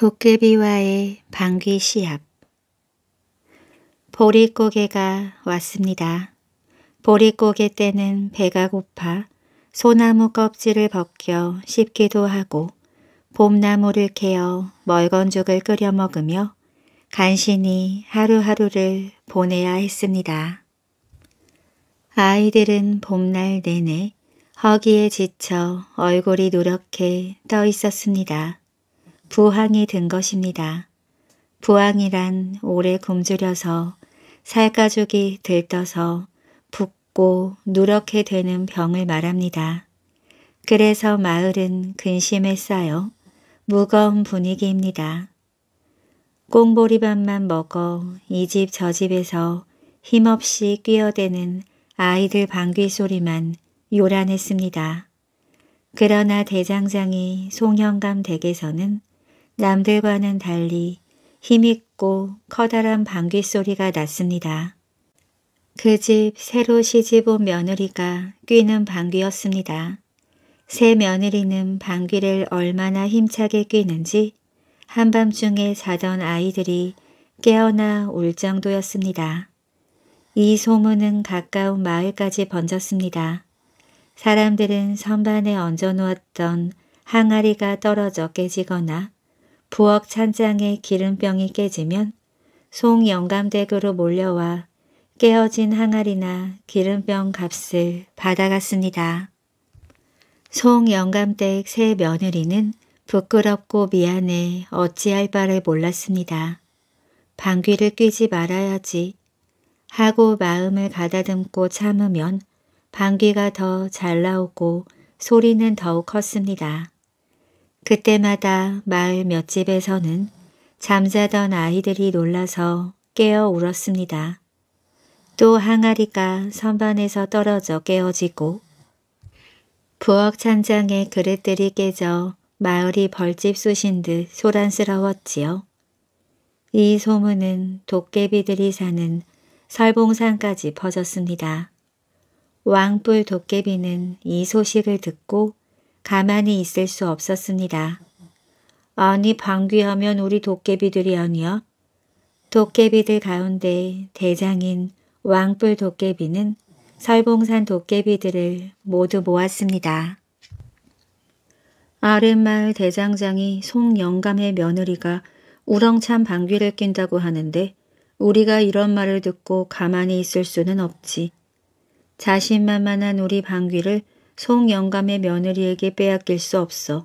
도깨비와의 방귀 시합 보릿고개가 왔습니다. 보릿고개 때는 배가 고파 소나무 껍질을 벗겨 씹기도 하고 봄나무를 캐어 멀건죽을 끓여 먹으며 간신히 하루하루를 보내야 했습니다. 아이들은 봄날 내내 허기에 지쳐 얼굴이 노렇게떠 있었습니다. 부항이 된 것입니다. 부항이란 오래 굶주려서 살가죽이 들떠서 붓고 누렇게 되는 병을 말합니다. 그래서 마을은 근심에 쌓여 무거운 분위기입니다. 꽁보리밥만 먹어 이 집 저 집에서 힘없이 뛰어대는 아이들 방귀 소리만 요란했습니다. 그러나 대장장이 송영감 댁에서는 남들과는 달리 힘있고 커다란 방귀 소리가 났습니다. 그 집 새로 시집온 며느리가 뀌는 방귀였습니다. 새 며느리는 방귀를 얼마나 힘차게 뀌는지 한밤중에 자던 아이들이 깨어나 울 정도였습니다. 이 소문은 가까운 마을까지 번졌습니다. 사람들은 선반에 얹어놓았던 항아리가 떨어져 깨지거나 부엌 찬장에 기름병이 깨지면 송영감댁으로 몰려와 깨어진 항아리나 기름병 값을 받아갔습니다. 송영감댁 새 며느리는 부끄럽고 미안해 어찌할 바를 몰랐습니다. 방귀를 뀌지 말아야지 하고 마음을 가다듬고 참으면 방귀가 더 잘 나오고 소리는 더욱 컸습니다. 그때마다 마을 몇 집에서는 잠자던 아이들이 놀라서 깨어 울었습니다. 또 항아리가 선반에서 떨어져 깨어지고 부엌 찬장에 그릇들이 깨져 마을이 벌집 쑤신 듯 소란스러웠지요. 이 소문은 도깨비들이 사는 설봉산까지 퍼졌습니다. 왕뿔 도깨비는 이 소식을 듣고 가만히 있을 수 없었습니다. 아니 방귀하면 우리 도깨비들이아니여 도깨비들 가운데 대장인 왕뿔 도깨비는 설봉산 도깨비들을 모두 모았습니다. 아랫마을 대장장이 송영감의 며느리가 우렁찬 방귀를 낀다고 하는데 우리가 이런 말을 듣고 가만히 있을 수는 없지. 자신만만한 우리 방귀를 송영감의 며느리에게 빼앗길 수 없어.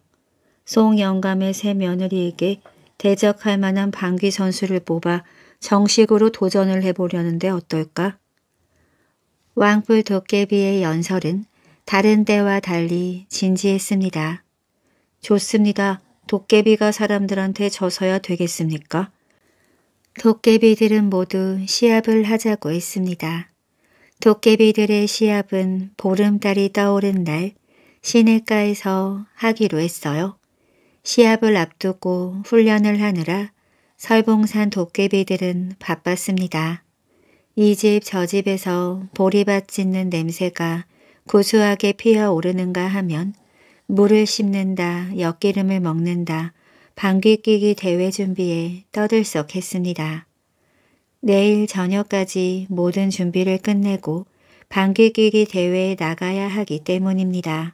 송영감의 새 며느리에게 대적할 만한 방귀 선수를 뽑아 정식으로 도전을 해보려는데 어떨까? 왕뿔 도깨비의 연설은 다른 때와 달리 진지했습니다. 좋습니다. 도깨비가 사람들한테 져서야 되겠습니까? 도깨비들은 모두 시합을 하자고 했습니다. 도깨비들의 시합은 보름달이 떠오른 날 시내가에서 하기로 했어요. 시합을 앞두고 훈련을 하느라 설봉산 도깨비들은 바빴습니다. 이 집 저 집에서 보리밭 짓는 냄새가 구수하게 피어오르는가 하면 물을 씹는다, 엿기름을 먹는다, 방귀 끼기 대회 준비에 떠들썩했습니다. 내일 저녁까지 모든 준비를 끝내고 방귀끼기 대회에 나가야 하기 때문입니다.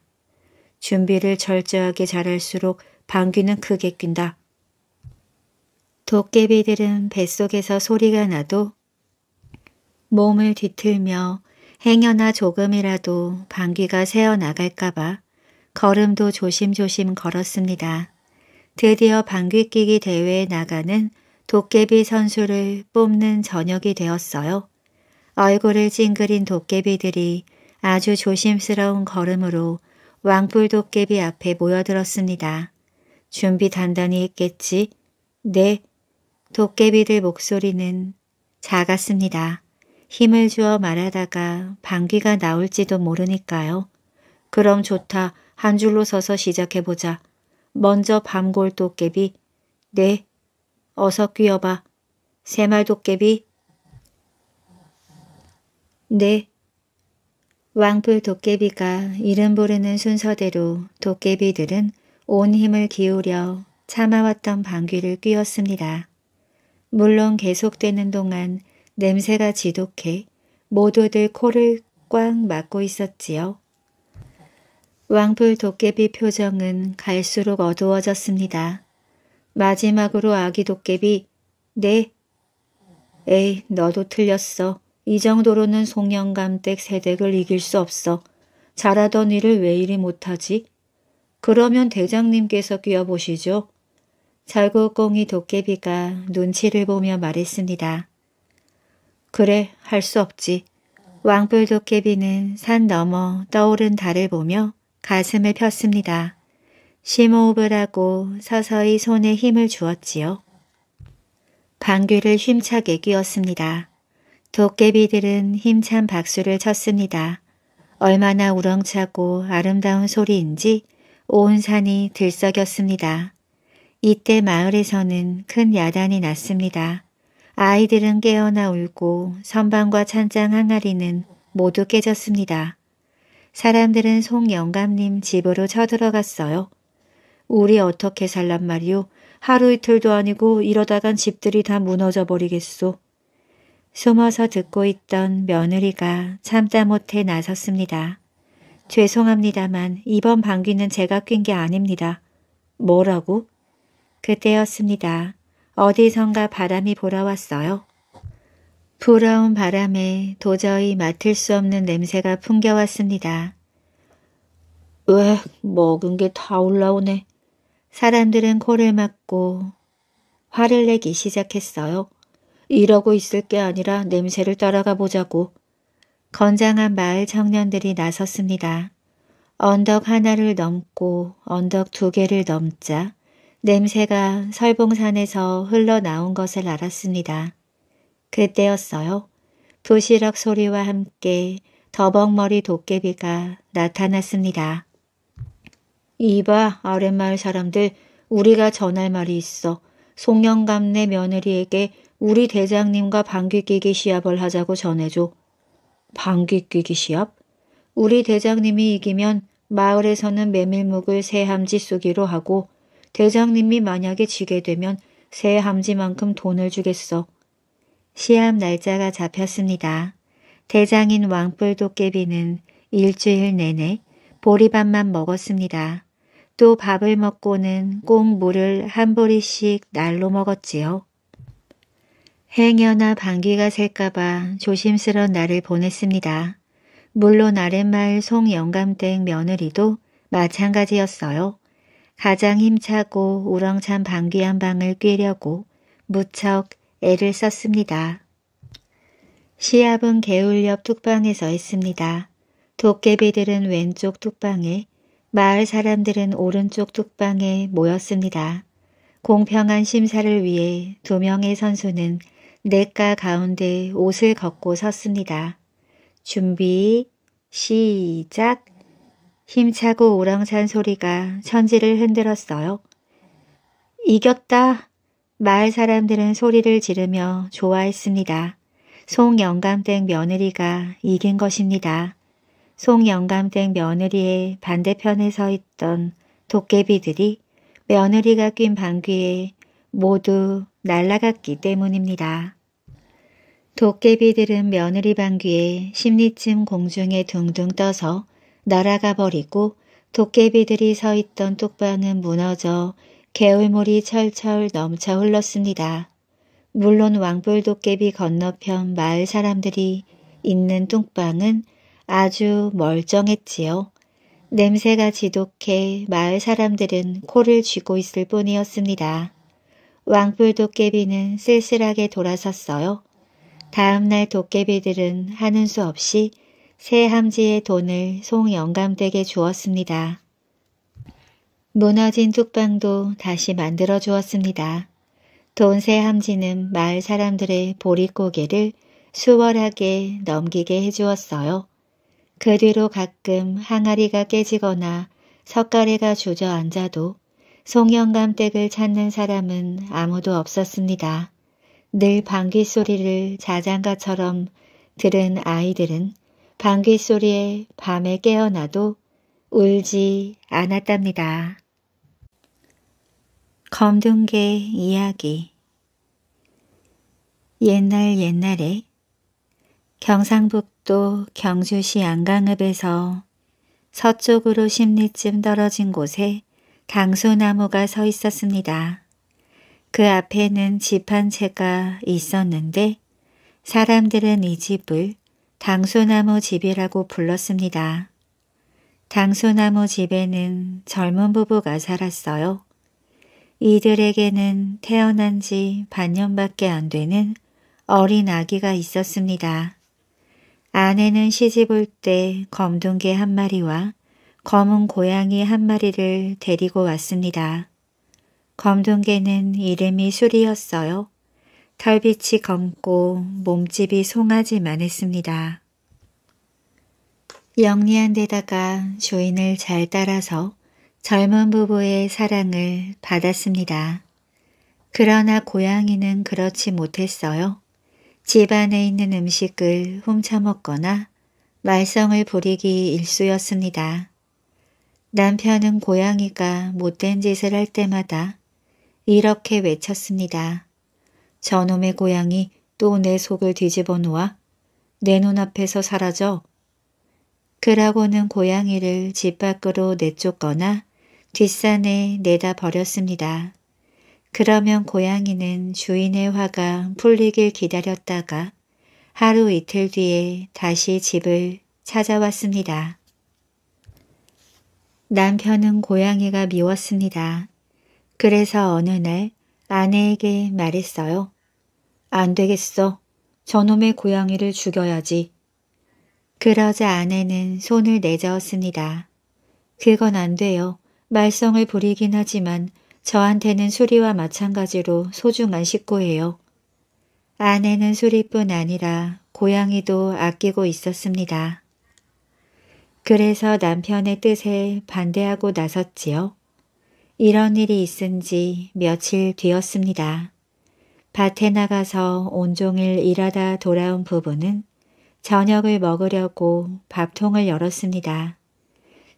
준비를 철저하게 잘할수록 방귀는 크게 낀다. 도깨비들은 뱃속에서 소리가 나도 몸을 뒤틀며 행여나 조금이라도 방귀가 새어나갈까봐 걸음도 조심조심 걸었습니다. 드디어 방귀 끼기 대회에 나가는 도깨비 선수를 뽑는 저녁이 되었어요. 얼굴을 찡그린 도깨비들이 아주 조심스러운 걸음으로 왕뿔 도깨비 앞에 모여들었습니다. 준비 단단히 했겠지? 네. 도깨비들 목소리는 작았습니다. 힘을 주어 말하다가 방귀가 나올지도 모르니까요. 그럼 좋다. 한 줄로 서서 시작해보자. 먼저 밤골 도깨비. 네. 어서 끼어봐. 새말 도깨비. 네. 왕풀 도깨비가 이름 부르는 순서대로 도깨비들은 온 힘을 기울여 참아왔던 방귀를 뀌었습니다. 물론 계속되는 동안 냄새가 지독해 모두들 코를 꽉 막고 있었지요. 왕풀 도깨비 표정은 갈수록 어두워졌습니다. 마지막으로 아기 도깨비 네. 에이 너도 틀렸어. 이 정도로는 송영감댁 세댁을 이길 수 없어. 잘하던 일을 왜 이리 못하지? 그러면 대장님께서 끼어보시죠. 잘구꽁이 도깨비가 눈치를 보며 말했습니다. 그래 할 수 없지. 왕불 도깨비는 산 너머 떠오른 달을 보며 가슴을 폈습니다. 심호흡을 하고 서서히 손에 힘을 주었지요. 방귀를 힘차게 뀌었습니다. 도깨비들은 힘찬 박수를 쳤습니다. 얼마나 우렁차고 아름다운 소리인지 온 산이 들썩였습니다. 이때 마을에서는 큰 야단이 났습니다. 아이들은 깨어나 울고 선방과 찬장 항아리는 모두 깨졌습니다. 사람들은 송영감님 집으로 쳐들어갔어요. 우리 어떻게 살란 말이오. 하루 이틀도 아니고 이러다간 집들이 다 무너져 버리겠소. 숨어서 듣고 있던 며느리가 참다 못해 나섰습니다. 죄송합니다만 이번 방귀는 제가 낀게 아닙니다. 뭐라고? 그때였습니다. 어디선가 바람이 불어왔어요. 불어온 바람에 도저히 맡을 수 없는 냄새가 풍겨왔습니다. 왜 먹은 게 다 올라오네. 사람들은 코를 막고 화를 내기 시작했어요. 이러고 있을 게 아니라 냄새를 따라가 보자고 건장한 마을 청년들이 나섰습니다. 언덕 하나를 넘고 언덕 두 개를 넘자 냄새가 설봉산에서 흘러나온 것을 알았습니다. 그때였어요. 부시럭 소리와 함께 더벅머리 도깨비가 나타났습니다. 이봐, 아랫마을 사람들, 우리가 전할 말이 있어. 송영감네 며느리에게 우리 대장님과 방귀끼기 시합을 하자고 전해줘. 방귀끼기 시합? 우리 대장님이 이기면 마을에서는 메밀묵을 세 함지 쏘기로 하고 대장님이 만약에 지게 되면 세 함지만큼 돈을 주겠어. 시합 날짜가 잡혔습니다. 대장인 왕뿔 도깨비는 일주일 내내 보리밥만 먹었습니다. 또 밥을 먹고는 꼭 물을 한 보리씩 날로 먹었지요. 행여나 방귀가 셀까봐 조심스러운 날을 보냈습니다. 물론 아랫마을 송영감댁 며느리도 마찬가지였어요. 가장 힘차고 우렁찬 방귀 한 방을 꿰려고 무척 애를 썼습니다. 시합은 개울옆 뚝방에서 했습니다. 도깨비들은 왼쪽 뚝방에 마을 사람들은 오른쪽 뚝방에 모였습니다. 공평한 심사를 위해 두 명의 선수는 냇가 가운데 옷을 걷고 섰습니다. 준비, 시작! 힘차고 오랑찬 소리가 천지를 흔들었어요. 이겼다! 마을 사람들은 소리를 지르며 좋아했습니다. 송영감댁 며느리가 이긴 것입니다. 송영감댁 며느리의 반대편에 서 있던 도깨비들이 며느리가 낀 방귀에 모두 날아갔기 때문입니다. 도깨비들은 며느리 방귀에 십리쯤 공중에 둥둥 떠서 날아가 버리고 도깨비들이 서 있던 뚝방은 무너져 개울물이 철철 넘쳐 흘렀습니다. 물론 왕불 도깨비 건너편 마을 사람들이 있는 뚝방은 아주 멀쩡했지요. 냄새가 지독해 마을 사람들은 코를 쥐고 있을 뿐이었습니다. 왕뿔 도깨비는 쓸쓸하게 돌아섰어요. 다음날 도깨비들은 하는 수 없이 새 함지의 돈을 송영감댁에 주었습니다. 무너진 뚝방도 다시 만들어 주었습니다. 돈 새 함지는 마을 사람들의 보릿고개를 수월하게 넘기게 해주었어요. 그 뒤로 가끔 항아리가 깨지거나 석가래가 주저앉아도 송영감댁을 찾는 사람은 아무도 없었습니다. 늘 방귀 소리를 자장가처럼 들은 아이들은 방귀 소리에 밤에 깨어나도 울지 않았답니다. 검둥개 이야기 옛날 옛날에 경상북도 또 경주시 안강읍에서 서쪽으로 십리쯤 떨어진 곳에 강소나무가 서 있었습니다. 그 앞에는 집 한 채가 있었는데 사람들은 이 집을 당소나무 집이라고 불렀습니다. 당소나무 집에는 젊은 부부가 살았어요. 이들에게는 태어난 지 반년밖에 안 되는 어린 아기가 있었습니다. 아내는 시집 올때 검둥개 한 마리와 검은 고양이 한 마리를 데리고 왔습니다. 검둥개는 이름이 술이었어요. 털빛이 검고 몸집이 송아지만 했습니다. 영리한 데다가 주인을 잘 따라서 젊은 부부의 사랑을 받았습니다. 그러나 고양이는 그렇지 못했어요. 집안에 있는 음식을 훔쳐 먹거나 말썽을 부리기 일쑤였습니다. 남편은 고양이가 못된 짓을 할 때마다 이렇게 외쳤습니다. 저놈의 고양이 또 내 속을 뒤집어 놓아 내 눈앞에서 사라져. 그라고는 고양이를 집 밖으로 내쫓거나 뒷산에 내다 버렸습니다. 그러면 고양이는 주인의 화가 풀리길 기다렸다가 하루 이틀 뒤에 다시 집을 찾아왔습니다. 남편은 고양이가 미웠습니다. 그래서 어느 날 아내에게 말했어요. 안 되겠어. 저놈의 고양이를 죽여야지. 그러자 아내는 손을 내저었습니다. 그건 안 돼요. 말썽을 부리긴 하지만 저한테는 수리와 마찬가지로 소중한 식구예요. 아내는 수리뿐 아니라 고양이도 아끼고 있었습니다. 그래서 남편의 뜻에 반대하고 나섰지요. 이런 일이 있은 지 며칠 뒤였습니다. 밭에 나가서 온종일 일하다 돌아온 부부는 저녁을 먹으려고 밥통을 열었습니다.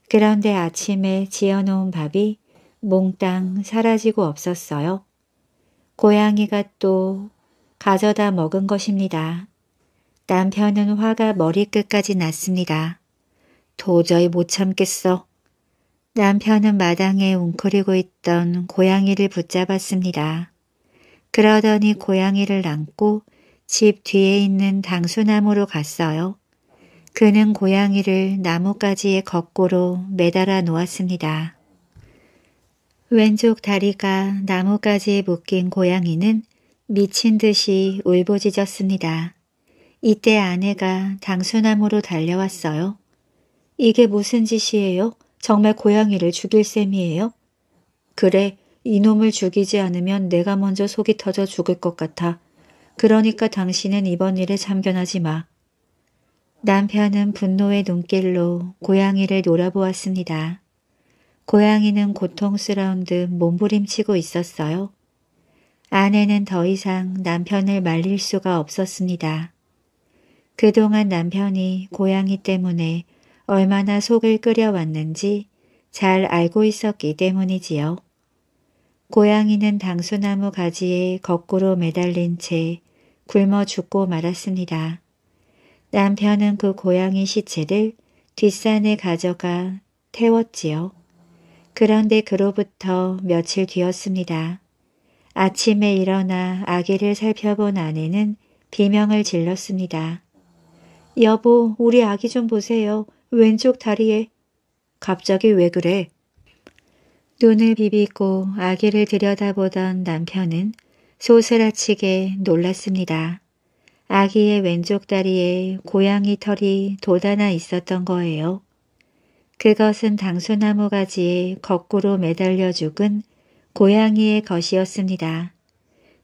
그런데 아침에 지어놓은 밥이 몽땅 사라지고 없었어요. 고양이가 또 가져다 먹은 것입니다. 남편은 화가 머리끝까지 났습니다. 도저히 못 참겠어. 남편은 마당에 웅크리고 있던 고양이를 붙잡았습니다. 그러더니 고양이를 안고 집 뒤에 있는 당수나무로 갔어요. 그는 고양이를 나뭇가지에 거꾸로 매달아 놓았습니다. 왼쪽 다리가 나뭇가지에 묶인 고양이는 미친 듯이 울부짖었습니다. 이때 아내가 당수나무로 달려왔어요. 이게 무슨 짓이에요? 정말 고양이를 죽일 셈이에요? 그래, 이놈을 죽이지 않으면 내가 먼저 속이 터져 죽을 것 같아. 그러니까 당신은 이번 일에 참견하지 마. 남편은 분노의 눈길로 고양이를 놀아보았습니다. 고양이는 고통스러운 듯 몸부림치고 있었어요. 아내는 더 이상 남편을 말릴 수가 없었습니다. 그동안 남편이 고양이 때문에 얼마나 속을 끓여왔는지 잘 알고 있었기 때문이지요. 고양이는 당수나무 가지에 거꾸로 매달린 채 굶어 죽고 말았습니다. 남편은 그 고양이 시체를 뒷산에 가져가 태웠지요. 그런데 그로부터 며칠 뒤였습니다. 아침에 일어나 아기를 살펴본 아내는 비명을 질렀습니다. 여보, 우리 아기 좀 보세요. 왼쪽 다리에. 갑자기 왜 그래? 눈을 비비고 아기를 들여다보던 남편은 소스라치게 놀랐습니다. 아기의 왼쪽 다리에 고양이 털이 돋아나 있었던 거예요. 그것은 당수나무 가지에 거꾸로 매달려 죽은 고양이의 것이었습니다.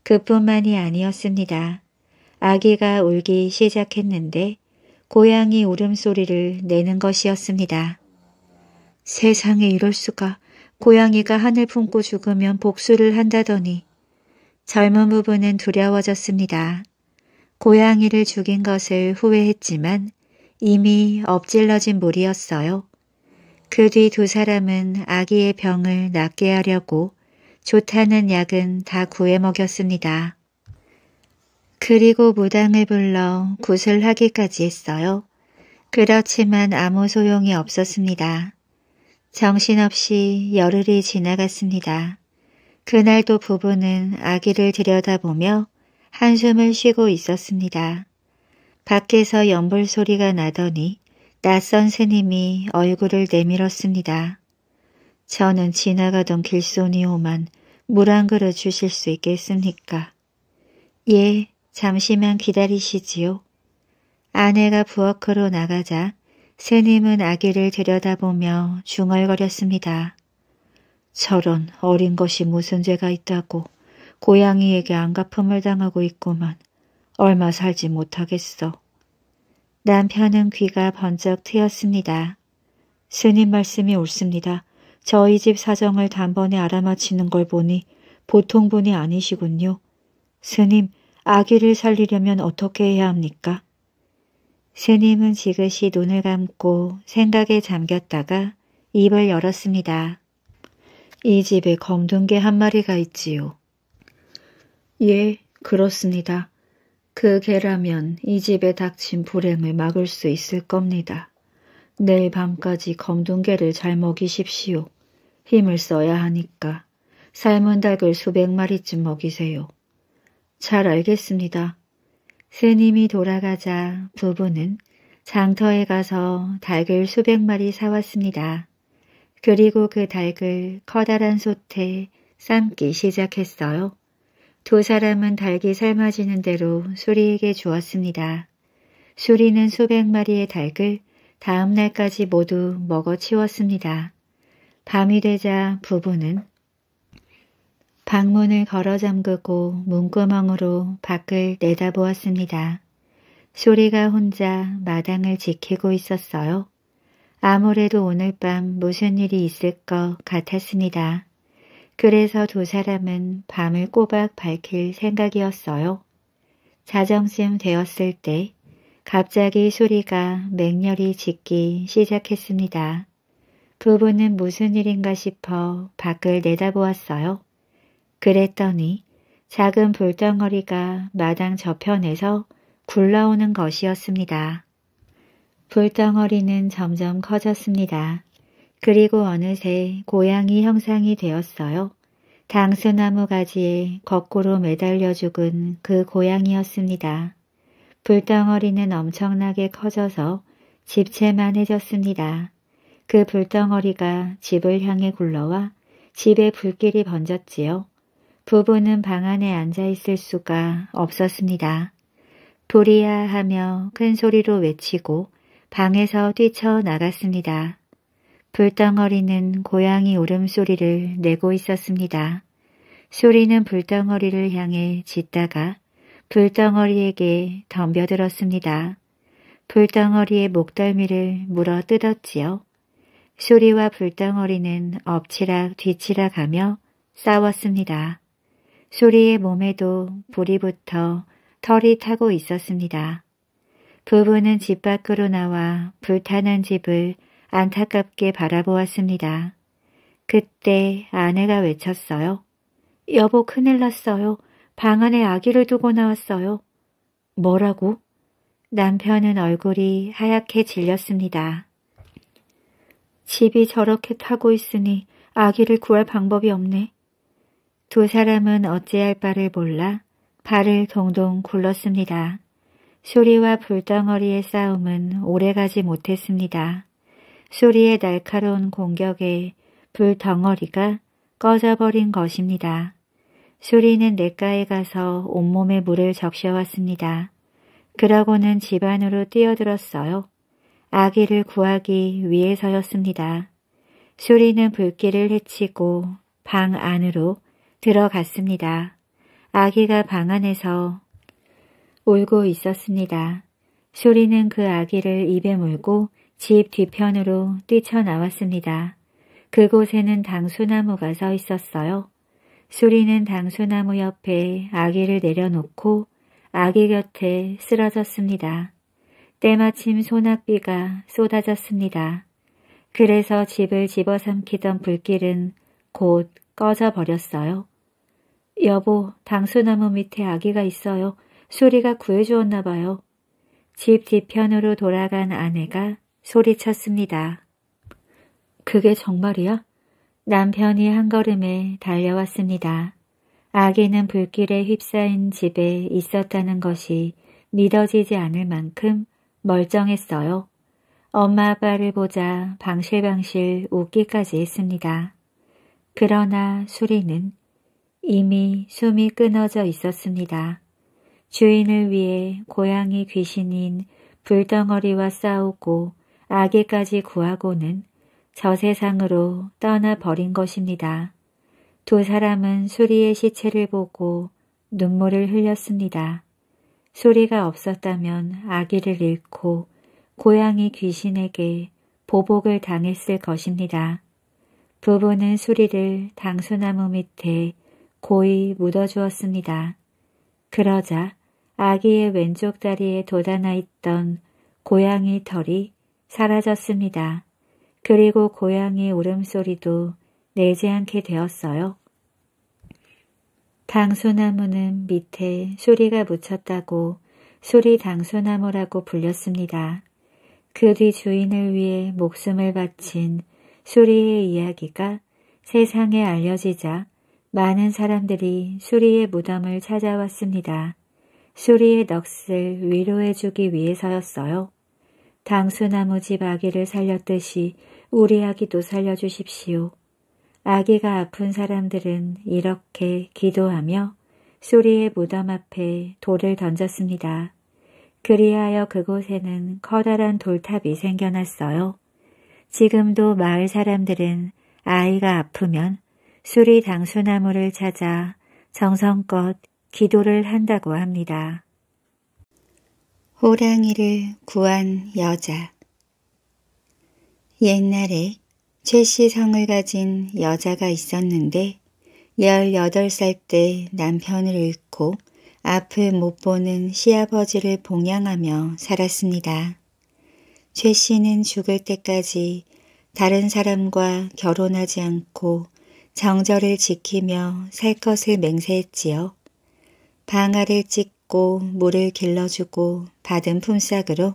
그뿐만이 아니었습니다. 아기가 울기 시작했는데 고양이 울음소리를 내는 것이었습니다. 세상에 이럴 수가 고양이가 한을 품고 죽으면 복수를 한다더니 젊은 부부는 두려워졌습니다. 고양이를 죽인 것을 후회했지만 이미 엎질러진 물이었어요. 그뒤두 사람은 아기의 병을 낫게 하려고 좋다는 약은 다 구해 먹였습니다. 그리고 무당을 불러 구슬 하기까지 했어요. 그렇지만 아무 소용이 없었습니다. 정신없이 열흘이 지나갔습니다. 그날도 부부는 아기를 들여다보며 한숨을 쉬고 있었습니다. 밖에서 연불 소리가 나더니 낯선 스님이 얼굴을 내밀었습니다. 저는 지나가던 길손이 오만 물 한 그릇 주실 수 있겠습니까? 예, 잠시만 기다리시지요. 아내가 부엌으로 나가자 스님은 아기를 들여다보며 중얼거렸습니다. 저런 어린 것이 무슨 죄가 있다고 고양이에게 안가품을 당하고 있고만 얼마 살지 못하겠어. 남편은 귀가 번쩍 트였습니다. 스님 말씀이 옳습니다. 저희 집 사정을 단번에 알아맞히는 걸 보니 보통 분이 아니시군요. 스님, 아기를 살리려면 어떻게 해야 합니까? 스님은 지그시 눈을 감고 생각에 잠겼다가 입을 열었습니다. 이 집에 검둥개 한 마리가 있지요. 예, 그렇습니다. 그 개라면 이 집에 닥친 불행을 막을 수 있을 겁니다. 내일 밤까지 검둥개를 잘 먹이십시오. 힘을 써야 하니까. 삶은 닭을 수백 마리쯤 먹이세요. 잘 알겠습니다. 스님이 돌아가자 부부는 장터에 가서 닭을 수백 마리 사왔습니다. 그리고 그 닭을 커다란 솥에 삶기 시작했어요. 두 사람은 닭이 삶아지는 대로 수리에게 주었습니다. 수리는 수백 마리의 닭을 다음 날까지 모두 먹어 치웠습니다. 밤이 되자 부부는 방문을 걸어 잠그고 문구멍으로 밖을 내다보았습니다. 소리가 혼자 마당을 지키고 있었어요. 아무래도 오늘 밤 무슨 일이 있을 것 같았습니다. 그래서 두 사람은 밤을 꼬박 밝힐 생각이었어요. 자정쯤 되었을 때 갑자기 소리가 맹렬히 짖기 시작했습니다. 부부는 무슨 일인가 싶어 밖을 내다보았어요. 그랬더니 작은 불덩어리가 마당 저편에서 굴러오는 것이었습니다. 불덩어리는 점점 커졌습니다. 그리고 어느새 고양이 형상이 되었어요. 당수나무 가지에 거꾸로 매달려 죽은 그 고양이였습니다. 불덩어리는 엄청나게 커져서 집채만해졌습니다. 그 불덩어리가 집을 향해 굴러와 집에 불길이 번졌지요. 부부는 방 안에 앉아있을 수가 없었습니다. 불이야 하며 큰 소리로 외치고 방에서 뛰쳐나갔습니다. 불덩어리는 고양이 울음소리를 내고 있었습니다. 소리는 불덩어리를 향해 짖다가 불덩어리에게 덤벼들었습니다. 불덩어리의 목덜미를 물어 뜯었지요. 소리와 불덩어리는 엎치락 뒤치락 하며 싸웠습니다. 소리의 몸에도 불이 붙어 털이 타고 있었습니다. 부부는 집 밖으로 나와 불탄한 집을 안타깝게 바라보았습니다. 그때 아내가 외쳤어요. 여보 큰일 났어요. 방 안에 아기를 두고 나왔어요. 뭐라고? 남편은 얼굴이 하얗게 질렸습니다. 집이 저렇게 타고 있으니 아기를 구할 방법이 없네. 두 사람은 어찌할 바를 몰라 발을 동동 굴렀습니다. 쇼리와 불덩어리의 싸움은 오래가지 못했습니다. 소리의 날카로운 공격에 불덩어리가 꺼져버린 것입니다. 소리는 냇가에 가서 온몸에 물을 적셔왔습니다. 그러고는 집 안으로 뛰어들었어요. 아기를 구하기 위해서였습니다. 소리는 불길을 헤치고 방 안으로 들어갔습니다. 아기가 방 안에서 울고 있었습니다. 소리는그 아기를 입에 물고 집 뒤편으로 뛰쳐나왔습니다. 그곳에는 당수나무가 서 있었어요. 수리는 당수나무 옆에 아기를 내려놓고 아기 곁에 쓰러졌습니다. 때마침 소낙비가 쏟아졌습니다. 그래서 집을 집어삼키던 불길은 곧 꺼져버렸어요. 여보, 당수나무 밑에 아기가 있어요. 수리가 구해주었나 봐요. 집 뒤편으로 돌아간 아내가 소리쳤습니다. 그게 정말이야? 남편이 한 걸음에 달려왔습니다. 아기는 불길에 휩싸인 집에 있었다는 것이 믿어지지 않을 만큼 멀쩡했어요. 엄마 아빠를 보자 방실방실 웃기까지 했습니다. 그러나 수리는 이미 숨이 끊어져 있었습니다. 주인을 위해 고양이 귀신인 불덩어리와 싸우고 아기까지 구하고는 저 세상으로 떠나버린 것입니다. 두 사람은 수리의 시체를 보고 눈물을 흘렸습니다. 수리가 없었다면 아기를 잃고 고양이 귀신에게 보복을 당했을 것입니다. 부부는 수리를 당수나무 밑에 고이 묻어주었습니다. 그러자 아기의 왼쪽 다리에 돋아나 있던 고양이 털이 사라졌습니다. 그리고 고양이 울음소리도 내지 않게 되었어요. 당수나무는 밑에 소리가 묻혔다고 소리 당수나무라고 불렸습니다. 그 뒤 주인을 위해 목숨을 바친 수리의 이야기가 세상에 알려지자 많은 사람들이 수리의 무덤을 찾아왔습니다. 수리의 넋을 위로해주기 위해서였어요. 당수나무 집 아기를 살렸듯이 우리 아기도 살려주십시오. 아기가 아픈 사람들은 이렇게 기도하며 수리의 무덤 앞에 돌을 던졌습니다. 그리하여 그곳에는 커다란 돌탑이 생겨났어요. 지금도 마을 사람들은 아이가 아프면 수리 당수나무를 찾아 정성껏 기도를 한다고 합니다. 호랑이를 구한 여자 옛날에 최씨성을 가진 여자가 있었는데 18살 때 남편을 잃고 앞을 못 보는 시아버지를 봉양하며 살았습니다. 최씨는 죽을 때까지 다른 사람과 결혼하지 않고 정절을 지키며 살 것을 맹세했지요. 방아를 찍 덮고 물을 길러주고 받은 품삯으로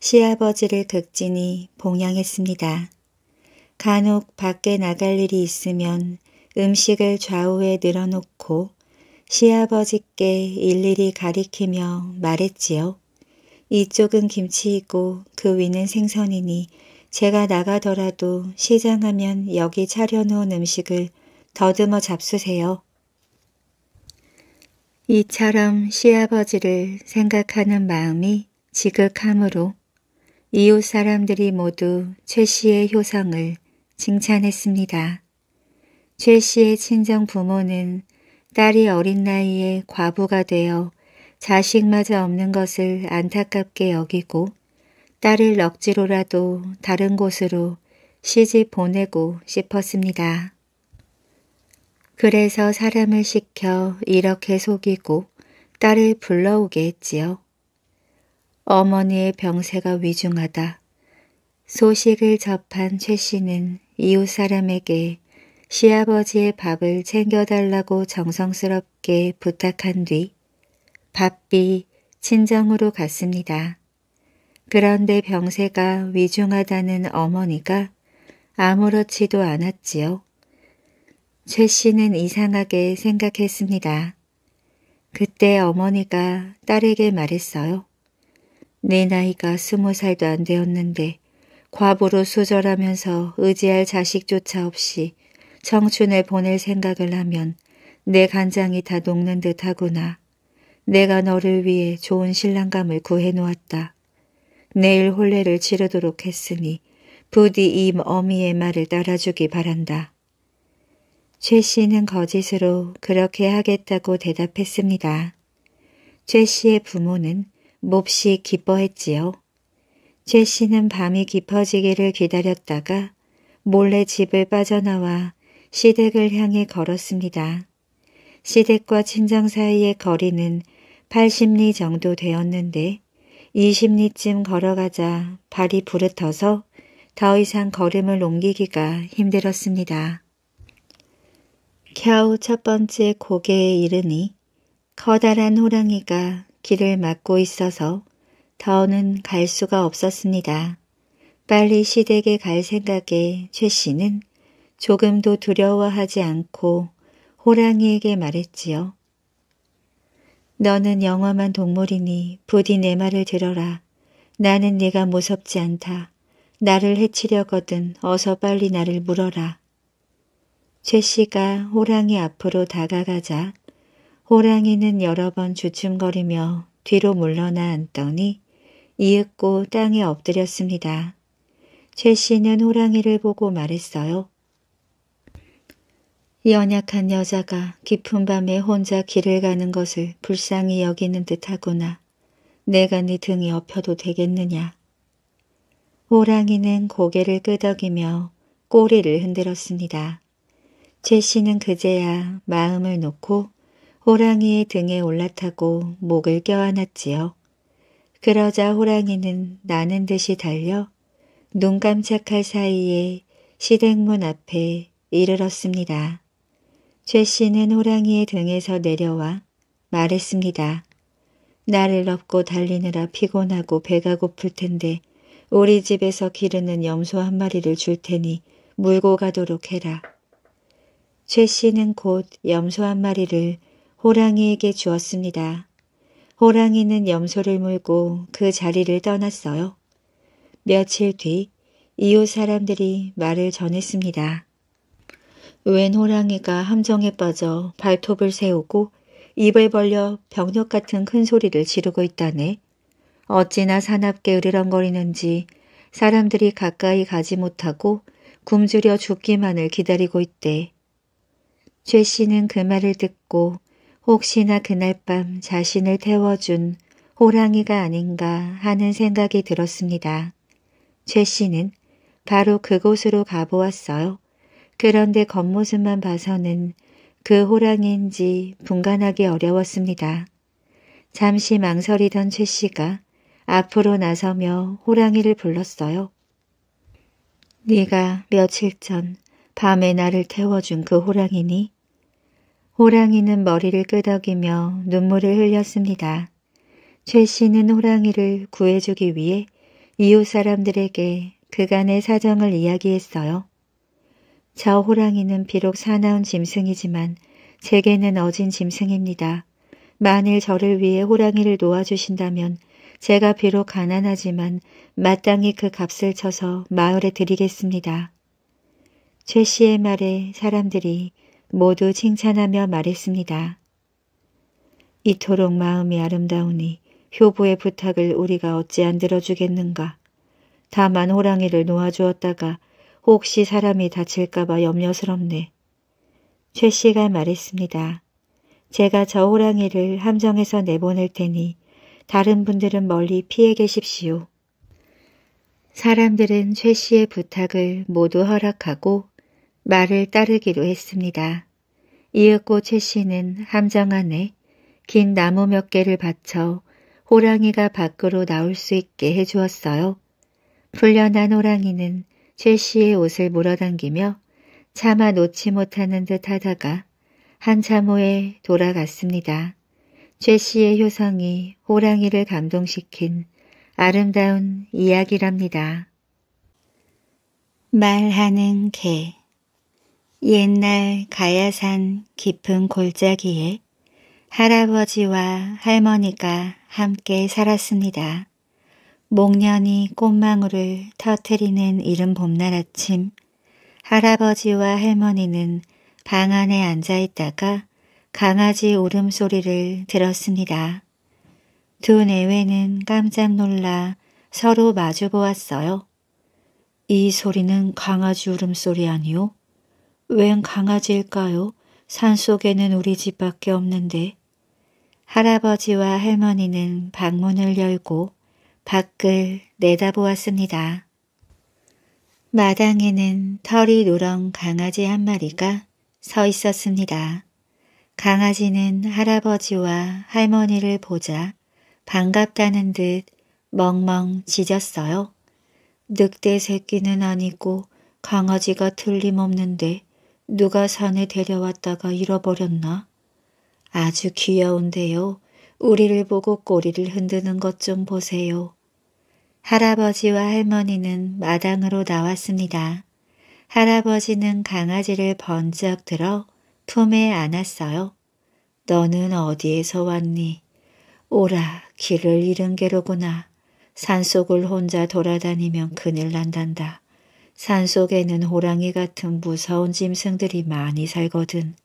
시아버지를 극진히 봉양했습니다. 간혹 밖에 나갈 일이 있으면 음식을 좌우에 늘어놓고 시아버지께 일일이 가리키며 말했지요. 이쪽은 김치이고 그 위는 생선이니 제가 나가더라도 시장하면 여기 차려놓은 음식을 더듬어 잡수세요. 이처럼 시아버지를 생각하는 마음이 지극하므로 이웃 사람들이 모두 최 씨의 효성을 칭찬했습니다. 최 씨의 친정 부모는 딸이 어린 나이에 과부가 되어 자식마저 없는 것을 안타깝게 여기고 딸을 억지로라도 다른 곳으로 시집 보내고 싶었습니다. 그래서 사람을 시켜 이렇게 속이고 딸을 불러오게 했지요. 어머니의 병세가 위중하다. 소식을 접한 최 씨는 이웃 사람에게 시아버지의 밥을 챙겨달라고 정성스럽게 부탁한 뒤 밥비 친정으로 갔습니다. 그런데 병세가 위중하다는 어머니가 아무렇지도 않았지요. 최 씨는 이상하게 생각했습니다. 그때 어머니가 딸에게 말했어요. 내 나이가 스무 살도 안 되었는데 과부로 수절하면서 의지할 자식조차 없이 청춘을 보낼 생각을 하면 내 간장이 다 녹는 듯하구나. 내가 너를 위해 좋은 신랑감을 구해놓았다. 내일 혼례를 치르도록 했으니 부디 이 어미의 말을 따라주기 바란다. 최 씨는 거짓으로 그렇게 하겠다고 대답했습니다. 최 씨의 부모는 몹시 기뻐했지요. 최 씨는 밤이 깊어지기를 기다렸다가 몰래 집을 빠져나와 시댁을 향해 걸었습니다. 시댁과 친정 사이의 거리는 80리 정도 되었는데 20리쯤 걸어가자 발이 부르터서 더 이상 걸음을 옮기기가 힘들었습니다. 겨우 첫 번째 고개에 이르니 커다란 호랑이가 길을 막고 있어서 더는 갈 수가 없었습니다. 빨리 시댁에 갈 생각에 최 씨는 조금도 두려워하지 않고 호랑이에게 말했지요. 너는 영험한 동물이니 부디 내 말을 들어라. 나는 네가 무섭지 않다. 나를 해치려거든 어서 빨리 나를 물어라. 제시가 호랑이 앞으로 다가가자 호랑이는 여러 번 주춤거리며 뒤로 물러나 앉더니 이윽고 땅에 엎드렸습니다. 제시는 호랑이를 보고 말했어요. 연약한 여자가 깊은 밤에 혼자 길을 가는 것을 불쌍히 여기는 듯하구나. 내가 네 등에 엎혀도 되겠느냐. 호랑이는 고개를 끄덕이며 꼬리를 흔들었습니다. 제시는 그제야 마음을 놓고 호랑이의 등에 올라타고 목을 껴안았지요. 그러자 호랑이는 나는 듯이 달려 눈 깜짝할 사이에 시댁문 앞에 이르렀습니다. 죄 씨는 호랑이의 등에서 내려와 말했습니다. 나를 업고 달리느라 피곤하고 배가 고플 텐데 우리 집에서 기르는 염소 한 마리를 줄 테니 물고 가도록 해라. 최 씨는 곧 염소 한 마리를 호랑이에게 주었습니다. 호랑이는 염소를 물고 그 자리를 떠났어요. 며칠 뒤 이웃 사람들이 말을 전했습니다. 웬 호랑이가 함정에 빠져 발톱을 세우고 입을 벌려 병력 같은 큰 소리를 지르고 있다네. 어찌나 사납게 으르렁거리는지 사람들이 가까이 가지 못하고 굶주려 죽기만을 기다리고 있대. 최 씨는 그 말을 듣고 혹시나 그날 밤 자신을 태워준 호랑이가 아닌가 하는 생각이 들었습니다. 최 씨는 바로 그곳으로 가보았어요. 그런데 겉모습만 봐서는 그 호랑이인지 분간하기 어려웠습니다. 잠시 망설이던 최 씨가 앞으로 나서며 호랑이를 불렀어요. 네가 며칠 전 밤에 나를 태워준 그 호랑이니? 호랑이는 머리를 끄덕이며 눈물을 흘렸습니다. 최 씨는 호랑이를 구해주기 위해 이웃 사람들에게 그간의 사정을 이야기했어요. 저 호랑이는 비록 사나운 짐승이지만 제게는 어진 짐승입니다. 만일 저를 위해 호랑이를 놓아주신다면 제가 비록 가난하지만 마땅히 그 값을 쳐서 마을에 드리겠습니다. 최 씨의 말에 사람들이 모두 칭찬하며 말했습니다. 이토록 마음이 아름다우니 효부의 부탁을 우리가 어찌 안 들어주겠는가. 다만 호랑이를 놓아주었다가 혹시 사람이 다칠까봐 염려스럽네. 최 씨가 말했습니다. 제가 저 호랑이를 함정에서 내보낼 테니 다른 분들은 멀리 피해 계십시오. 사람들은 최 씨의 부탁을 모두 허락하고 말을 따르기로 했습니다. 이윽고 최 씨는 함정 안에 긴 나무 몇 개를 받쳐 호랑이가 밖으로 나올 수 있게 해주었어요. 풀려난 호랑이는 최 씨의 옷을 물어당기며 차마 놓지 못하는 듯 하다가 한참 후에 돌아갔습니다. 최 씨의 효성이 호랑이를 감동시킨 아름다운 이야기랍니다. 말하는 개 옛날 가야산 깊은 골짜기에 할아버지와 할머니가 함께 살았습니다. 목련이 꽃망울을 터트리는 이른 봄날 아침 할아버지와 할머니는 방 안에 앉아 있다가 강아지 울음소리를 들었습니다. 두 내외는 깜짝 놀라 서로 마주 보았어요. 이 소리는 강아지 울음소리 아니요? 웬 강아지일까요? 산속에는 우리 집밖에 없는데. 할아버지와 할머니는 방문을 열고 밖을 내다보았습니다. 마당에는 털이 누런 강아지 한 마리가 서 있었습니다. 강아지는 할아버지와 할머니를 보자 반갑다는 듯 멍멍 짖었어요. 늑대 새끼는 아니고 강아지가 틀림없는데 누가 산에 데려왔다가 잃어버렸나? 아주 귀여운데요. 우리를 보고 꼬리를 흔드는 것 좀 보세요. 할아버지와 할머니는 마당으로 나왔습니다. 할아버지는 강아지를 번쩍 들어 품에 안았어요. 너는 어디에서 왔니? 오라, 길을 잃은 게로구나. 산속을 혼자 돌아다니면 그늘 난단다. 산속에는 호랑이 같은 무서운 짐승들이 많이 살거든.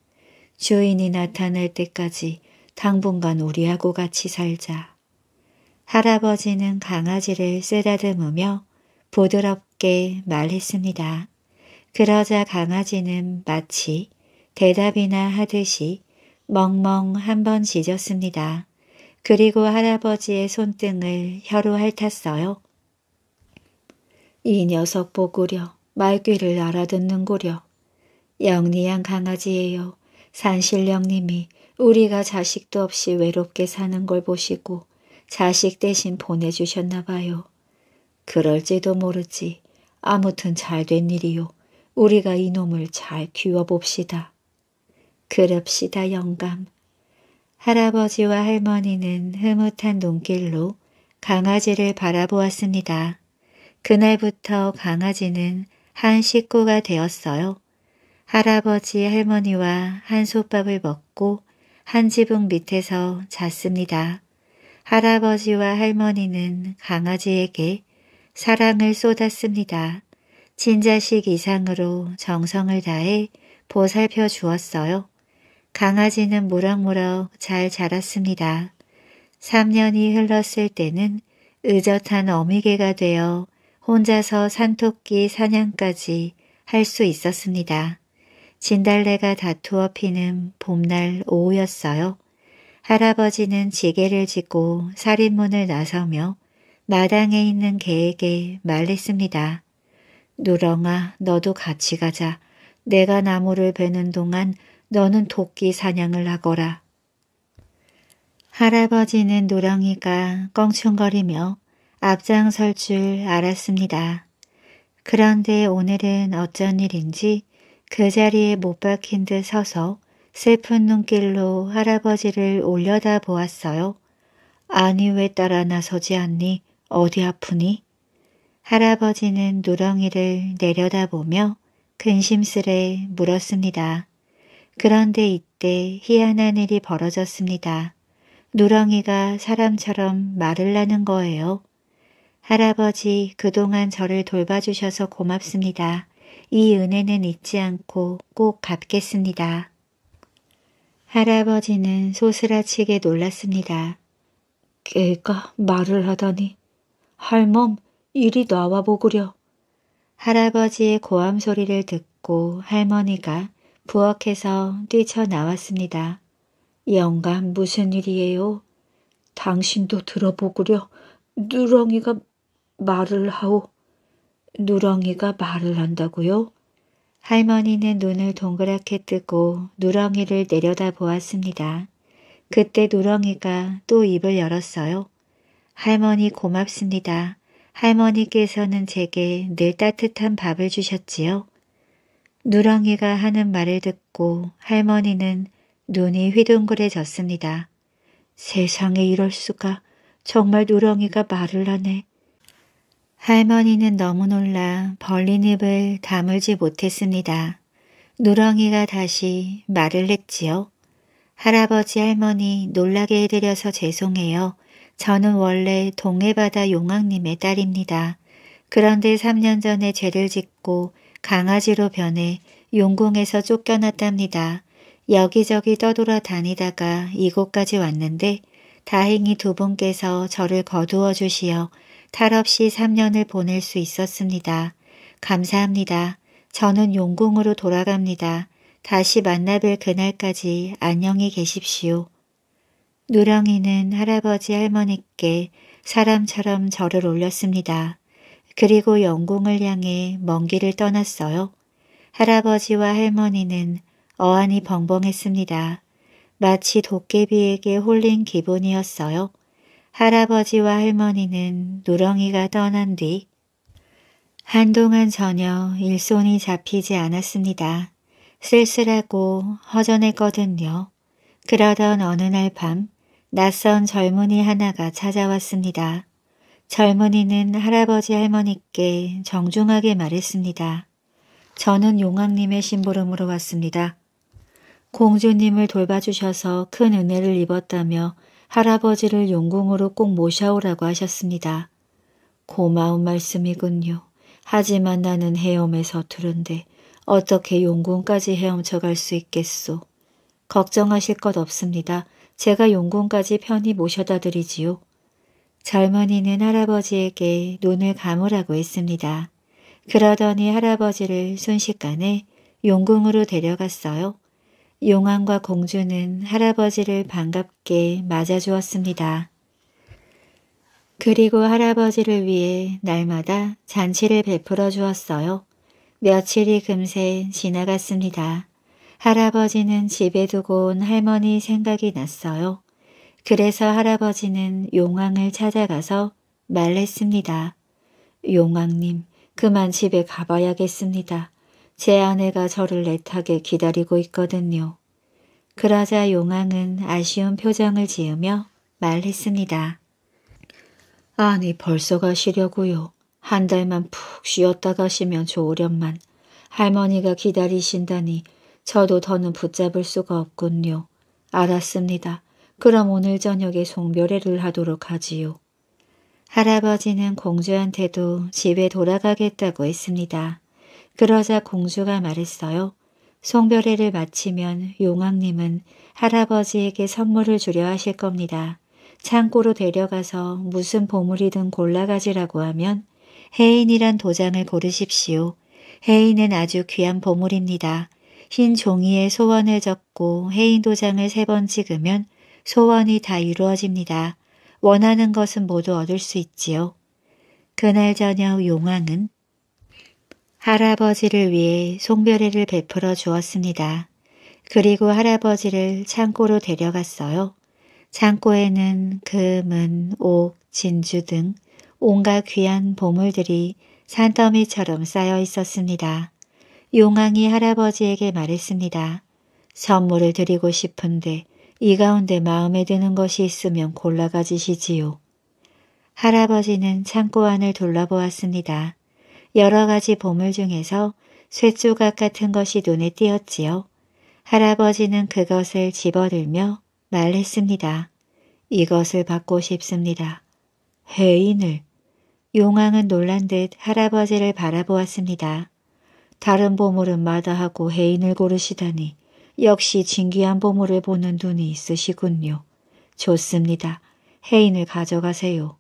주인이 나타날 때까지 당분간 우리하고 같이 살자. 할아버지는 강아지를 쓰다듬으며 부드럽게 말했습니다. 그러자 강아지는 마치 대답이나 하듯이 멍멍 한 번 짖었습니다. 그리고 할아버지의 손등을 혀로 핥았어요. 이 녀석 보구려 말귀를 알아듣는고려. 영리한 강아지예요. 산신령님이 우리가 자식도 없이 외롭게 사는 걸 보시고 자식 대신 보내주셨나 봐요. 그럴지도 모르지. 아무튼 잘 된 일이요. 우리가 이놈을 잘 키워봅시다. 그럽시다 영감. 할아버지와 할머니는 흐뭇한 눈길로 강아지를 바라보았습니다. 그날부터 강아지는 한 식구가 되었어요. 할아버지 할머니와 한솥밥을 먹고 한 지붕 밑에서 잤습니다. 할아버지와 할머니는 강아지에게 사랑을 쏟았습니다. 친자식 이상으로 정성을 다해 보살펴 주었어요. 강아지는 모락모락 잘 자랐습니다. 3년이 흘렀을 때는 의젓한 어미개가 되어 혼자서 산토끼 사냥까지 할 수 있었습니다. 진달래가 다투어 피는 봄날 오후였어요. 할아버지는 지게를 짓고 살인문을 나서며 마당에 있는 개에게 말했습니다. 누렁아 너도 같이 가자. 내가 나무를 베는 동안 너는 도끼 사냥을 하거라. 할아버지는 누렁이가 껑충거리며 앞장설 줄 알았습니다. 그런데 오늘은 어쩐 일인지 그 자리에 못 박힌 듯 서서 슬픈 눈길로 할아버지를 올려다 보았어요. 아니 왜 따라 나서지 않니? 어디 아프니? 할아버지는 누렁이를 내려다보며 근심스레 물었습니다. 그런데 이때 희한한 일이 벌어졌습니다. 누렁이가 사람처럼 말을 하는 거예요. 할아버지, 그동안 저를 돌봐주셔서 고맙습니다. 이 은혜는 잊지 않고 꼭 갚겠습니다. 할아버지는 소스라치게 놀랐습니다. 걔가 말을 하다니. 할멈, 이리 나와 보구려. 할아버지의 고함 소리를 듣고 할머니가 부엌에서 뛰쳐나왔습니다. 영감 무슨 일이에요? 당신도 들어보구려. 누렁이가 말을 하오. 누렁이가 말을 한다고요? 할머니는 눈을 동그랗게 뜨고 누렁이를 내려다 보았습니다. 그때 누렁이가 또 입을 열었어요. 할머니 고맙습니다. 할머니께서는 제게 늘 따뜻한 밥을 주셨지요. 누렁이가 하는 말을 듣고 할머니는 눈이 휘둥그레졌습니다. 세상에 이럴 수가 정말 누렁이가 말을 하네. 할머니는 너무 놀라 벌린 입을 다물지 못했습니다. 누렁이가 다시 말을 했지요. 할아버지 할머니 놀라게 해드려서 죄송해요. 저는 원래 동해바다 용왕님의 딸입니다. 그런데 3년 전에 죄를 짓고 강아지로 변해 용궁에서 쫓겨났답니다. 여기저기 떠돌아 다니다가 이곳까지 왔는데 다행히 두 분께서 저를 거두어 주시어 탈 없이 3년을 보낼 수 있었습니다. 감사합니다. 저는 용궁으로 돌아갑니다. 다시 만나뵐 그날까지 안녕히 계십시오. 누렁이는 할아버지 할머니께 사람처럼 절을 올렸습니다. 그리고 영궁을 향해 먼 길을 떠났어요. 할아버지와 할머니는 어안이 벙벙했습니다. 마치 도깨비에게 홀린 기분이었어요. 할아버지와 할머니는 누렁이가 떠난 뒤 한동안 전혀 일손이 잡히지 않았습니다. 쓸쓸하고 허전했거든요. 그러던 어느 날 밤 낯선 젊은이 하나가 찾아왔습니다. 젊은이는 할아버지 할머니께 정중하게 말했습니다. 저는 용왕님의 심부름으로 왔습니다. 공주님을 돌봐주셔서 큰 은혜를 입었다며 할아버지를 용궁으로 꼭 모셔오라고 하셨습니다. 고마운 말씀이군요. 하지만 나는 헤엄에서 두른데 어떻게 용궁까지 헤엄쳐 갈 수 있겠소. 걱정하실 것 없습니다. 제가 용궁까지 편히 모셔다 드리지요. 젊은이는 할아버지에게 눈을 감으라고 했습니다. 그러더니 할아버지를 순식간에 용궁으로 데려갔어요. 용왕과 공주는 할아버지를 반갑게 맞아주었습니다. 그리고 할아버지를 위해 날마다 잔치를 베풀어 주었어요. 며칠이 금세 지나갔습니다. 할아버지는 집에 두고 온 할머니 생각이 났어요. 그래서 할아버지는 용왕을 찾아가서 말했습니다. 용왕님, 그만 집에 가봐야겠습니다. 제 아내가 저를 애타게 기다리고 있거든요. 그러자 용왕은 아쉬운 표정을 지으며 말했습니다. 아니 벌써 가시려고요. 한 달만 푹 쉬었다 가시면 좋으련만 할머니가 기다리신다니 저도 더는 붙잡을 수가 없군요. 알았습니다. 그럼 오늘 저녁에 송별회를 하도록 하지요. 할아버지는 공주한테도 집에 돌아가겠다고 했습니다. 그러자 공주가 말했어요. 송별회를 마치면 용왕님은 할아버지에게 선물을 주려 하실 겁니다. 창고로 데려가서 무슨 보물이든 골라가지라고 하면 해인이란 도장을 고르십시오. 해인은 아주 귀한 보물입니다. 흰 종이에 소원을 적고 해인 도장을 세 번 찍으면 소원이 다 이루어집니다. 원하는 것은 모두 얻을 수 있지요. 그날 저녁 용왕은 할아버지를 위해 송별회를 베풀어 주었습니다. 그리고 할아버지를 창고로 데려갔어요. 창고에는 금, 은, 옥, 진주 등 온갖 귀한 보물들이 산더미처럼 쌓여 있었습니다. 용왕이 할아버지에게 말했습니다. 선물을 드리고 싶은데 이 가운데 마음에 드는 것이 있으면 골라 가지시지요. 할아버지는 창고 안을 둘러보았습니다. 여러 가지 보물 중에서 쇠조각 같은 것이 눈에 띄었지요. 할아버지는 그것을 집어들며 말했습니다. 이것을 받고 싶습니다. 해인을. 용왕은 놀란 듯 할아버지를 바라보았습니다. 다른 보물은 마다하고 해인을 고르시다니 역시 진귀한 보물을 보는 눈이 있으시군요. 좋습니다. 해인을 가져가세요.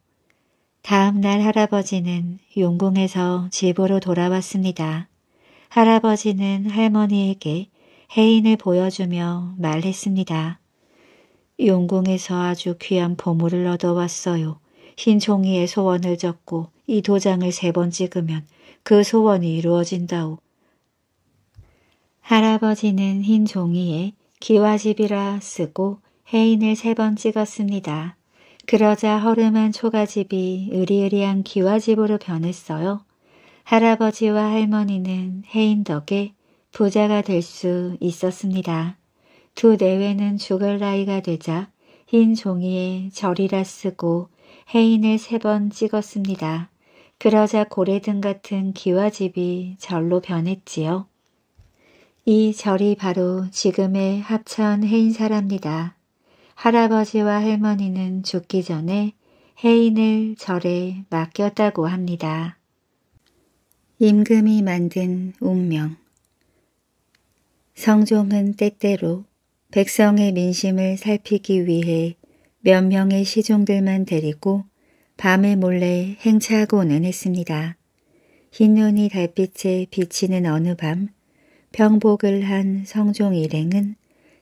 다음 날 할아버지는 용궁에서 집으로 돌아왔습니다. 할아버지는 할머니에게 해인을 보여주며 말했습니다. 용궁에서 아주 귀한 보물을 얻어왔어요. 흰 종이에 소원을 적고 이 도장을 세 번 찍으면 그 소원이 이루어진다오. 할아버지는 흰 종이에 기와집이라 쓰고 해인을 세 번 찍었습니다. 그러자 허름한 초가집이 으리으리한 기와집으로 변했어요. 할아버지와 할머니는 해인 덕에 부자가 될 수 있었습니다. 두 내외는 죽을 나이가 되자 흰 종이에 절이라 쓰고 해인을 세 번 찍었습니다. 그러자 고래등 같은 기와집이 절로 변했지요. 이 절이 바로 지금의 합천 해인사랍니다. 할아버지와 할머니는 죽기 전에 해인을 절에 맡겼다고 합니다. 임금이 만든 운명 성종은 때때로 백성의 민심을 살피기 위해 몇 명의 시종들만 데리고 밤에 몰래 행차하고는 했습니다. 흰눈이 달빛에 비치는 어느 밤 병복을 한 성종 일행은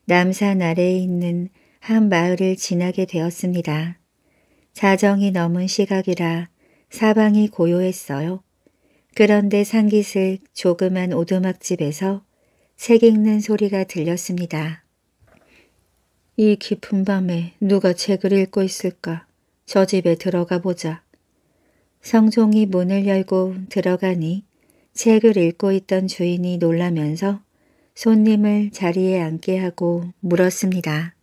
남산 아래에 있는 한 마을을 지나게 되었습니다. 자정이 넘은 시각이라 사방이 고요했어요. 그런데 산기슬 조그만 오두막집에서 책 읽는 소리가 들렸습니다. 이 깊은 밤에 누가 책을 읽고 있을까? 저 집에 들어가 보자. 성종이 문을 열고 들어가니 책을 읽고 있던 주인이 놀라면서 손님을 자리에 앉게 하고 물었습니다.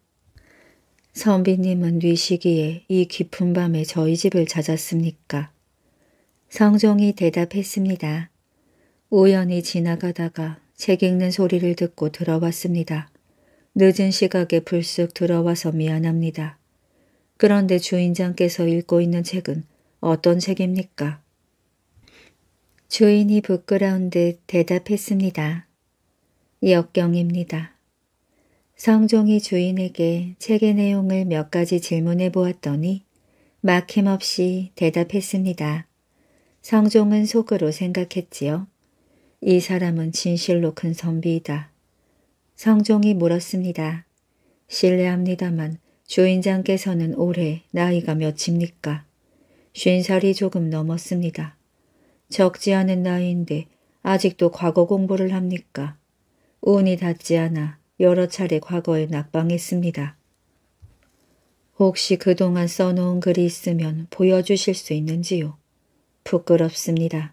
선비님은 뉘시기에 이 깊은 밤에 저희 집을 찾았습니까? 성종이 대답했습니다. 우연히 지나가다가 책 읽는 소리를 듣고 들어왔습니다. 늦은 시각에 불쑥 들어와서 미안합니다. 그런데 주인장께서 읽고 있는 책은 어떤 책입니까? 주인이 부끄러운 듯 대답했습니다. 역경입니다. 성종이 주인에게 책의 내용을 몇 가지 질문해 보았더니 막힘없이 대답했습니다. 성종은 속으로 생각했지요. 이 사람은 진실로 큰 선비이다. 성종이 물었습니다. 실례합니다만 주인장께서는 올해 나이가 몇입니까? 쉰살이 조금 넘었습니다. 적지 않은 나이인데 아직도 과거 공부를 합니까? 운이 닿지 않아 여러 차례 과거에 낙방했습니다. 혹시 그동안 써놓은 글이 있으면 보여주실 수 있는지요? 부끄럽습니다.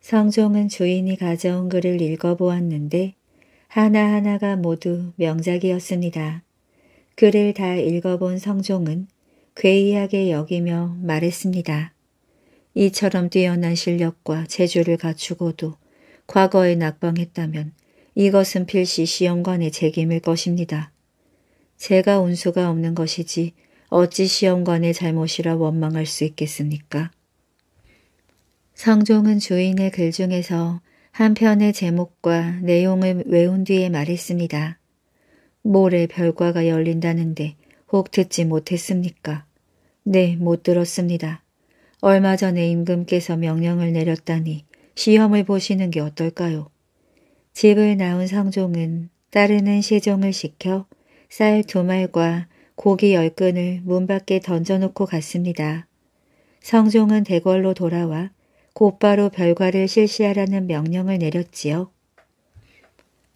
성종은 주인이 가져온 글을 읽어보았는데 하나하나가 모두 명작이었습니다. 글을 다 읽어본 성종은 괴이하게 여기며 말했습니다. 이처럼 뛰어난 실력과 재주를 갖추고도 과거에 낙방했다면 이것은 필시 시험관의 책임일 것입니다. 제가 운수가 없는 것이지 어찌 시험관의 잘못이라 원망할 수 있겠습니까? 성종은 주인의 글 중에서 한 편의 제목과 내용을 외운 뒤에 말했습니다. 모레 별과가 열린다는데 혹 듣지 못했습니까? 네, 못 들었습니다. 얼마 전에 임금께서 명령을 내렸다니 시험을 보시는 게 어떨까요? 집을 나온 성종은 따르는 시종을 시켜 쌀 두 말과 고기 열 끈을 문 밖에 던져놓고 갔습니다. 성종은 대궐로 돌아와 곧바로 별과를 실시하라는 명령을 내렸지요.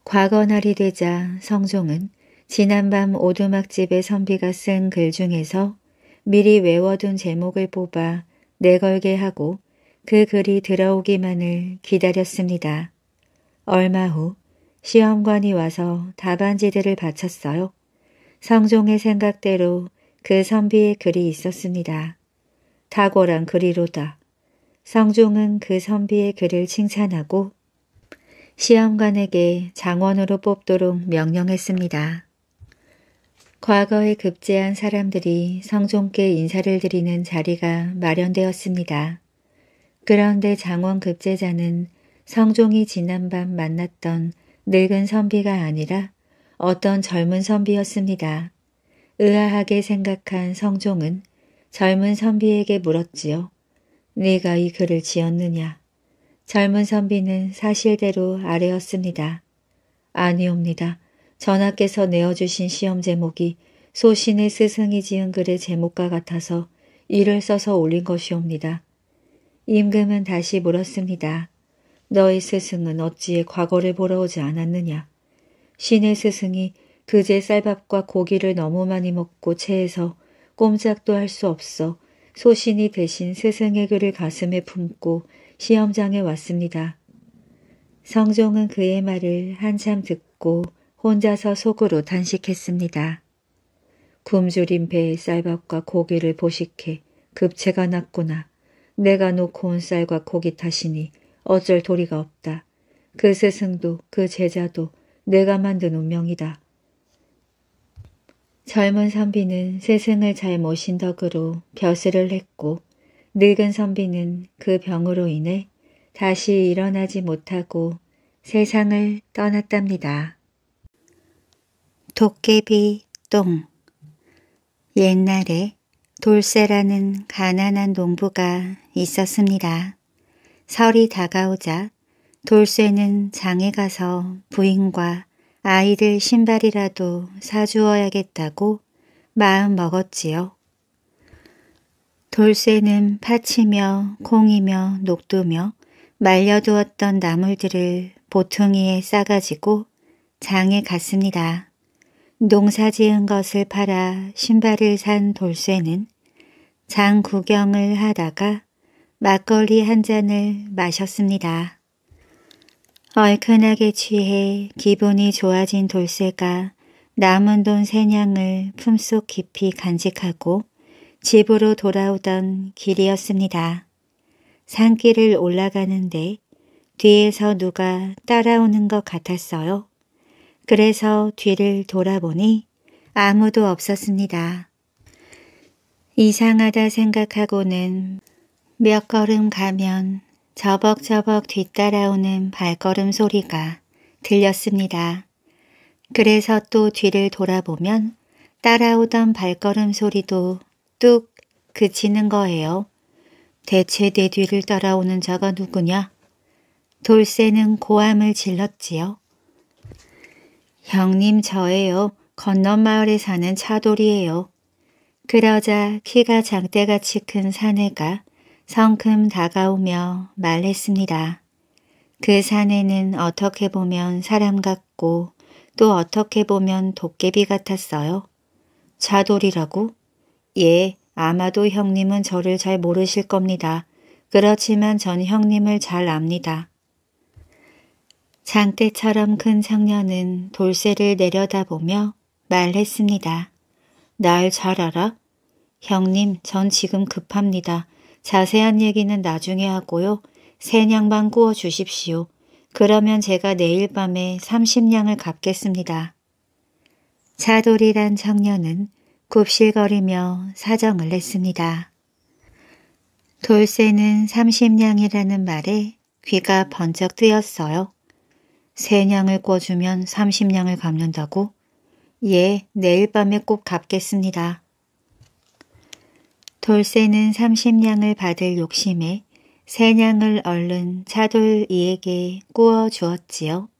과거날이 되자 성종은 지난밤 오두막집의 선비가 쓴 글 중에서 미리 외워둔 제목을 뽑아 내걸게 네 하고 그 글이 들어오기만을 기다렸습니다. 얼마 후 시험관이 와서 답안지들을 바쳤어요. 성종의 생각대로 그 선비의 글이 있었습니다. 탁월한 글이로다. 성종은 그 선비의 글을 칭찬하고 시험관에게 장원으로 뽑도록 명령했습니다. 과거에 급제한 사람들이 성종께 인사를 드리는 자리가 마련되었습니다. 그런데 장원 급제자는 성종이 지난밤 만났던 늙은 선비가 아니라 어떤 젊은 선비였습니다. 의아하게 생각한 성종은 젊은 선비에게 물었지요. 네가 이 글을 지었느냐? 젊은 선비는 사실대로 아래였습니다. 아니옵니다. 전하께서 내어주신 시험 제목이 소신의 스승이 지은 글의 제목과 같아서 이를 써서 올린 것이옵니다. 임금은 다시 물었습니다. 너희 스승은 어찌에 과거를 보러 오지 않았느냐. 신의 스승이 그제 쌀밥과 고기를 너무 많이 먹고 체해서 꼼짝도 할 수 없어 소신이 대신 스승의 글을 가슴에 품고 시험장에 왔습니다. 성종은 그의 말을 한참 듣고 혼자서 속으로 단식했습니다. 굶주린 배에 쌀밥과 고기를 보식해 급체가 났구나. 내가 놓고 온 쌀과 고기 탓이니 어쩔 도리가 없다. 그 스승도 그 제자도 내가 만든 운명이다. 젊은 선비는 스승을 잘 모신 덕으로 벼슬을 했고 늙은 선비는 그 병으로 인해 다시 일어나지 못하고 세상을 떠났답니다. 도깨비 똥 옛날에 돌쇠라는 가난한 농부가 있었습니다. 설이 다가오자 돌쇠는 장에 가서 부인과 아이들 신발이라도 사주어야겠다고 마음 먹었지요. 돌쇠는 파치며 콩이며 녹두며 말려두었던 나물들을 보퉁이에 싸가지고 장에 갔습니다. 농사지은 것을 팔아 신발을 산 돌쇠는 장 구경을 하다가 막걸리 한 잔을 마셨습니다. 얼큰하게 취해 기분이 좋아진 돌쇠가 남은 돈 세냥을 품속 깊이 간직하고 집으로 돌아오던 길이었습니다. 산길을 올라가는데 뒤에서 누가 따라오는 것 같았어요. 그래서 뒤를 돌아보니 아무도 없었습니다. 이상하다 생각하고는 몇 걸음 가면 저벅저벅 뒤따라오는 발걸음 소리가 들렸습니다. 그래서 또 뒤를 돌아보면 따라오던 발걸음 소리도 뚝 그치는 거예요. 대체 내 뒤를 따라오는 자가 누구냐? 돌쇠는 고함을 질렀지요. 형님 저예요. 건너마을에 사는 차돌이에요. 그러자 키가 장대같이 큰 사내가 성큼 다가오며 말했습니다. 그 사내는 어떻게 보면 사람 같고 또 어떻게 보면 도깨비 같았어요. 차돌이라고 예, 아마도 형님은 저를 잘 모르실 겁니다. 그렇지만 전 형님을 잘 압니다. 장대처럼 큰 상녀는 돌쇠를 내려다보며 말했습니다. 날 잘 알아? 형님, 전 지금 급합니다. 자세한 얘기는 나중에 하고요. 세냥만 구워 주십시오. 그러면 제가 내일 밤에 30냥을 갚겠습니다. 차돌이란 청년은 굽실거리며 사정을 냈습니다. 돌쇠는 30냥이라는 말에 귀가 번쩍 뜨였어요. 세냥을 꿔주면 30냥을 갚는다고? 예, 내일 밤에 꼭 갚겠습니다. 돌쇠는 삼십냥을 받을 욕심에 세냥을 얼른 차돌 이에게 꾸어 주었지요.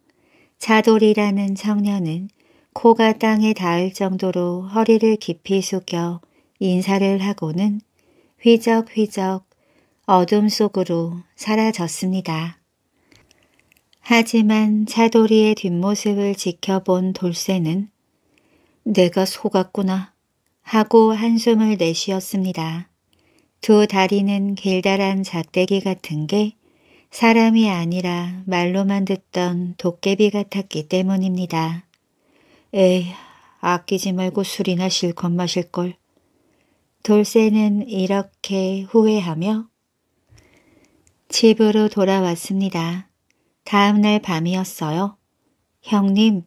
차돌이라는 청년은 코가 땅에 닿을 정도로 허리를 깊이 숙여 인사를 하고는 휘적휘적 어둠 속으로 사라졌습니다. 하지만 차돌이의 뒷모습을 지켜본 돌쇠는 내가 속았구나. 하고 한숨을 내쉬었습니다. 두 다리는 길다란 작대기 같은 게 사람이 아니라 말로만 듣던 도깨비 같았기 때문입니다. 에이, 아끼지 말고 술이나 실컷 마실걸. 돌쇠는 이렇게 후회하며 집으로 돌아왔습니다. 다음날 밤이었어요. 형님,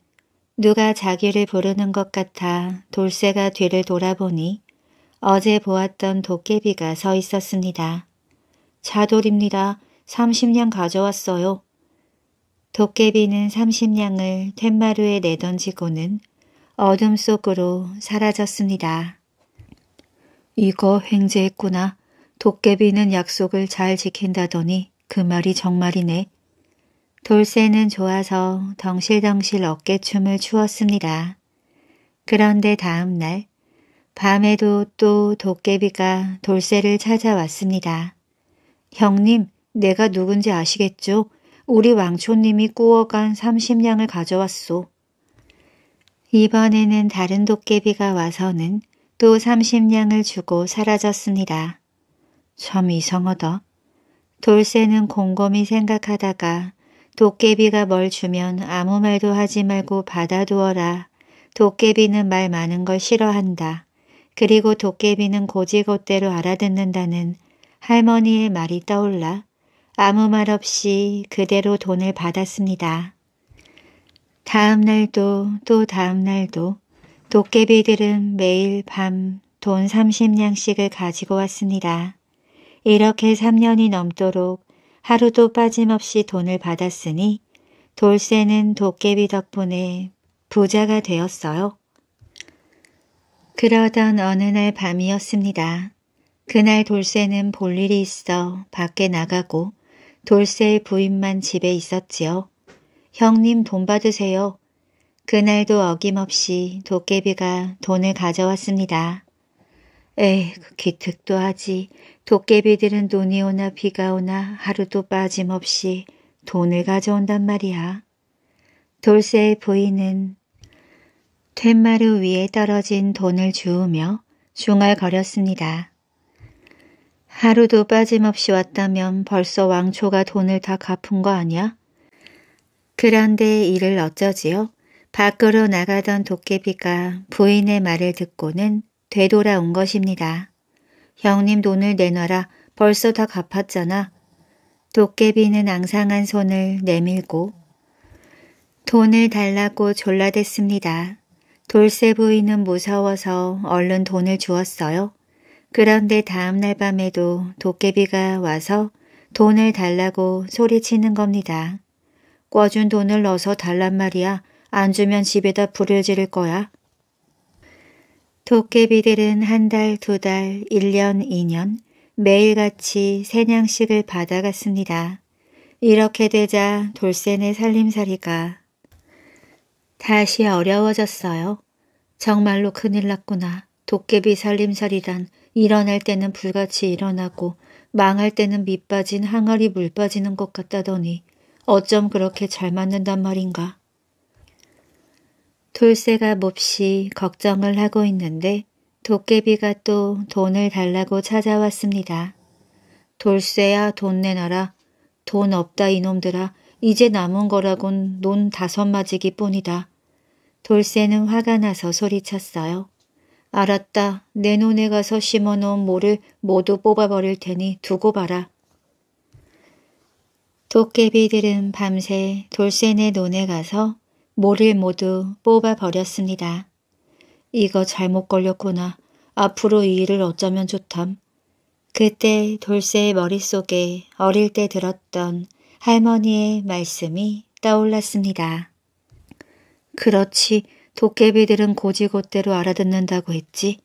누가 자기를 부르는 것 같아 돌쇠가 뒤를 돌아보니 어제 보았던 도깨비가 서 있었습니다. 자돌입니다. 30냥 가져왔어요. 도깨비는 30냥을 툇마루에 내던지고는 어둠 속으로 사라졌습니다. 이거 횡재했구나. 도깨비는 약속을 잘 지킨다더니 그 말이 정말이네. 돌쇠는 좋아서 덩실덩실 어깨춤을 추었습니다. 그런데 다음 날 밤에도 또 도깨비가 돌쇠를 찾아왔습니다. 형님, 내가 누군지 아시겠죠? 우리 왕촌님이 꾸어간 삼십냥을 가져왔소. 이번에는 다른 도깨비가 와서는 또 삼십냥을 주고 사라졌습니다. 참 이상하다. 돌쇠는 곰곰이 생각하다가 도깨비가 뭘 주면 아무 말도 하지 말고 받아두어라. 도깨비는 말 많은 걸 싫어한다. 그리고 도깨비는 고지곳대로 알아듣는다는 할머니의 말이 떠올라 아무 말 없이 그대로 돈을 받았습니다. 다음 날도 또 다음 날도 도깨비들은 매일 밤 돈 30냥씩을 가지고 왔습니다. 이렇게 3년이 넘도록 하루도 빠짐없이 돈을 받았으니 돌쇠는 도깨비 덕분에 부자가 되었어요. 그러던 어느 날 밤이었습니다. 그날 돌쇠는 볼 일이 있어 밖에 나가고 돌쇠의 부인만 집에 있었지요. 형님 돈 받으세요. 그날도 어김없이 도깨비가 돈을 가져왔습니다. 에이, 그 기특도 하지. 도깨비들은 눈이 오나 비가 오나 하루도 빠짐없이 돈을 가져온단 말이야. 돌쇠의 부인은 툇마루 위에 떨어진 돈을 주우며 중얼거렸습니다. 하루도 빠짐없이 왔다면 벌써 왕초가 돈을 다 갚은 거 아니야? 그런데 이를 어쩌지요? 밖으로 나가던 도깨비가 부인의 말을 듣고는 되돌아온 것입니다. 형님 돈을 내놔라. 벌써 다 갚았잖아. 도깨비는 앙상한 손을 내밀고 돈을 달라고 졸라댔습니다. 돌쇠 부인은 무서워서 얼른 돈을 주었어요. 그런데 다음날 밤에도 도깨비가 와서 돈을 달라고 소리치는 겁니다. 꿔준 돈을 넣어서 달란 말이야. 안 주면 집에다 불을 지를 거야. 도깨비들은 한 달, 두 달, 1년, 2년 매일같이 세냥식을 받아갔습니다. 이렇게 되자 돌쇠네 살림살이가 다시 어려워졌어요. 정말로 큰일 났구나. 도깨비 살림살이란 일어날 때는 불같이 일어나고 망할 때는 밑 빠진 항아리 물 빠지는 것 같다더니 어쩜 그렇게 잘 맞는단 말인가. 돌쇠가 몹시 걱정을 하고 있는데 도깨비가 또 돈을 달라고 찾아왔습니다. 돌쇠야 돈 내놔라. 돈 없다 이놈들아. 이제 남은 거라곤 논 다섯 마지기 뿐이다. 돌쇠는 화가 나서 소리쳤어요. 알았다. 내 논에 가서 심어놓은 모를 모두 뽑아버릴 테니 두고 봐라. 도깨비들은 밤새 돌쇠네 논에 가서 모를 모두 뽑아버렸습니다. 이거 잘못 걸렸구나. 앞으로 이 일을 어쩌면 좋담. 그때 돌쇠의 머릿속에 어릴 때 들었던 할머니의 말씀이 떠올랐습니다. 그렇지, 도깨비들은 고지고대로 알아듣는다고 했지.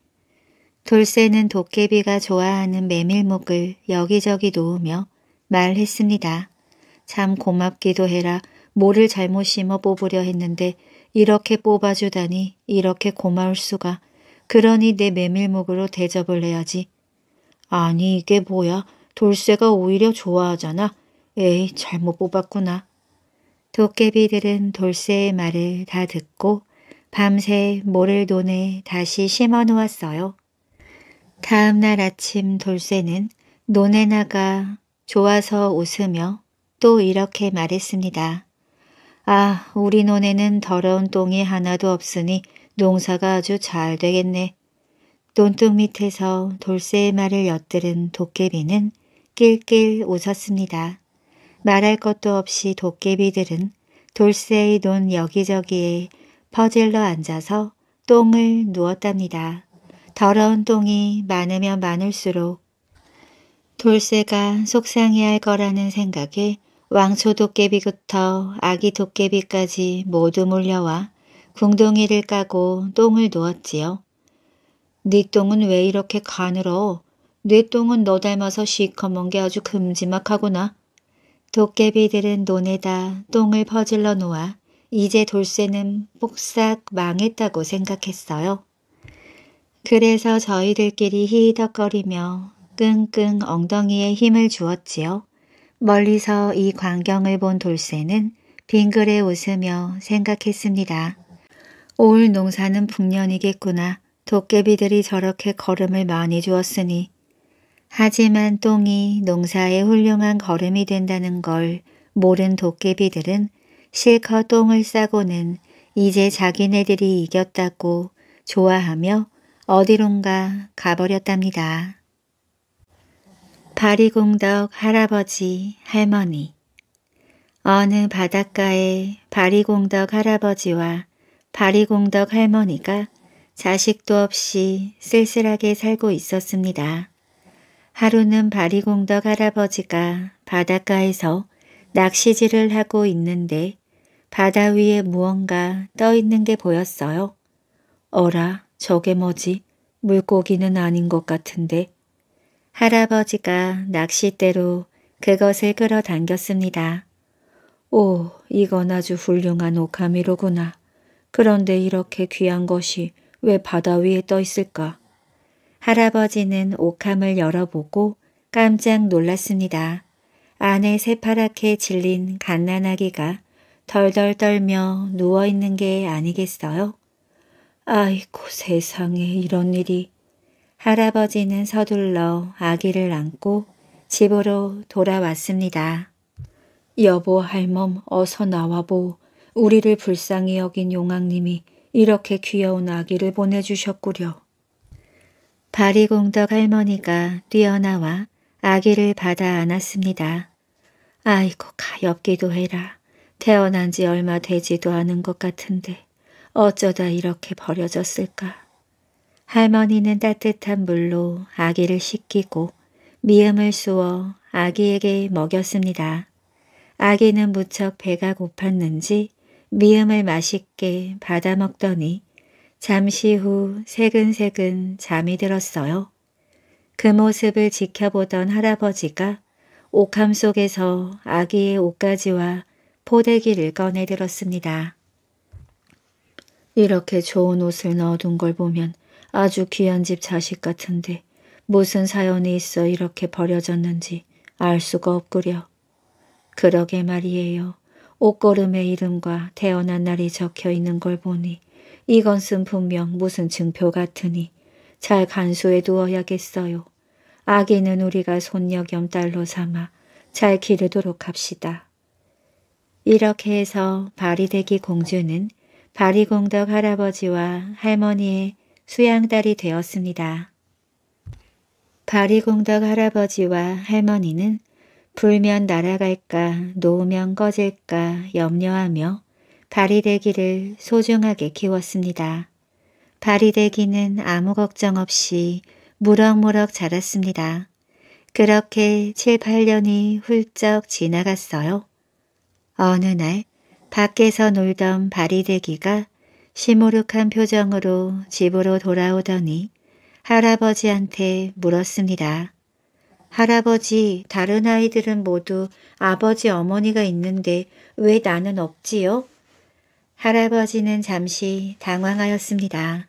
돌쇠는 도깨비가 좋아하는 메밀묵을 여기저기 놓으며 말했습니다. 참 고맙기도 해라. 모를 잘못 심어 뽑으려 했는데 이렇게 뽑아주다니 이렇게 고마울 수가 그러니 내 메밀목으로 대접을 해야지. 아니 이게 뭐야 돌쇠가 오히려 좋아하잖아. 에이 잘못 뽑았구나. 도깨비들은 돌쇠의 말을 다 듣고 밤새 모를 논에 다시 심어 놓았어요. 다음 날 아침 돌쇠는 논에 나가 좋아서 웃으며 또 이렇게 말했습니다. 아, 우리 논에는 더러운 똥이 하나도 없으니 농사가 아주 잘 되겠네. 논둑 밑에서 돌쇠의 말을 엿들은 도깨비는 낄낄 웃었습니다. 말할 것도 없이 도깨비들은 돌쇠의 논 여기저기에 퍼질러 앉아서 똥을 누웠답니다. 더러운 똥이 많으면 많을수록 돌쇠가 속상해할 거라는 생각에 왕초 도깨비부터 아기 도깨비까지 모두 몰려와 궁둥이를 까고 똥을 놓았지요. 네 똥은 왜 이렇게 가늘어? 네 똥은 너 닮아서 시커먼 게 아주 금지막하구나. 도깨비들은 논에다 똥을 퍼질러 놓아 이제 돌쇠는 폭삭 망했다고 생각했어요. 그래서 저희들끼리 히덕거리며 끙끙 엉덩이에 힘을 주었지요. 멀리서 이 광경을 본 돌쇠는 빙그레 웃으며 생각했습니다. 올 농사는 풍년이겠구나. 도깨비들이 저렇게 걸음을 많이 주었으니. 하지만 똥이 농사에 훌륭한 걸음이 된다는 걸 모른 도깨비들은 실컷 똥을 싸고는 이제 자기네들이 이겼다고 좋아하며 어디론가 가버렸답니다. 바리공덕 할아버지 할머니 어느 바닷가에 바리공덕 할아버지와 바리공덕 할머니가 자식도 없이 쓸쓸하게 살고 있었습니다. 하루는 바리공덕 할아버지가 바닷가에서 낚시질을 하고 있는데 바다 위에 무언가 떠 있는 게 보였어요. 어라 저게 뭐지? 물고기는 아닌 것 같은데 할아버지가 낚싯대로 그것을 끌어당겼습니다. 오, 이건 아주 훌륭한 오카미로구나. 그런데 이렇게 귀한 것이 왜 바다 위에 떠 있을까? 할아버지는 옥함을 열어보고 깜짝 놀랐습니다. 안에 새파랗게 질린 갓난아기가 덜덜 떨며 누워있는 게 아니겠어요? 아이고 세상에 이런 일이 할아버지는 서둘러 아기를 안고 집으로 돌아왔습니다. 여보 할멈 어서 나와보. 우리를 불쌍히 여긴 용왕님이 이렇게 귀여운 아기를 보내주셨구려. 바리공덕 할머니가 뛰어나와 아기를 받아 안았습니다. 아이고 가엾기도 해라. 태어난 지 얼마 되지도 않은 것 같은데 어쩌다 이렇게 버려졌을까. 할머니는 따뜻한 물로 아기를 씻기고 미음을 쑤어 아기에게 먹였습니다. 아기는 무척 배가 고팠는지 미음을 맛있게 받아 먹더니 잠시 후 새근새근 잠이 들었어요. 그 모습을 지켜보던 할아버지가 옥함 속에서 아기의 옷가지와 포대기를 꺼내 들었습니다. 이렇게 좋은 옷을 넣어둔 걸 보면 아주 귀한 집 자식 같은데 무슨 사연이 있어 이렇게 버려졌는지 알 수가 없구려. 그러게 말이에요. 옷걸음의 이름과 태어난 날이 적혀 있는 걸 보니 이건 쓴 분명 무슨 증표 같으니 잘 간수해 두어야겠어요. 아기는 우리가 손녀 겸 딸로 삼아 잘 기르도록 합시다. 이렇게 해서 바리대기 공주는 바리공덕 할아버지와 할머니의 수양달이 되었습니다. 바리공덕 할아버지와 할머니는 불면 날아갈까 놓으면 꺼질까 염려하며 바리대기를 소중하게 키웠습니다. 바리대기는 아무 걱정 없이 무럭무럭 자랐습니다. 그렇게 7, 8년이 훌쩍 지나갔어요. 어느 날 밖에서 놀던 바리대기가 시무룩한 표정으로 집으로 돌아오더니 할아버지한테 물었습니다. 할아버지, 다른 아이들은 모두 아버지 어머니가 있는데 왜 나는 없지요? 할아버지는 잠시 당황하였습니다.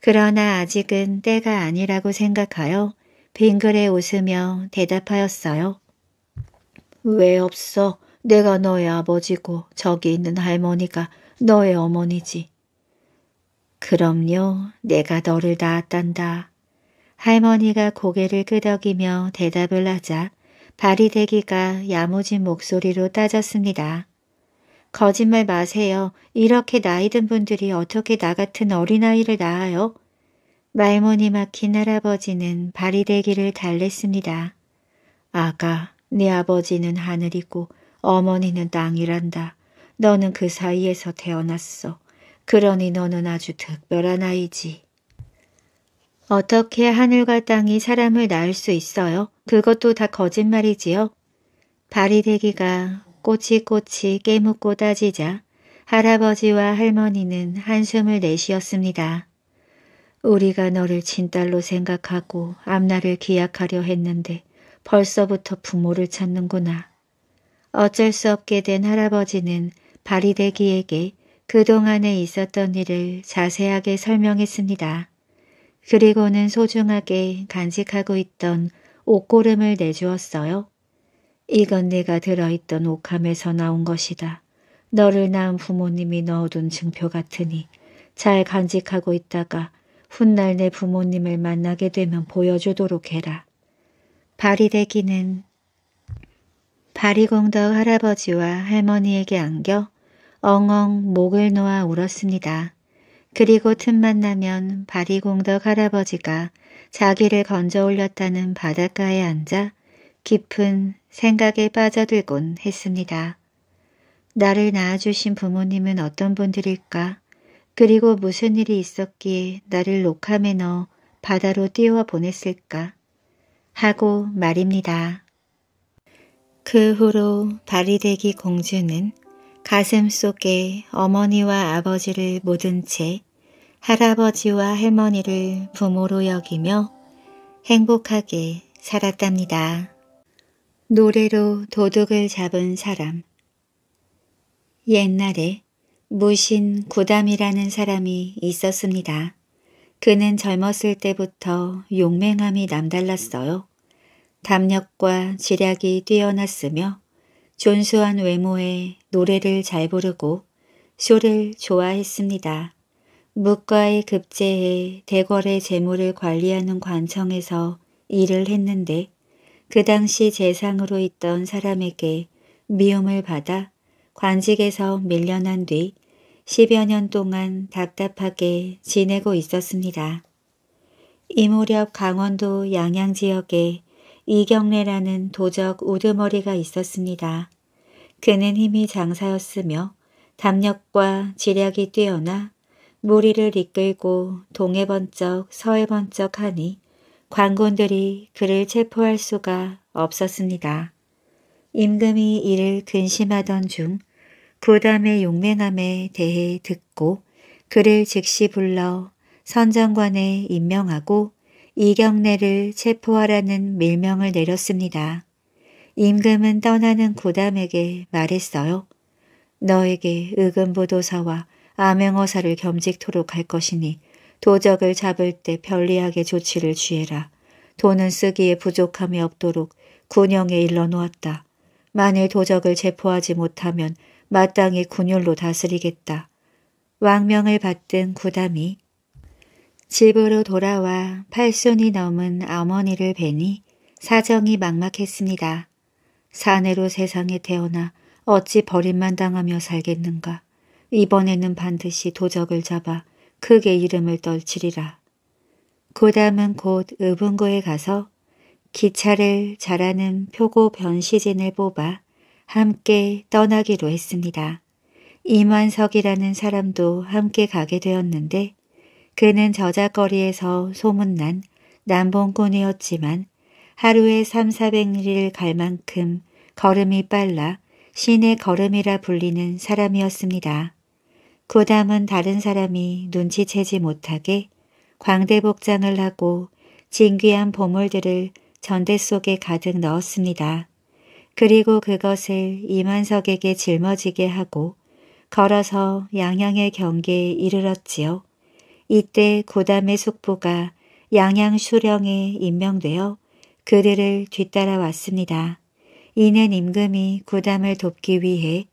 그러나 아직은 때가 아니라고 생각하여 빙그레 웃으며 대답하였어요. 왜 없어? 내가 너의 아버지고 저기 있는 할머니가 너의 어머니지. 그럼요, 내가 너를 낳았단다. 할머니가 고개를 끄덕이며 대답을 하자 바리대기가 야무진 목소리로 따졌습니다. 거짓말 마세요. 이렇게 나이 든 분들이 어떻게 나 같은 어린아이를 낳아요? 말문이 막힌 할아버지는 바리대기를 달랬습니다. 아가, 네 아버지는 하늘이고 어머니는 땅이란다. 너는 그 사이에서 태어났어. 그러니 너는 아주 특별한 아이지. 어떻게 하늘과 땅이 사람을 낳을 수 있어요? 그것도 다 거짓말이지요. 바리대기가 꼬치꼬치 깨묻고 따지자 할아버지와 할머니는 한숨을 내쉬었습니다. 우리가 너를 친딸로 생각하고 앞날을 기약하려 했는데 벌써부터 부모를 찾는구나. 어쩔 수 없게 된 할아버지는 바리데기에게 그동안에 있었던 일을 자세하게 설명했습니다. 그리고는 소중하게 간직하고 있던 옷고름을 내주었어요. 이건 네가 들어있던 옥함에서 나온 것이다. 너를 낳은 부모님이 넣어둔 증표 같으니 잘 간직하고 있다가 훗날 내 부모님을 만나게 되면 보여주도록 해라. 바리대기는 바리공덕 할아버지와 할머니에게 안겨 엉엉 목을 놓아 울었습니다. 그리고 틈만 나면 바리공덕 할아버지가 자기를 건져 올렸다는 바닷가에 앉아 깊은 생각에 빠져들곤 했습니다. 나를 낳아주신 부모님은 어떤 분들일까? 그리고 무슨 일이 있었기에 나를 녹함에 넣어 바다로 띄워 보냈을까? 하고 말입니다. 그 후로 바리대기 공주는 가슴 속에 어머니와 아버지를 묻은 채 할아버지와 할머니를 부모로 여기며 행복하게 살았답니다. 노래로 도둑을 잡은 사람 옛날에 무신 구담이라는 사람이 있었습니다. 그는 젊었을 때부터 용맹함이 남달랐어요. 담력과 지략이 뛰어났으며 존수한 외모에 노래를 잘 부르고 쇼를 좋아했습니다. 무과의급제에 대궐의 재물을 관리하는 관청에서 일을 했는데 그 당시 재상으로 있던 사람에게 미움을 받아 관직에서 밀려난 뒤 10여 년 동안 답답하게 지내고 있었습니다. 이무렵 강원도 양양 지역에 이경래라는 도적 우두머리가 있었습니다. 그는 힘이 장사였으며 담력과 지략이 뛰어나 무리를 이끌고 동해 번쩍 서해 번쩍 하니 관군들이 그를 체포할 수가 없었습니다. 임금이 이를 근심하던 중 구담의 용맹함에 대해 듣고 그를 즉시 불러 선장관에 임명하고 이경래를 체포하라는 밀명을 내렸습니다. 임금은 떠나는 고담에게 말했어요. 너에게 의금부도사와 암행어사를 겸직토록 할 것이니 도적을 잡을 때 편리하게 조치를 취해라. 돈은 쓰기에 부족함이 없도록 군영에 일러놓았다. 만일 도적을 체포하지 못하면 마땅히 군율로 다스리겠다. 왕명을 받든 구담이 집으로 돌아와 팔순이 넘은 어머니를 뵈니 사정이 막막했습니다. 사내로 세상에 태어나 어찌 버림만 당하며 살겠는가. 이번에는 반드시 도적을 잡아 크게 이름을 떨치리라. 그다음은곧읍은고에 가서 기차를 잘하는 표고 변시진을 뽑아 함께 떠나기로 했습니다. 이만석이라는 사람도 함께 가게 되었는데 그는 저작거리에서 소문난 남봉꾼이었지만 하루에 3, 400리를 갈 만큼 걸음이 빨라 신의 걸음이라 불리는 사람이었습니다. 구담은 다른 사람이 눈치채지 못하게 광대복장을 하고 진귀한 보물들을 전대 속에 가득 넣었습니다. 그리고 그것을 이만석에게 짊어지게 하고 걸어서 양양의 경계에 이르렀지요. 이때 고담의 속보가 양양수령에 임명되어 그들을 뒤따라왔습니다. 이는 임금이 고담을 돕기 위해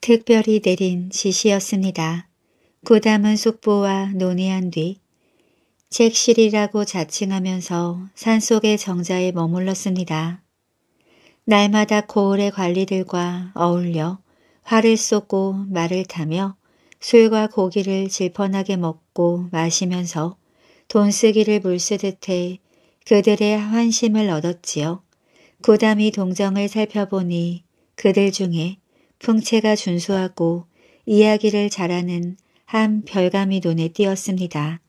특별히 내린 지시였습니다. 고담은 속보와 논의한 뒤 책실이라고 자칭하면서 산속의 정자에 머물렀습니다. 날마다 고을의 관리들과 어울려 활을 쏘고 말을 타며 술과 고기를 질펀하게 먹고 마시면서 돈 쓰기를 물쓰듯 해 그들의 환심을 얻었지요. 구담이 동정을 살펴보니 그들 중에 풍채가 준수하고 이야기를 잘하는 한 별감이 눈에 띄었습니다.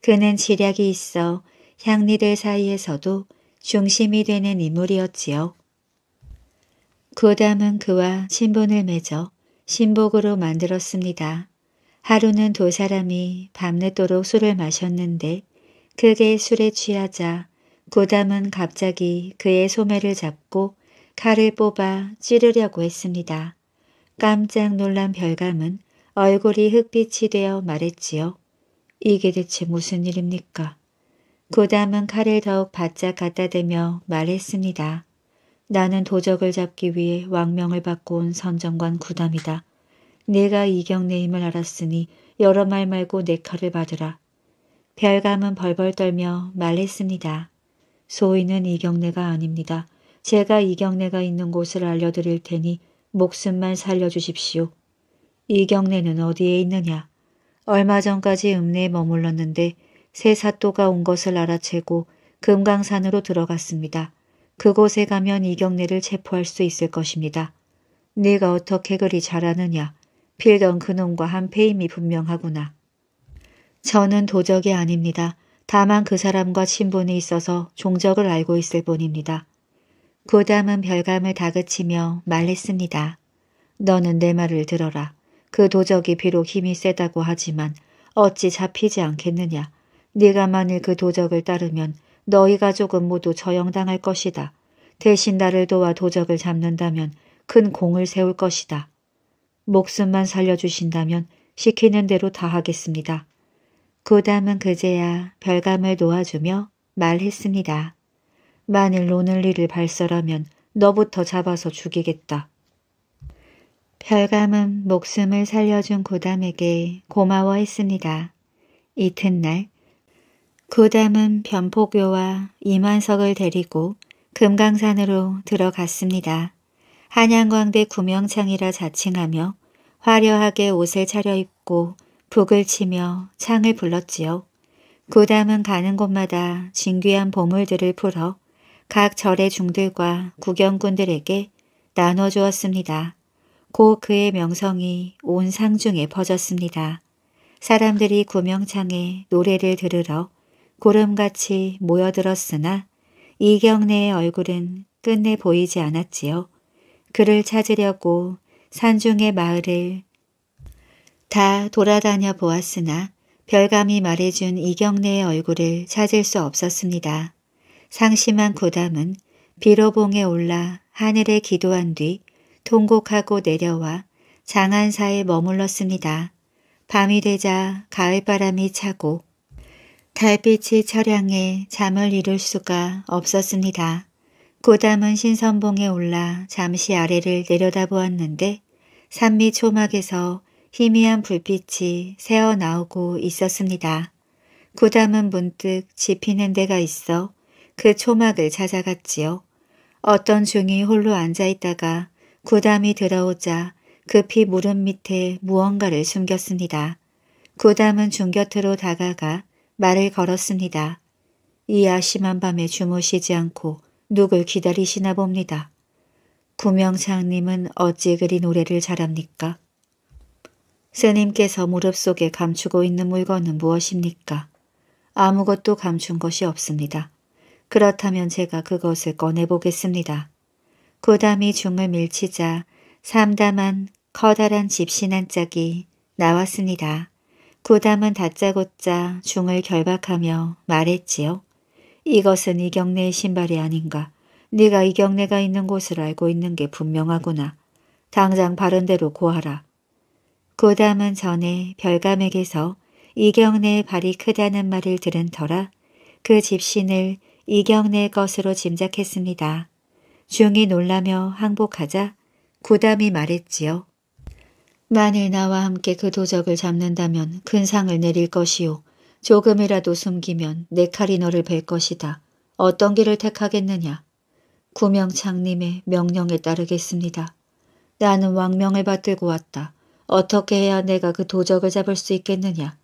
그는 지략이 있어 향리들 사이에서도 중심이 되는 인물이었지요. 구담은 그와 친분을 맺어 신복으로 만들었습니다. 하루는 두 사람이 밤늦도록 술을 마셨는데 그게 술에 취하자 고담은 갑자기 그의 소매를 잡고 칼을 뽑아 찌르려고 했습니다. 깜짝 놀란 별감은 얼굴이 흑빛이 되어 말했지요. 이게 대체 무슨 일입니까? 고담은 칼을 더욱 바짝 갖다 대며 말했습니다. 나는 도적을 잡기 위해 왕명을 받고 온 선정관 구담이다. 내가 이경내임을 알았으니 여러 말 말고 내 칼을 받으라. 별감은 벌벌 떨며 말했습니다. 소인은 이경내가 아닙니다. 제가 이경내가 있는 곳을 알려드릴 테니 목숨만 살려주십시오. 이경내는 어디에 있느냐? 얼마 전까지 읍내에 머물렀는데 새 사또가 온 것을 알아채고 금강산으로 들어갔습니다. 그곳에 가면 이경래를 체포할 수 있을 것입니다. 네가 어떻게 그리 잘하느냐. 필던 그놈과 한패임이 분명하구나. 저는 도적이 아닙니다. 다만 그 사람과 친분이 있어서 종적을 알고 있을 뿐입니다. 그다음은 별감을 다그치며 말했습니다. 너는 내 말을 들어라. 그 도적이 비록 힘이 세다고 하지만 어찌 잡히지 않겠느냐. 네가 만일 그 도적을 따르면 너희 가족은 모두 저영당할 것이다. 대신 나를 도와 도적을 잡는다면 큰 공을 세울 것이다. 목숨만 살려주신다면 시키는 대로 다 하겠습니다. 고담은 그제야 별감을 놓아주며 말했습니다. 만일 로늘리를 발설하면 너부터 잡아서 죽이겠다. 별감은 목숨을 살려준 고담에게 고마워했습니다. 이튿날 그다음은 변포교와 임만석을 데리고 금강산으로 들어갔습니다. 한양광대 구명창이라 자칭하며 화려하게 옷을 차려입고 북을 치며 창을 불렀지요. 그다음은 가는 곳마다 진귀한 보물들을 풀어 각 절의 중들과 구경꾼들에게 나눠주었습니다. 곧 그의 명성이 온 상중에 퍼졌습니다. 사람들이 구명창에 노래를 들으러 고름같이 모여들었으나 이경래의 얼굴은 끝내 보이지 않았지요. 그를 찾으려고 산중의 마을을 다 돌아다녀 보았으나 별감이 말해준 이경래의 얼굴을 찾을 수 없었습니다. 상심한 구담은 비로봉에 올라 하늘에 기도한 뒤 통곡하고 내려와 장안사에 머물렀습니다. 밤이 되자 가을바람이 차고 달빛이 철양에 잠을 이룰 수가 없었습니다. 고담은 신선봉에 올라 잠시 아래를 내려다보았는데 산미 초막에서 희미한 불빛이 새어나오고 있었습니다. 고담은 문득 지피는 데가 있어 그 초막을 찾아갔지요. 어떤 중이 홀로 앉아있다가 구담이 들어오자 급히 그 무릎 밑에 무언가를 숨겼습니다. 구담은 중 곁으로 다가가 말을 걸었습니다. 이 아심한 밤에 주무시지 않고 누굴 기다리시나 봅니다. 구명상님은 어찌 그리 노래를 잘합니까? 스님께서 무릎 속에 감추고 있는 물건은 무엇입니까? 아무것도 감춘 것이 없습니다. 그렇다면 제가 그것을 꺼내보겠습니다. 구담이 중을 밀치자 삼담한 커다란 집신 한 짝이 나왔습니다. 구담은 다짜고짜 중을 결박하며 말했지요. 이것은 이경래의 신발이 아닌가. 네가 이경래가 있는 곳을 알고 있는 게 분명하구나. 당장 바른 대로 고하라. 고담은 전에 별감에게서 이경래의 발이 크다는 말을 들은 터라 그 집신을 이경래의 것으로 짐작했습니다. 중이 놀라며 항복하자 고담이 말했지요. 만일 나와 함께 그 도적을 잡는다면 큰상을 내릴 것이요. 조금이라도 숨기면 내 칼이 너를 뵐 것이다. 어떤 길을 택하겠느냐. 구명창님의 명령에 따르겠습니다. 나는 왕명을 받들고 왔다. 어떻게 해야 내가 그 도적을 잡을 수 있겠느냐.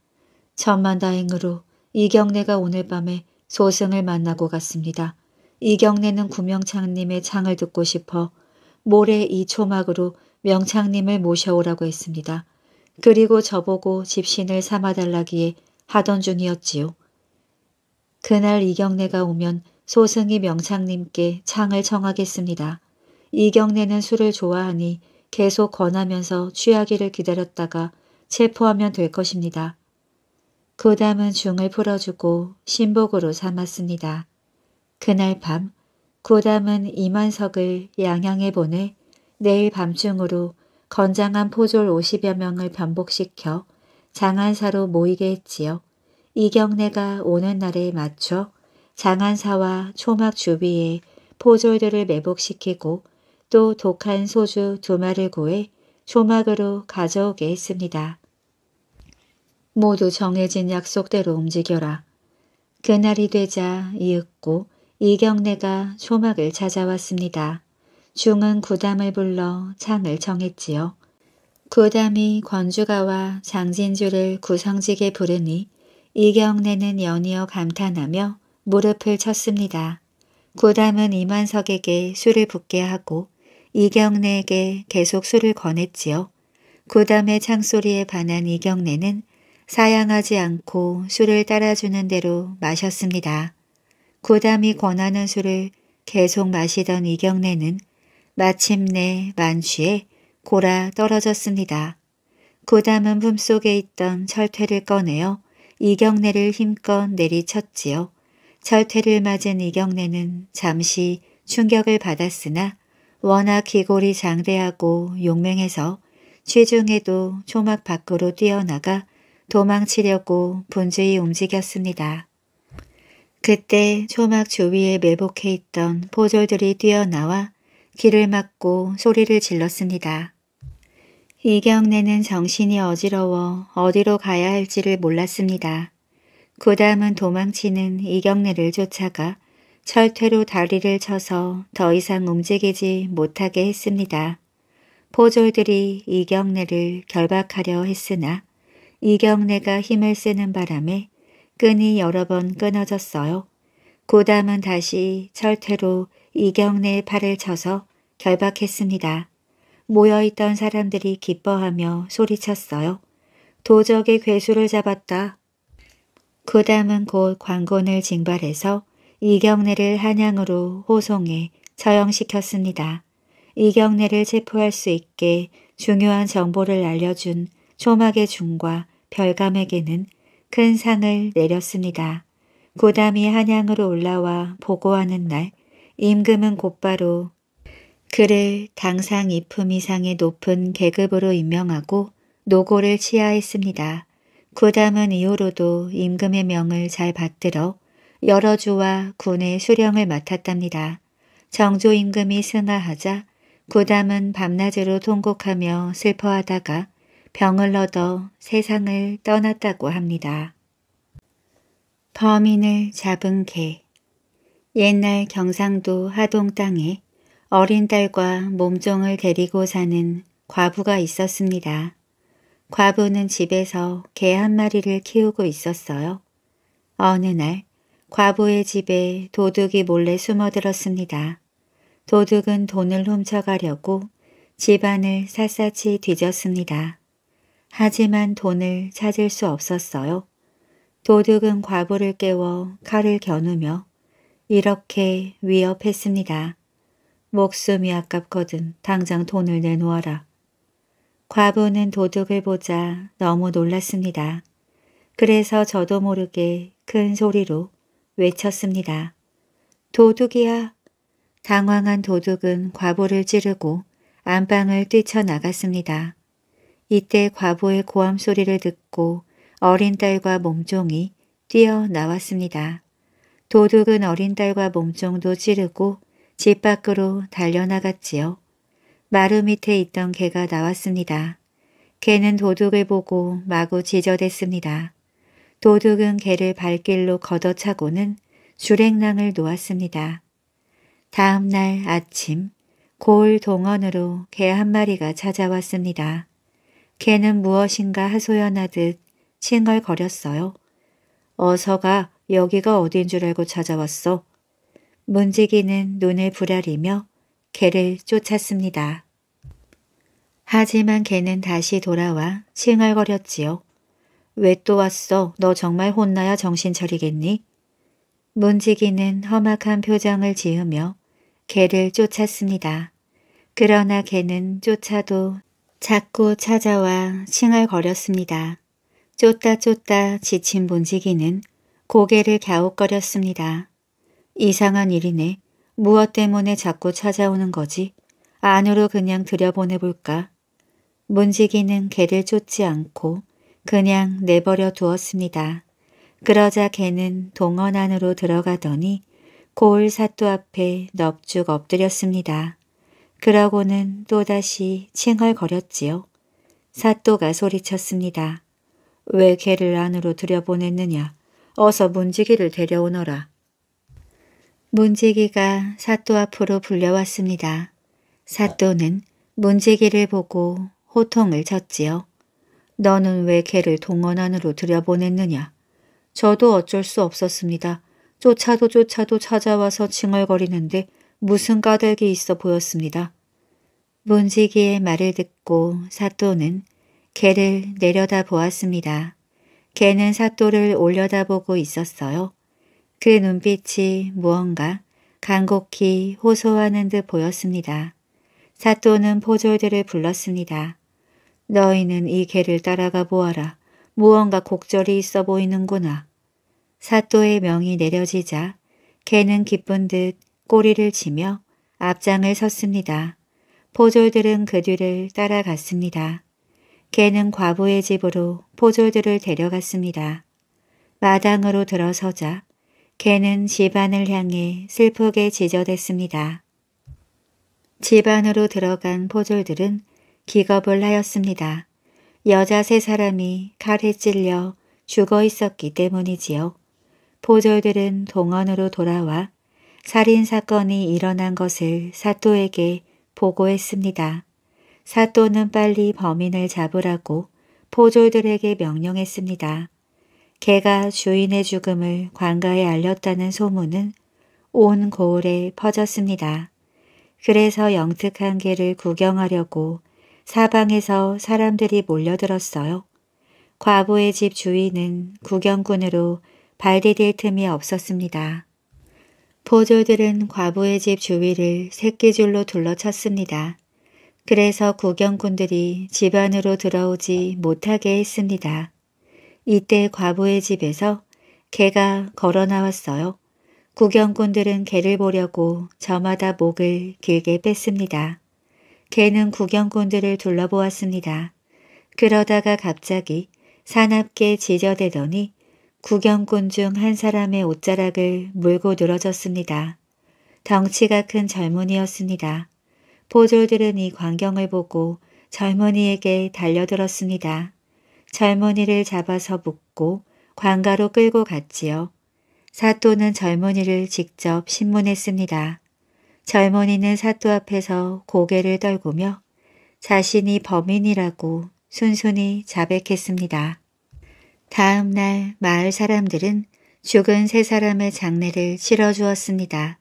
천만다행으로 이경래가 오늘 밤에 소승을 만나고 갔습니다. 이경래는 구명창님의 창을 듣고 싶어 모레이 초막으로 명창님을 모셔오라고 했습니다. 그리고 저보고 집신을 삼아달라기에 하던 중이었지요. 그날 이경래가 오면 소승이 명창님께 창을 청하겠습니다. 이경래는 술을 좋아하니 계속 권하면서 취하기를 기다렸다가 체포하면 될 것입니다. 고담은 그 중을 풀어주고 신복으로 삼았습니다. 그날 밤 고담은 그 이만석을 양양에 보내 내일 밤중으로 건장한 포졸 50여 명을 변복시켜 장안사로 모이게 했지요. 이경래가 오는 날에 맞춰 장안사와 초막 주위에 포졸들을 매복시키고 또 독한 소주 두 마를 구해 초막으로 가져오게 했습니다. 모두 정해진 약속대로 움직여라. 그날이 되자 이윽고 이경래가 초막을 찾아왔습니다. 중은 구담을 불러 창을 정했지요. 구담이 권주가와 장진주를 구성지게 부르니 이경래는 연이어 감탄하며 무릎을 쳤습니다. 구담은 이만석에게 술을 붓게 하고 이경래에게 계속 술을 권했지요. 구담의 창소리에 반한 이경래는 사양하지 않고 술을 따라주는 대로 마셨습니다. 구담이 권하는 술을 계속 마시던 이경래는 마침내 만취에 골아 떨어졌습니다. 고담은 품속에 있던 철퇴를 꺼내어 이경래를 힘껏 내리쳤지요. 철퇴를 맞은 이경래는 잠시 충격을 받았으나 워낙 기골이 장대하고 용맹해서 취중에도 초막 밖으로 뛰어나가 도망치려고 분주히 움직였습니다. 그때 초막 주위에 매복해 있던 포졸들이 뛰어나와 길을 막고 소리를 질렀습니다. 이경래는 정신이 어지러워 어디로 가야 할지를 몰랐습니다. 그다음은 도망치는 이경래를 쫓아가 철퇴로 다리를 쳐서 더 이상 움직이지 못하게 했습니다. 포졸들이 이경래를 결박하려 했으나 이경래가 힘을 쓰는 바람에 끈이 여러 번 끊어졌어요. 고담은 다시 철퇴로 이경래의 팔을 쳐서 결박했습니다. 모여있던 사람들이 기뻐하며 소리쳤어요. 도적의 괴수를 잡았다. 구담은 그 곧 관곤을 징발해서 이경래를 한양으로 호송해 처형시켰습니다. 이경래를 체포할 수 있게 중요한 정보를 알려준 초막의 중과 별감에게는 큰 상을 내렸습니다. 고담이 그 한양으로 올라와 보고하는 날 임금은 곧바로 그를 당상 입품 이상의 높은 계급으로 임명하고 노고를 치하했습니다. 구담은 이후로도 임금의 명을 잘 받들어 여러 주와 군의 수령을 맡았답니다. 정조 임금이 승하하자 구담은 밤낮으로 통곡하며 슬퍼하다가 병을 얻어 세상을 떠났다고 합니다. 범인을 잡은 개 옛날 경상도 하동 땅에 어린 딸과 몸종을 데리고 사는 과부가 있었습니다. 과부는 집에서 개 한 마리를 키우고 있었어요. 어느 날 과부의 집에 도둑이 몰래 숨어들었습니다. 도둑은 돈을 훔쳐가려고 집안을 샅샅이 뒤졌습니다. 하지만 돈을 찾을 수 없었어요. 도둑은 과부를 깨워 칼을 겨누며 이렇게 위협했습니다. 목숨이 아깝거든 당장 돈을 내놓아라. 과부는 도둑을 보자 너무 놀랐습니다. 그래서 저도 모르게 큰 소리로 외쳤습니다. 도둑이야! 당황한 도둑은 과부를 찌르고 안방을 뛰쳐나갔습니다. 이때 과부의 고함 소리를 듣고 어린 딸과 몸종이 뛰어나왔습니다. 도둑은 어린 딸과 몸종도 찌르고 집 밖으로 달려나갔지요. 마루 밑에 있던 개가 나왔습니다. 개는 도둑을 보고 마구 지저댔습니다. 도둑은 개를 발길로 걷어차고는 주랭낭을 놓았습니다. 다음 날 아침 고을 동원으로 개 한 마리가 찾아왔습니다. 개는 무엇인가 하소연하듯 칭얼거렸어요. 어서 가 여기가 어딘줄 알고 찾아왔어. 문지기는 눈을 부라리며 개를 쫓았습니다. 하지만 개는 다시 돌아와 칭얼거렸지요. 왜 또 왔어? 너 정말 혼나야 정신 차리겠니? 문지기는 험악한 표정을 지으며 개를 쫓았습니다. 그러나 개는 쫓아도 자꾸 찾아와 칭얼거렸습니다. 쫓다 쫓다 지친 문지기는 고개를 갸웃거렸습니다. 이상한 일이네. 무엇 때문에 자꾸 찾아오는 거지? 안으로 그냥 들여보내볼까? 문지기는 개를 쫓지 않고 그냥 내버려 두었습니다. 그러자 개는 동원 안으로 들어가더니 고을 사또 앞에 넙죽 엎드렸습니다. 그러고는 또다시 칭얼거렸지요. 사또가 소리쳤습니다. 왜 개를 안으로 들여보냈느냐? 어서 문지기를 데려오너라. 문지기가 사또 앞으로 불려왔습니다. 사또는 문지기를 보고 호통을 쳤지요. 너는 왜개를 동원 안으로 들여보냈느냐. 저도 어쩔 수 없었습니다. 쫓아도 쫓아도 찾아와서 칭얼거리는데 무슨 까닭이 있어 보였습니다. 문지기의 말을 듣고 사또는 개를 내려다 보았습니다. 개는 사또를 올려다보고 있었어요. 그 눈빛이 무언가 간곡히 호소하는 듯 보였습니다. 사또는 포졸들을 불렀습니다. 너희는 이 개를 따라가 보아라. 무언가 곡절이 있어 보이는구나. 사또의 명이 내려지자 개는 기쁜 듯 꼬리를 치며 앞장을 섰습니다. 포졸들은 그 뒤를 따라갔습니다. 개는 과부의 집으로 포졸들을 데려갔습니다. 마당으로 들어서자 개는 집안을 향해 슬프게 지저댔습니다. 집안으로 들어간 포졸들은 기겁을 하였습니다. 여자 세 사람이 칼에 찔려 죽어 있었기 때문이지요. 포졸들은 동원으로 돌아와 살인사건이 일어난 것을 사또에게 보고했습니다. 사또는 빨리 범인을 잡으라고 포졸들에게 명령했습니다. 개가 주인의 죽음을 관가에 알렸다는 소문은 온 고을에 퍼졌습니다. 그래서 영특한 개를 구경하려고 사방에서 사람들이 몰려들었어요. 과부의 집 주인은 구경꾼으로 발디딜 틈이 없었습니다. 포졸들은 과부의 집 주위를 새끼줄로 둘러쳤습니다. 그래서 구경꾼들이 집 안으로 들어오지 못하게 했습니다. 이때 과부의 집에서 개가 걸어 나왔어요. 구경꾼들은 개를 보려고 저마다 목을 길게 뺐습니다. 개는 구경꾼들을 둘러보았습니다. 그러다가 갑자기 사납게 지저대더니 구경꾼 중 한 사람의 옷자락을 물고 늘어졌습니다. 덩치가 큰 젊은이였습니다. 보졸들은이 광경을 보고 젊은이에게 달려들었습니다. 젊은이를 잡아서 묶고 광가로 끌고 갔지요. 사또는 젊은이를 직접 신문했습니다. 젊은이는 사또 앞에서 고개를 떨구며 자신이 범인이라고 순순히 자백했습니다. 다음 날 마을 사람들은 죽은 세 사람의 장례를 치러주었습니다.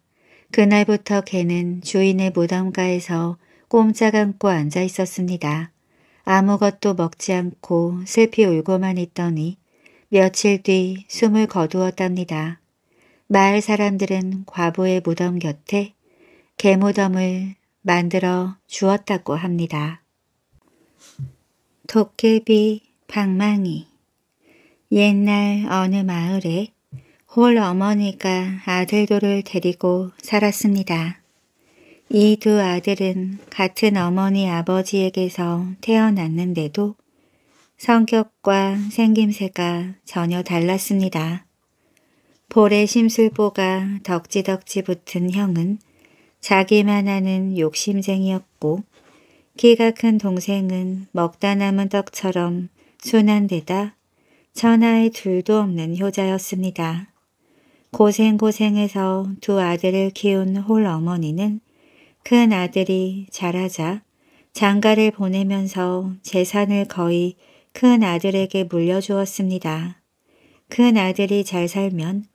그날부터 개는 주인의 무덤가에서 꼼짝 않고 앉아 있었습니다. 아무것도 먹지 않고 슬피 울고만 있더니 며칠 뒤 숨을 거두었답니다. 마을 사람들은 과부의 무덤 곁에 개무덤을 만들어 주었다고 합니다. 도깨비 방망이 옛날 어느 마을에 홀 어머니가 아들들을 데리고 살았습니다. 이 두 아들은 같은 어머니 아버지에게서 태어났는데도 성격과 생김새가 전혀 달랐습니다. 볼에 심술보가 덕지덕지 붙은 형은 자기만 하는 욕심쟁이였고 키가 큰 동생은 먹다 남은 떡처럼 순한 데다 천하의 둘도 없는 효자였습니다. 고생고생해서 두 아들을 키운 홀 어머니는 큰 아들이 자라자 장가를 보내면서 재산을 거의 큰 아들에게 물려주었습니다. 큰 아들이 잘 살면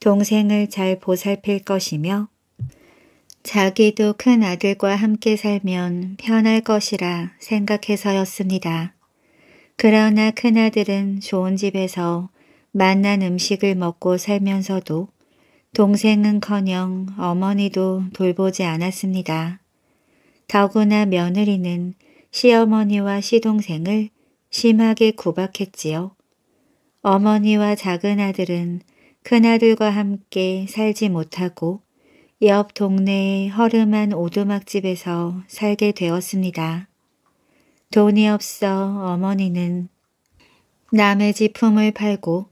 동생을 잘 보살필 것이며 자기도 큰 아들과 함께 살면 편할 것이라 생각해서였습니다. 그러나 큰아들은 좋은 집에서 맛난 음식을 먹고 살면서도 동생은커녕 어머니도 돌보지 않았습니다. 더구나 며느리는 시어머니와 시동생을 심하게 구박했지요. 어머니와 작은 아들은 큰아들과 함께 살지 못하고 옆 동네의 허름한 오두막집에서 살게 되었습니다. 돈이 없어 어머니는 남의 지품을 팔고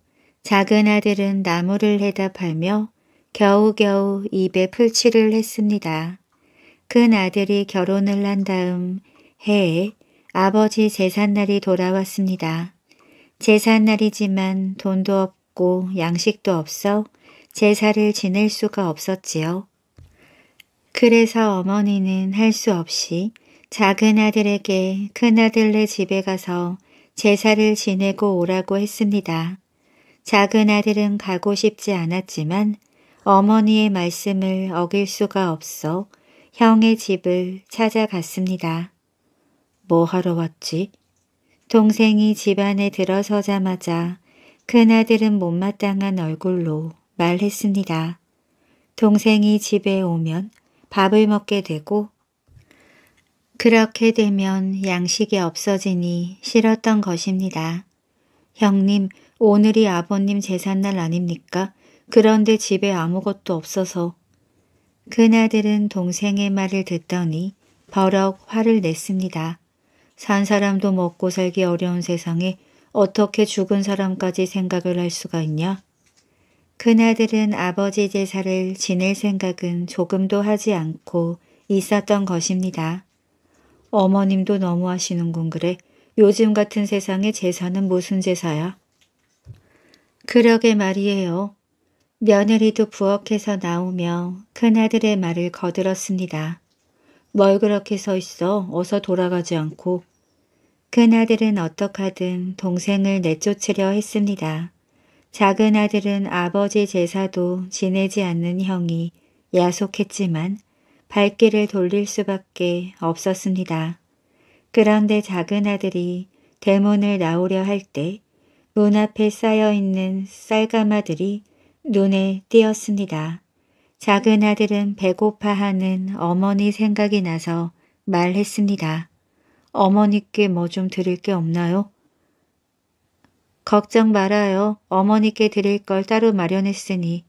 작은 아들은 나무를 해다 팔며 겨우겨우 입에 풀칠을 했습니다. 큰 아들이 결혼을 한 다음 해에 아버지 재산날이 돌아왔습니다. 재산날이지만 돈도 없고 양식도 없어 제사를 지낼 수가 없었지요. 그래서 어머니는 할 수 없이 작은 아들에게 큰아들네 집에 가서 제사를 지내고 오라고 했습니다. 작은 아들은 가고 싶지 않았지만 어머니의 말씀을 어길 수가 없어 형의 집을 찾아갔습니다. 뭐 하러 왔지? 동생이 집안에 들어서자마자 큰아들은 못마땅한 얼굴로 말했습니다. 동생이 집에 오면 밥을 먹게 되고 그렇게 되면 양식이 없어지니 싫었던 것입니다. 형님, 오늘이 아버님 제삿날 아닙니까? 그런데 집에 아무것도 없어서. 큰아들은 동생의 말을 듣더니 버럭 화를 냈습니다. 산 사람도 먹고 살기 어려운 세상에 어떻게 죽은 사람까지 생각을 할 수가 있냐? 큰아들은 아버지 제사를 지낼 생각은 조금도 하지 않고 있었던 것입니다. 어머님도 너무하시는군 그래. 요즘 같은 세상에 제사는 무슨 제사야? 그러게 말이에요. 며느리도 부엌에서 나오며 큰아들의 말을 거들었습니다. 뭘 그렇게 서 있어 어서 돌아가지 않고. 큰아들은 어떡하든 동생을 내쫓으려 했습니다. 작은 아들은 아버지 제사도 지내지 않는 형이 야속했지만 발길을 돌릴 수밖에 없었습니다. 그런데 작은 아들이 대문을 나오려 할때 문 앞에 쌓여있는 쌀가마들이 눈에 띄었습니다. 작은 아들은 배고파하는 어머니 생각이 나서 말했습니다. 어머니께 뭐 좀 드릴 게 없나요? 걱정 말아요. 어머니께 드릴 걸 따로 마련했으니.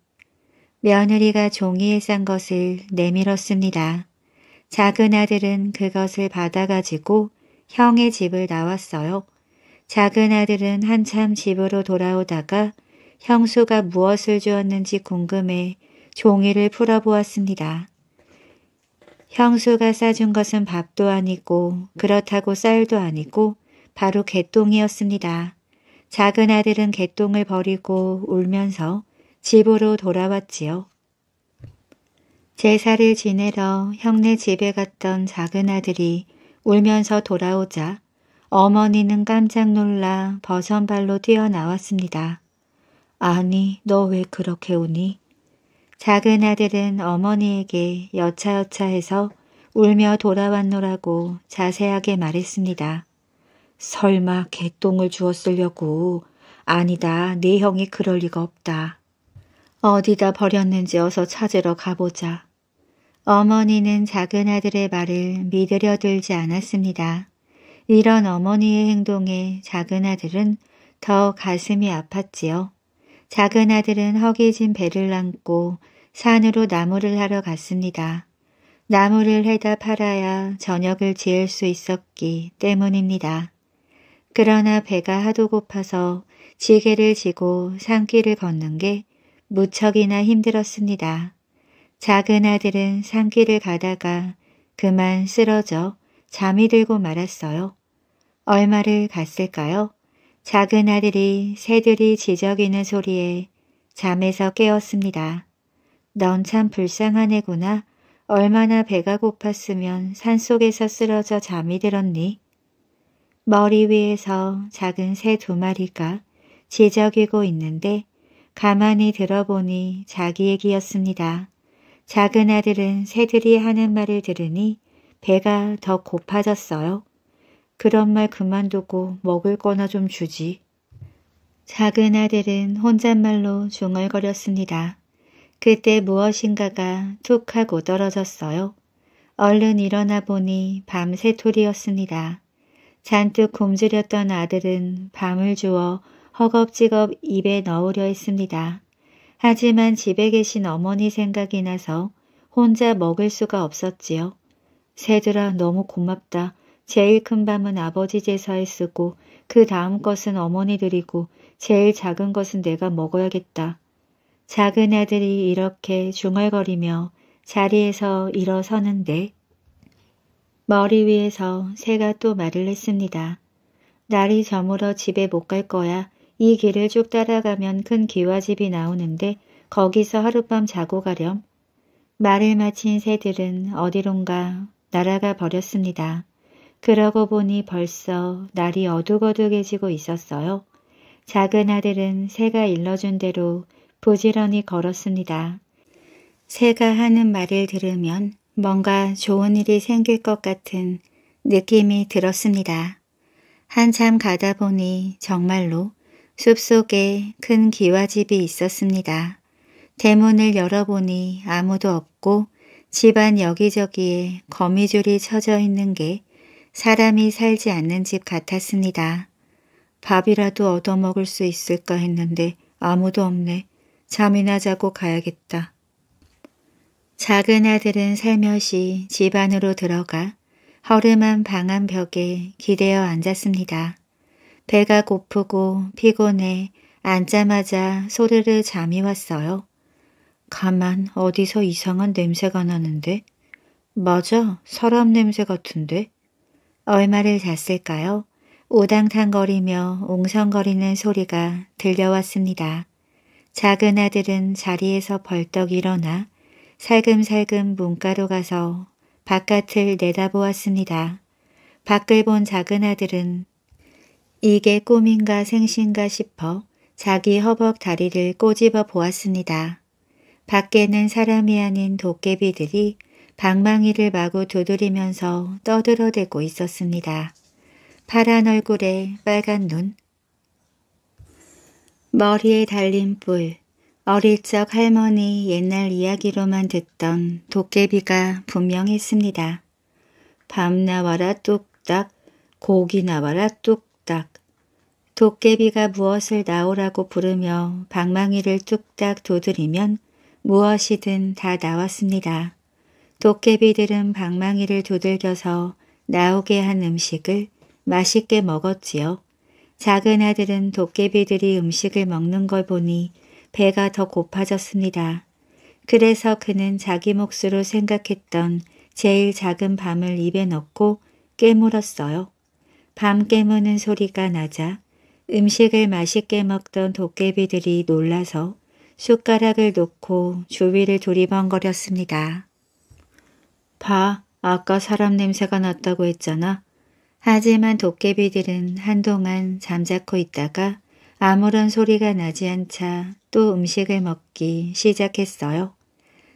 며느리가 종이에 싼 것을 내밀었습니다. 작은 아들은 그것을 받아가지고 형의 집을 나왔어요. 작은 아들은 한참 집으로 돌아오다가 형수가 무엇을 주었는지 궁금해 종이를 풀어보았습니다. 형수가 싸준 것은 밥도 아니고 그렇다고 쌀도 아니고 바로 개똥이었습니다. 작은 아들은 개똥을 버리고 울면서 집으로 돌아왔지요. 제사를 지내러 형네 집에 갔던 작은 아들이 울면서 돌아오자 어머니는 깜짝 놀라 버선발로 뛰어나왔습니다. 아니, 너 왜 그렇게 우니 작은 아들은 어머니에게 여차여차해서 울며 돌아왔노라고 자세하게 말했습니다. 설마 개똥을 주었으려고 아니다 네 형이 그럴 리가 없다. 어디다 버렸는지 어서 찾으러 가보자. 어머니는 작은 아들의 말을 믿으려 들지 않았습니다. 이런 어머니의 행동에 작은 아들은 더 가슴이 아팠지요. 작은 아들은 허기진 배를 안고 산으로 나무를 하러 갔습니다. 나무를 해다 팔아야 저녁을 지을 수 있었기 때문입니다. 그러나 배가 하도 고파서 지게를 지고 산길을 걷는 게 무척이나 힘들었습니다. 작은 아들은 산길을 가다가 그만 쓰러져 잠이 들고 말았어요. 얼마를 갔을까요? 작은 아들이 새들이 지저귀는 소리에 잠에서 깨었습니다. 넌 참 불쌍한 애구나. 얼마나 배가 고팠으면 산속에서 쓰러져 잠이 들었니? 머리 위에서 작은 새 두 마리가 지적이고 있는데 가만히 들어보니 자기 얘기였습니다. 작은 아들은 새들이 하는 말을 들으니 배가 더 고파졌어요. 그런 말 그만두고 먹을 거나 좀 주지. 작은 아들은 혼잣말로 중얼거렸습니다. 그때 무엇인가가 툭 하고 떨어졌어요. 얼른 일어나 보니 밤새토리였습니다. 잔뜩 곰지렸던 아들은 밤을 주어 허겁지겁 입에 넣으려 했습니다. 하지만 집에 계신 어머니 생각이 나서 혼자 먹을 수가 없었지요. 새들아 너무 고맙다. 제일 큰 밤은 아버지 제사에 쓰고 그 다음 것은 어머니 드리고 제일 작은 것은 내가 먹어야겠다. 작은 아들이 이렇게 중얼거리며 자리에서 일어서는데 머리 위에서 새가 또 말을 했습니다. 날이 저물어 집에 못 갈 거야. 이 길을 쭉 따라가면 큰 기와집이 나오는데 거기서 하룻밤 자고 가렴. 말을 마친 새들은 어디론가 날아가 버렸습니다. 그러고 보니 벌써 날이 어둑어둑해지고 있었어요. 작은 아들은 새가 일러준 대로 부지런히 걸었습니다. 새가 하는 말을 들으면 뭔가 좋은 일이 생길 것 같은 느낌이 들었습니다. 한참 가다 보니 정말로 숲속에 큰 기와집이 있었습니다. 대문을 열어보니 아무도 없고 집안 여기저기에 거미줄이 쳐져 있는 게 사람이 살지 않는 집 같았습니다. 밥이라도 얻어먹을 수 있을까 했는데 아무도 없네. 잠이나 자고 가야겠다. 작은 아들은 살며시 집 안으로 들어가 허름한 방 안 벽에 기대어 앉았습니다. 배가 고프고 피곤해 앉자마자 소르르 잠이 왔어요. 가만 어디서 이상한 냄새가 나는데? 맞아, 사람 냄새 같은데? 얼마를 잤을까요? 오당탕거리며 웅성거리는 소리가 들려왔습니다. 작은 아들은 자리에서 벌떡 일어나 살금살금 문가로 가서 바깥을 내다보았습니다. 밖을 본 작은 아들은 이게 꿈인가 생신가 싶어 자기 허벅 다리를 꼬집어 보았습니다. 밖에는 사람이 아닌 도깨비들이 방망이를 마구 두드리면서 떠들어대고 있었습니다. 파란 얼굴에 빨간 눈, 머리에 달린 뿔, 어릴 적 할머니 옛날 이야기로만 듣던 도깨비가 분명했습니다. 밤 나와라 뚝딱, 고기 나와라 뚝딱. 도깨비가 무엇을 나오라고 부르며 방망이를 뚝딱 두드리면 무엇이든 다 나왔습니다. 도깨비들은 방망이를 두들겨서 나오게 한 음식을 맛있게 먹었지요. 작은 아들은 도깨비들이 음식을 먹는 걸 보니 배가 더 고파졌습니다. 그래서 그는 자기 몫으로 생각했던 제일 작은 밤을 입에 넣고 깨물었어요. 밤 깨무는 소리가 나자 음식을 맛있게 먹던 도깨비들이 놀라서 숟가락을 놓고 주위를 두리번거렸습니다. 봐, 아까 사람 냄새가 났다고 했잖아. 하지만 도깨비들은 한동안 잠자코 있다가 아무런 소리가 나지 않자 또 음식을 먹기 시작했어요.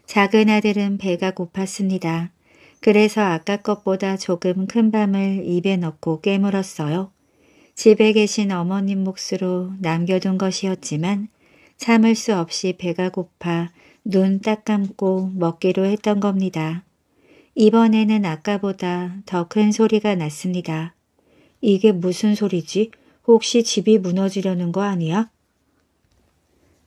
작은 아들은 배가 고팠습니다. 그래서 아까 것보다 조금 큰 밤을 입에 넣고 깨물었어요. 집에 계신 어머님 몫으로 남겨둔 것이었지만 참을 수 없이 배가 고파 눈 딱 감고 먹기로 했던 겁니다. 이번에는 아까보다 더 큰 소리가 났습니다. 이게 무슨 소리지? 혹시 집이 무너지려는 거 아니야?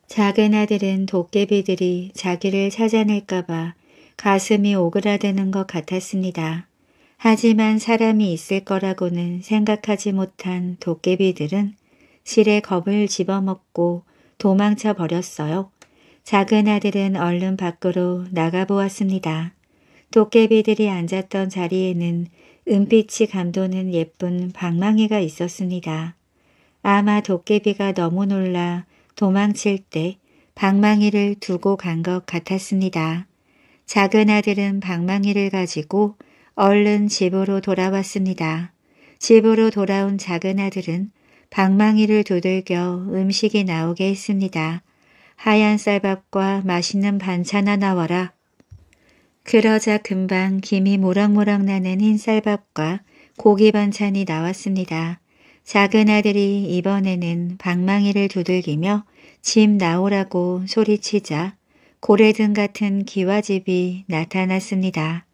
작은 아들은 도깨비들이 자기를 찾아낼까봐 가슴이 오그라드는 것 같았습니다. 하지만 사람이 있을 거라고는 생각하지 못한 도깨비들은 실에 겁을 집어먹고 도망쳐 버렸어요. 작은 아들은 얼른 밖으로 나가보았습니다. 도깨비들이 앉았던 자리에는 은빛이 감도는 예쁜 방망이가 있었습니다. 아마 도깨비가 너무 놀라 도망칠 때 방망이를 두고 간 것 같았습니다. 작은 아들은 방망이를 가지고 얼른 집으로 돌아왔습니다. 집으로 돌아온 작은 아들은 방망이를 두들겨 음식이 나오게 했습니다. 하얀 쌀밥과 맛있는 반찬 하나 와라. 그러자 금방 김이 모락모락 나는 흰쌀밥과 고기 반찬이 나왔습니다. 작은 아들이 이번에는 방망이를 두들기며 짐 나오라고 소리치자 고래등 같은 기와집이 나타났습니다.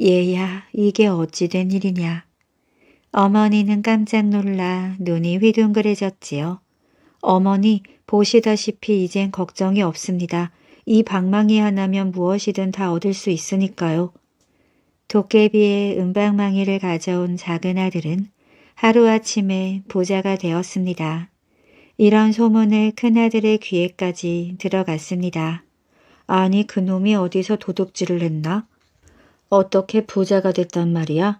얘야 이게 어찌 된 일이냐. 어머니는 깜짝 놀라 눈이 휘둥그레졌지요. 어머니 보시다시피 이젠 걱정이 없습니다. 이 방망이 하나면 무엇이든 다 얻을 수 있으니까요. 도깨비의 은방망이를 가져온 작은 아들은 하루아침에 부자가 되었습니다. 이런 소문을 큰아들의 귀에까지 들어갔습니다. 아니 그놈이 어디서 도둑질을 했나? 어떻게 부자가 됐단 말이야?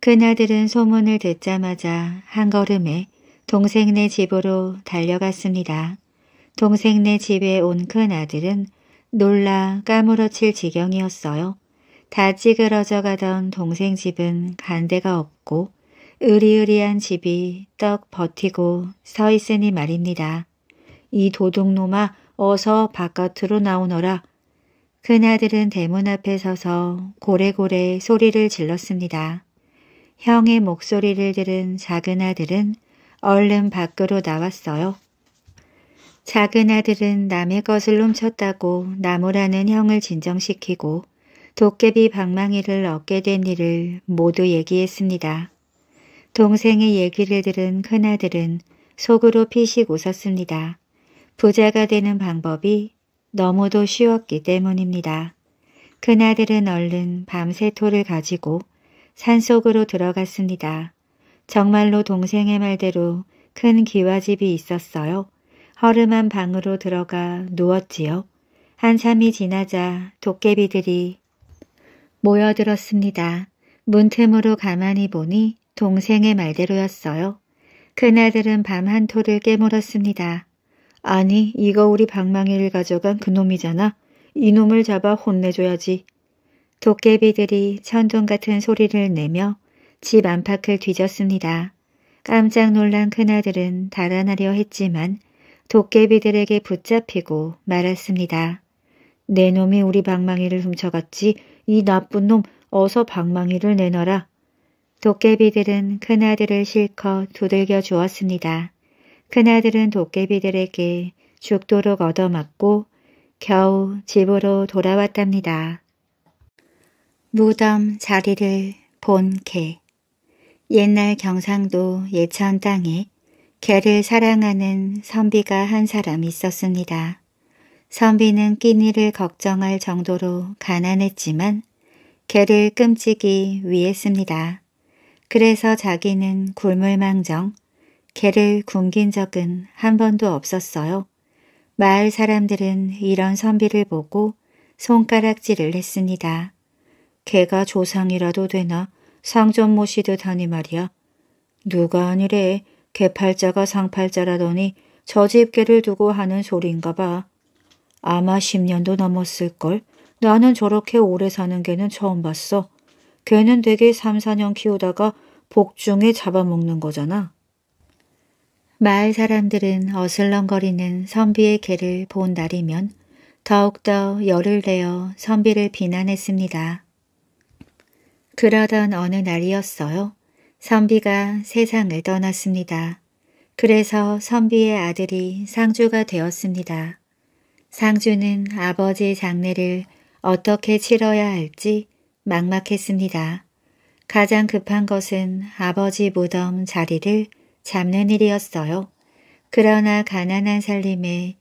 큰아들은 소문을 듣자마자 한 걸음에 동생네 집으로 달려갔습니다. 동생네 집에 온 큰아들은 놀라 까무러칠 지경이었어요. 다 찌그러져 가던 동생 집은 간데가 없고 으리으리한 집이 떡 버티고 서 있으니 말입니다. 이 도둑놈아 어서 바깥으로 나오너라. 큰아들은 대문 앞에 서서 고래고래 소리를 질렀습니다. 형의 목소리를 들은 작은 아들은 얼른 밖으로 나왔어요. 작은 아들은 남의 것을 훔쳤다고 나무라는 형을 진정시키고 도깨비 방망이를 얻게 된 일을 모두 얘기했습니다. 동생의 얘기를 들은 큰아들은 속으로 피식 웃었습니다. 부자가 되는 방법이 너무도 쉬웠기 때문입니다. 큰아들은 얼른 밤새 토를 가지고 산속으로 들어갔습니다. 정말로 동생의 말대로 큰 기와집이 있었어요. 허름한 방으로 들어가 누웠지요. 한참이 지나자 도깨비들이 모여들었습니다. 문틈으로 가만히 보니 동생의 말대로였어요. 큰아들은밤 한토를 깨물었습니다. 아니 이거 우리 방망이를 가져간 그놈이잖아. 이놈을 잡아 혼내줘야지. 도깨비들이 천둥 같은 소리를 내며 집 안팎을 뒤졌습니다. 깜짝 놀란 큰아들은 달아나려 했지만 도깨비들에게 붙잡히고 말았습니다. 내 놈이 우리 방망이를 훔쳐갔지 이 나쁜 놈 어서 방망이를 내놔라. 도깨비들은 큰아들을 실컷 두들겨 주었습니다. 큰아들은 도깨비들에게 죽도록 얻어맞고 겨우 집으로 돌아왔답니다. 무덤 자리를 본 개 옛날 경상도 예천 땅에 개를 사랑하는 선비가 한 사람 있었습니다. 선비는 끼니를 걱정할 정도로 가난했지만 개를 끔찍이 위했습니다. 그래서 자기는 굶을망정 개를 굶긴 적은 한 번도 없었어요. 마을 사람들은 이런 선비를 보고 손가락질을 했습니다. 개가 조상이라도 되나 상좀 모시듯 하니 말이야. 누가 아니래 개팔자가 상팔자라더니 저집게를 두고 하는 소리인가 봐. 아마 10년도 넘었을걸. 나는 저렇게 오래 사는 개는 처음 봤어. 개는 되게 3, 4년 키우다가 복중에 잡아먹는 거잖아. 마을 사람들은 어슬렁거리는 선비의 개를 본 날이면 더욱더 열을 내어 선비를 비난했습니다. 그러던 어느 날이었어요. 선비가 세상을 떠났습니다. 그래서 선비의 아들이 상주가 되었습니다. 상주는 아버지의 장례를 어떻게 치러야 할지 막막했습니다. 가장 급한 것은 아버지 무덤 자리를 잡는 일이었어요. 그러나 가난한 살림에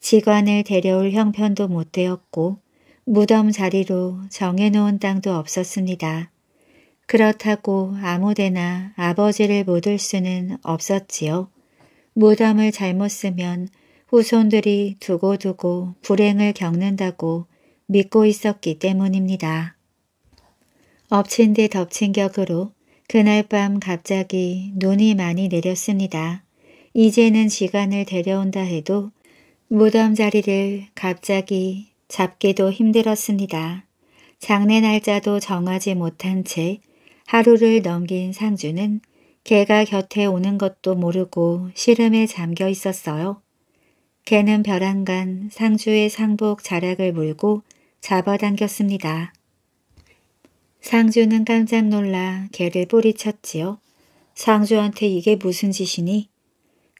직원을 데려올 형편도 못 되었고 무덤 자리로 정해놓은 땅도 없었습니다. 그렇다고 아무데나 아버지를 묻을 수는 없었지요. 무덤을 잘못 쓰면 후손들이 두고두고 불행을 겪는다고 믿고 있었기 때문입니다. 엎친 데 덮친 격으로 그날 밤 갑자기 눈이 많이 내렸습니다. 이제는 시간을 데려온다 해도 무덤 자리를 갑자기 잡기도 힘들었습니다. 장례 날짜도 정하지 못한 채 하루를 넘긴 상주는 개가 곁에 오는 것도 모르고 시름에 잠겨 있었어요. 개는 벼랑간 상주의 상복 자락을 물고 잡아당겼습니다. 상주는 깜짝 놀라 개를 뿌리쳤지요. 상주한테 이게 무슨 짓이니?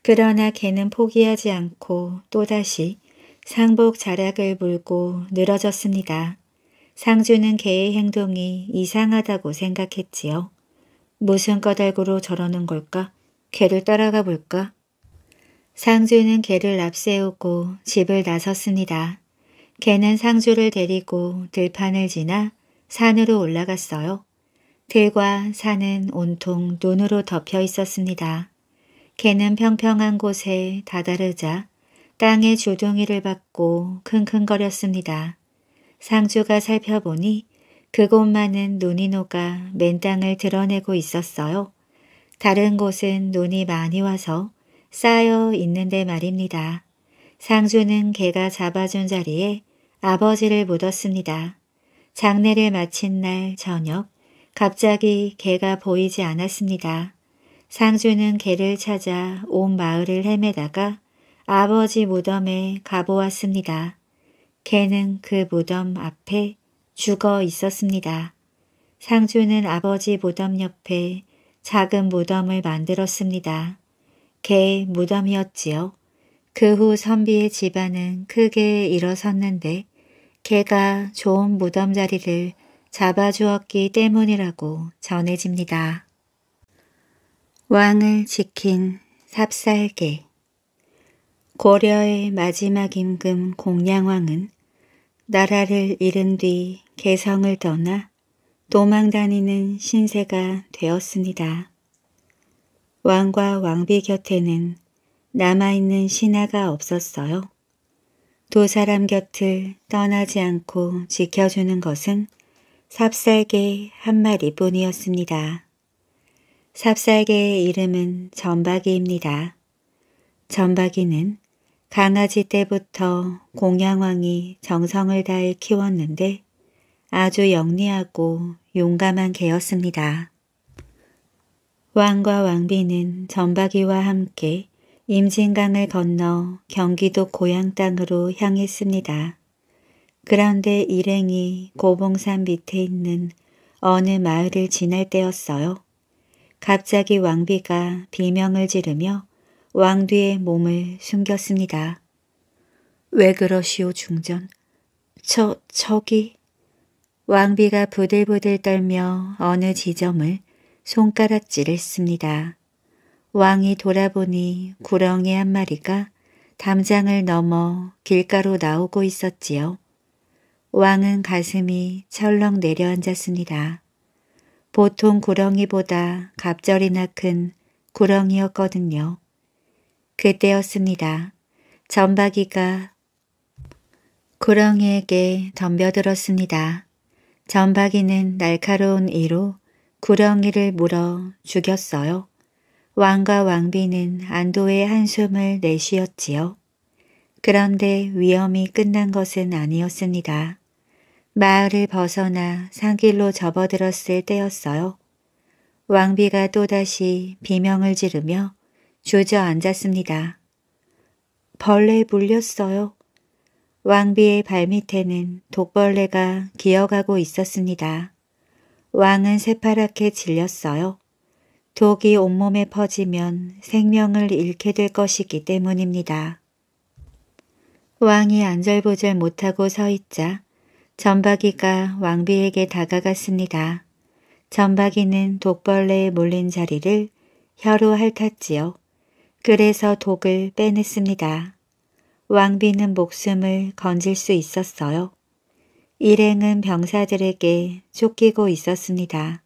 그러나 개는 포기하지 않고 또다시 상복 자락을 물고 늘어졌습니다. 상주는 개의 행동이 이상하다고 생각했지요. 무슨 까닭으로 저러는 걸까? 개를 따라가 볼까? 상주는 개를 앞세우고 집을 나섰습니다. 개는 상주를 데리고 들판을 지나 산으로 올라갔어요. 들과 산은 온통 눈으로 덮여 있었습니다. 개는 평평한 곳에 다다르자 땅에 주둥이를 받고 킁킁거렸습니다. 상주가 살펴보니 그곳만은 눈이 녹아 맨 땅을 드러내고 있었어요. 다른 곳은 눈이 많이 와서 쌓여 있는데 말입니다. 상주는 개가 잡아준 자리에 아버지를 묻었습니다. 장례를 마친 날 저녁 갑자기 개가 보이지 않았습니다. 상주는 개를 찾아 온 마을을 헤매다가 아버지 무덤에 가보았습니다. 개는 그 무덤 앞에 죽어 있었습니다. 상주는 아버지 무덤 옆에 작은 무덤을 만들었습니다. 개의 무덤이었지요. 그 후 선비의 집안은 크게 일어섰는데 개가 좋은 무덤 자리를 잡아주었기 때문이라고 전해집니다. 왕을 지킨 삽살개 고려의 마지막 임금 공양왕은 나라를 잃은 뒤 개성을 떠나 도망다니는 신세가 되었습니다. 왕과 왕비 곁에는 남아있는 신하가 없었어요. 두 사람 곁을 떠나지 않고 지켜주는 것은 삽살개 한 마리뿐이었습니다. 삽살개의 이름은 전박이입니다. 전박이는 강아지 때부터 공양왕이 정성을 다해 키웠는데 아주 영리하고 용감한 개였습니다. 왕과 왕비는 전박이와 함께 임진강을 건너 경기도 고향 땅으로 향했습니다. 그런데 일행이 고봉산 밑에 있는 어느 마을을 지날 때였어요. 갑자기 왕비가 비명을 지르며 왕뒤에 몸을 숨겼습니다. 왜 그러시오 중전? 저, 저기... 왕비가 부들부들 떨며 어느 지점을 손가락질했습니다 왕이 돌아보니 구렁이 한 마리가 담장을 넘어 길가로 나오고 있었지요. 왕은 가슴이 철렁 내려앉았습니다. 보통 구렁이보다 갑절이나 큰 구렁이였거든요. 그때였습니다. 전박이가 구렁이에게 덤벼들었습니다. 전박이는 날카로운 이로 구렁이를 물어 죽였어요. 왕과 왕비는 안도의 한숨을 내쉬었지요. 그런데 위험이 끝난 것은 아니었습니다. 마을을 벗어나 산길로 접어들었을 때였어요. 왕비가 또다시 비명을 지르며 주저앉았습니다. 벌레에 물렸어요. 왕비의 발밑에는 독벌레가 기어가고 있었습니다. 왕은 새파랗게 질렸어요. 독이 온몸에 퍼지면 생명을 잃게 될 것이기 때문입니다. 왕이 안절부절 못하고 서 있자 전박이가 왕비에게 다가갔습니다. 전박이는 독벌레에 몰린 자리를 혀로 핥았지요. 그래서 독을 빼냈습니다. 왕비는 목숨을 건질 수 있었어요. 일행은 병사들에게 쫓기고 있었습니다.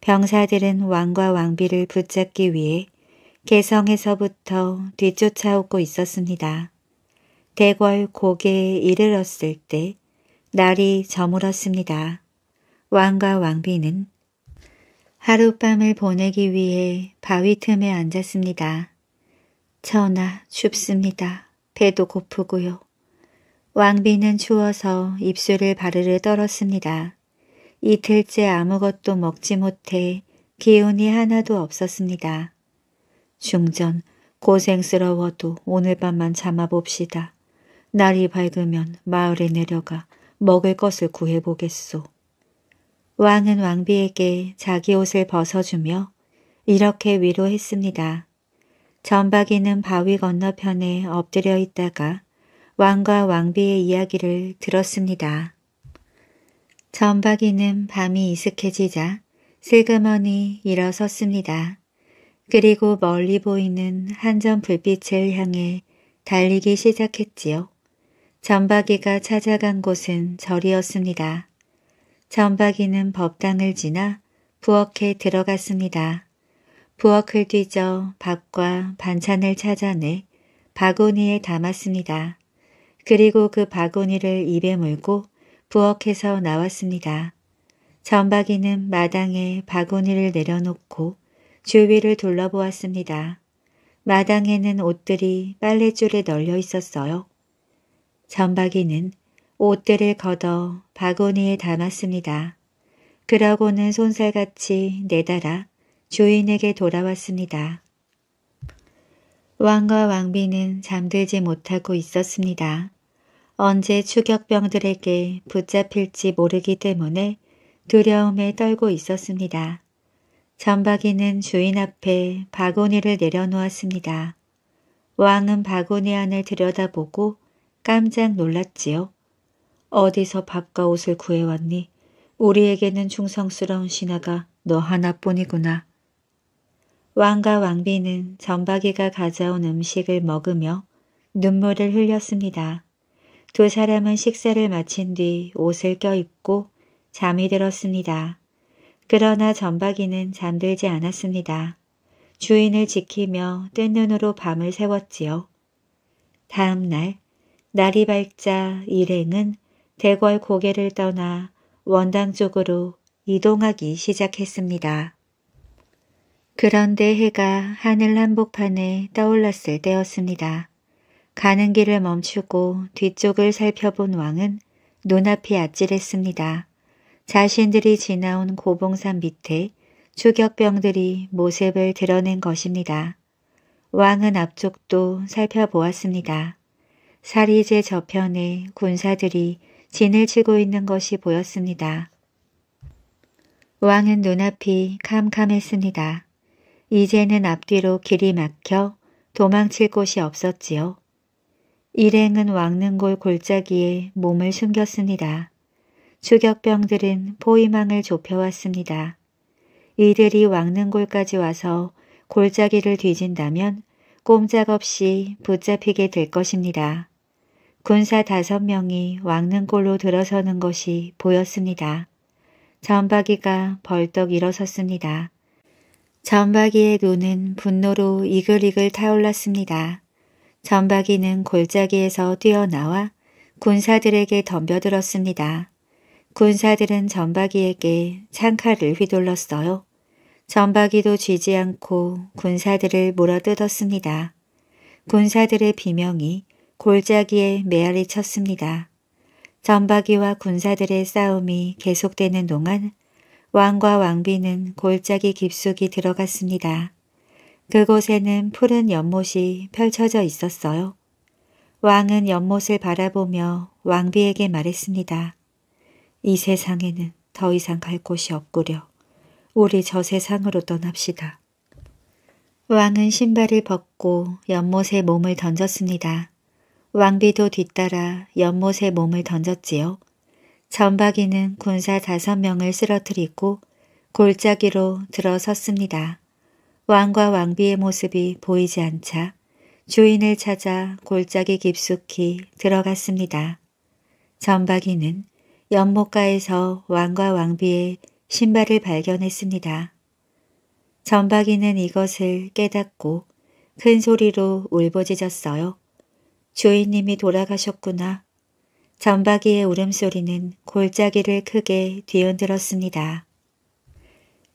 병사들은 왕과 왕비를 붙잡기 위해 개성에서부터 뒤쫓아오고 있었습니다. 대궐 고개에 이르렀을 때 날이 저물었습니다. 왕과 왕비는 하룻밤을 보내기 위해 바위 틈에 앉았습니다. 전하 춥습니다. 배도 고프고요. 왕비는 추워서 입술을 바르르 떨었습니다. 이틀째 아무것도 먹지 못해 기운이 하나도 없었습니다. 중전 고생스러워도 오늘 밤만 참아봅시다. 날이 밝으면 마을에 내려가 먹을 것을 구해보겠소. 왕은 왕비에게 자기 옷을 벗어주며 이렇게 위로했습니다. 전박이는 바위 건너편에 엎드려 있다가 왕과 왕비의 이야기를 들었습니다. 전박이는 밤이 이슥해지자 슬그머니 일어섰습니다. 그리고 멀리 보이는 한 점 불빛을 향해 달리기 시작했지요. 전박이가 찾아간 곳은 절이었습니다. 전박이는 법당을 지나 부엌에 들어갔습니다. 부엌을 뒤져 밥과 반찬을 찾아내 바구니에 담았습니다. 그리고 그 바구니를 입에 물고 부엌에서 나왔습니다. 전박이는 마당에 바구니를 내려놓고 주위를 둘러보았습니다. 마당에는 옷들이 빨래줄에 널려 있었어요. 전박이는 옷들을 걷어 바구니에 담았습니다. 그러고는 손살같이 내달아 주인에게 돌아왔습니다. 왕과 왕비는 잠들지 못하고 있었습니다. 언제 추격병들에게 붙잡힐지 모르기 때문에 두려움에 떨고 있었습니다. 전박이는 주인 앞에 바구니를 내려놓았습니다. 왕은 바구니 안을 들여다보고 깜짝 놀랐지요. 어디서 밥과 옷을 구해왔니? 우리에게는 충성스러운 신하가 너 하나뿐이구나. 왕과 왕비는 전박이가 가져온 음식을 먹으며 눈물을 흘렸습니다. 두 사람은 식사를 마친 뒤 옷을 껴입고 잠이 들었습니다. 그러나 전박이는 잠들지 않았습니다. 주인을 지키며 뜬 눈으로 밤을 새웠지요. 다음 날 날이 밝자 일행은 대궐 고개를 떠나 원당 쪽으로 이동하기 시작했습니다. 그런데 해가 하늘 한복판에 떠올랐을 때였습니다. 가는 길을 멈추고 뒤쪽을 살펴본 왕은 눈앞이 아찔했습니다. 자신들이 지나온 고봉산 밑에 추격병들이 모습을 드러낸 것입니다. 왕은 앞쪽도 살펴보았습니다. 사리제 저편에 군사들이 진을 치고 있는 것이 보였습니다. 왕은 눈앞이 캄캄했습니다. 이제는 앞뒤로 길이 막혀 도망칠 곳이 없었지요. 일행은 왕릉골 골짜기에 몸을 숨겼습니다. 추격병들은 포위망을 좁혀왔습니다. 이들이 왕릉골까지 와서 골짜기를 뒤진다면 꼼짝없이 붙잡히게 될 것입니다. 군사 다섯 명이 왕릉골로 들어서는 것이 보였습니다. 전박이가 벌떡 일어섰습니다. 전박이의 눈은 분노로 이글이글 타올랐습니다. 전박이는 골짜기에서 뛰어나와 군사들에게 덤벼들었습니다. 군사들은 전박이에게 창칼을 휘둘렀어요. 전박이도 쥐지 않고 군사들을 물어뜯었습니다. 군사들의 비명이 골짜기에 메아리 쳤습니다. 전박이와 군사들의 싸움이 계속되는 동안 왕과 왕비는 골짜기 깊숙이 들어갔습니다. 그곳에는 푸른 연못이 펼쳐져 있었어요. 왕은 연못을 바라보며 왕비에게 말했습니다. 이 세상에는 더 이상 갈 곳이 없구려. 우리 저 세상으로 떠납시다. 왕은 신발을 벗고 연못에 몸을 던졌습니다. 왕비도 뒤따라 연못에 몸을 던졌지요. 전박이는 군사 다섯 명을 쓰러뜨리고 골짜기로 들어섰습니다. 왕과 왕비의 모습이 보이지 않자 주인을 찾아 골짜기 깊숙이 들어갔습니다. 전박이는 연못가에서 왕과 왕비의 신발을 발견했습니다. 전박이는 이것을 깨닫고 큰 소리로 울부짖었어요. 주인님이 돌아가셨구나. 점박이의 울음소리는 골짜기를 크게 뒤흔들었습니다.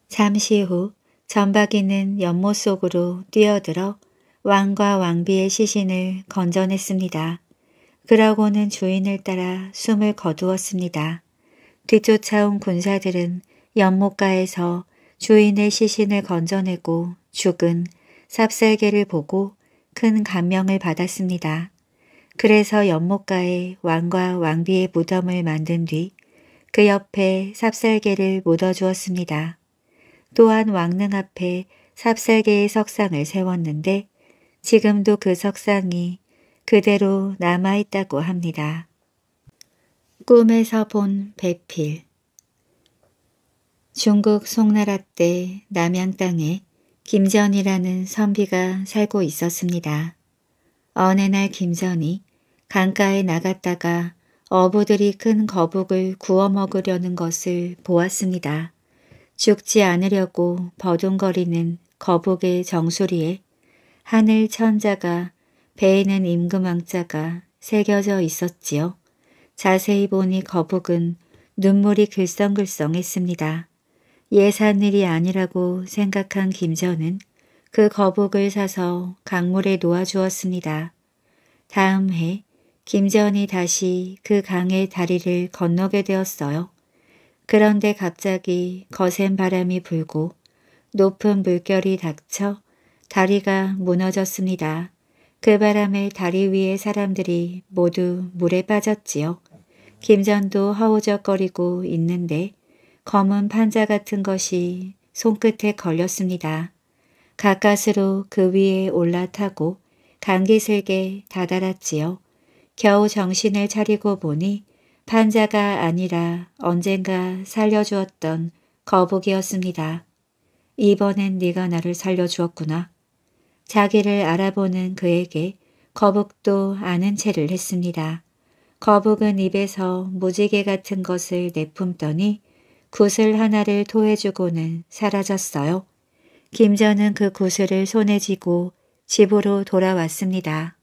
잠시 후 점박이는 연못 속으로 뛰어들어 왕과 왕비의 시신을 건져냈습니다. 그러고는 주인을 따라 숨을 거두었습니다. 뒤쫓아온 군사들은 연못가에서 주인의 시신을 건져내고 죽은 삽살개를 보고 큰 감명을 받았습니다. 그래서 연못가에 왕과 왕비의 무덤을 만든 뒤 그 옆에 삽살개를 묻어주었습니다. 또한 왕릉 앞에 삽살개의 석상을 세웠는데 지금도 그 석상이 그대로 남아있다고 합니다. 꿈에서 본 배필 중국 송나라 때 남양 땅에 김전이라는 선비가 살고 있었습니다. 어느 날 김전이 강가에 나갔다가 어부들이 큰 거북을 구워 먹으려는 것을 보았습니다. 죽지 않으려고 버둥거리는 거북의 정수리에 하늘 천자가 배에는 임금왕자가 새겨져 있었지요. 자세히 보니 거북은 눈물이 글썽글썽했습니다. 예산일이 아니라고 생각한 김전은 그 거북을 사서 강물에 놓아주었습니다. 다음 해 김전이 다시 그 강의 다리를 건너게 되었어요. 그런데 갑자기 거센 바람이 불고 높은 물결이 닥쳐 다리가 무너졌습니다. 그 바람에 다리 위의 사람들이 모두 물에 빠졌지요. 김전도 허우적거리고 있는데 검은 판자 같은 것이 손끝에 걸렸습니다. 가까스로 그 위에 올라타고 감기슬게 다다랐지요. 겨우 정신을 차리고 보니 판자가 아니라 언젠가 살려주었던 거북이었습니다. 이번엔 네가 나를 살려주었구나. 자기를 알아보는 그에게 거북도 아는 채를 했습니다. 거북은 입에서 무지개 같은 것을 내품더니 구슬 하나를 토해주고는 사라졌어요. 김전은 그 구슬을 손에 쥐고 집으로 돌아왔습니다.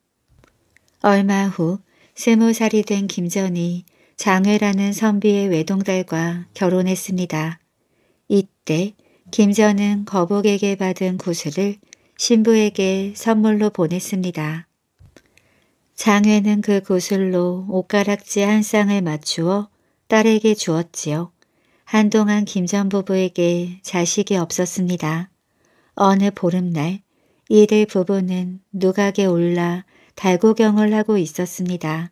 얼마 후 스무 살이 된 김전이 장회라는 선비의 외동딸과 결혼했습니다. 이때 김전은 거북에게 받은 구슬을 신부에게 선물로 보냈습니다. 장회는 그 구슬로 옷가락지 한 쌍을 맞추어 딸에게 주었지요. 한동안 김전 부부에게 자식이 없었습니다. 어느 보름날 이들 부부는 누각에 올라 달구경을 하고 있었습니다.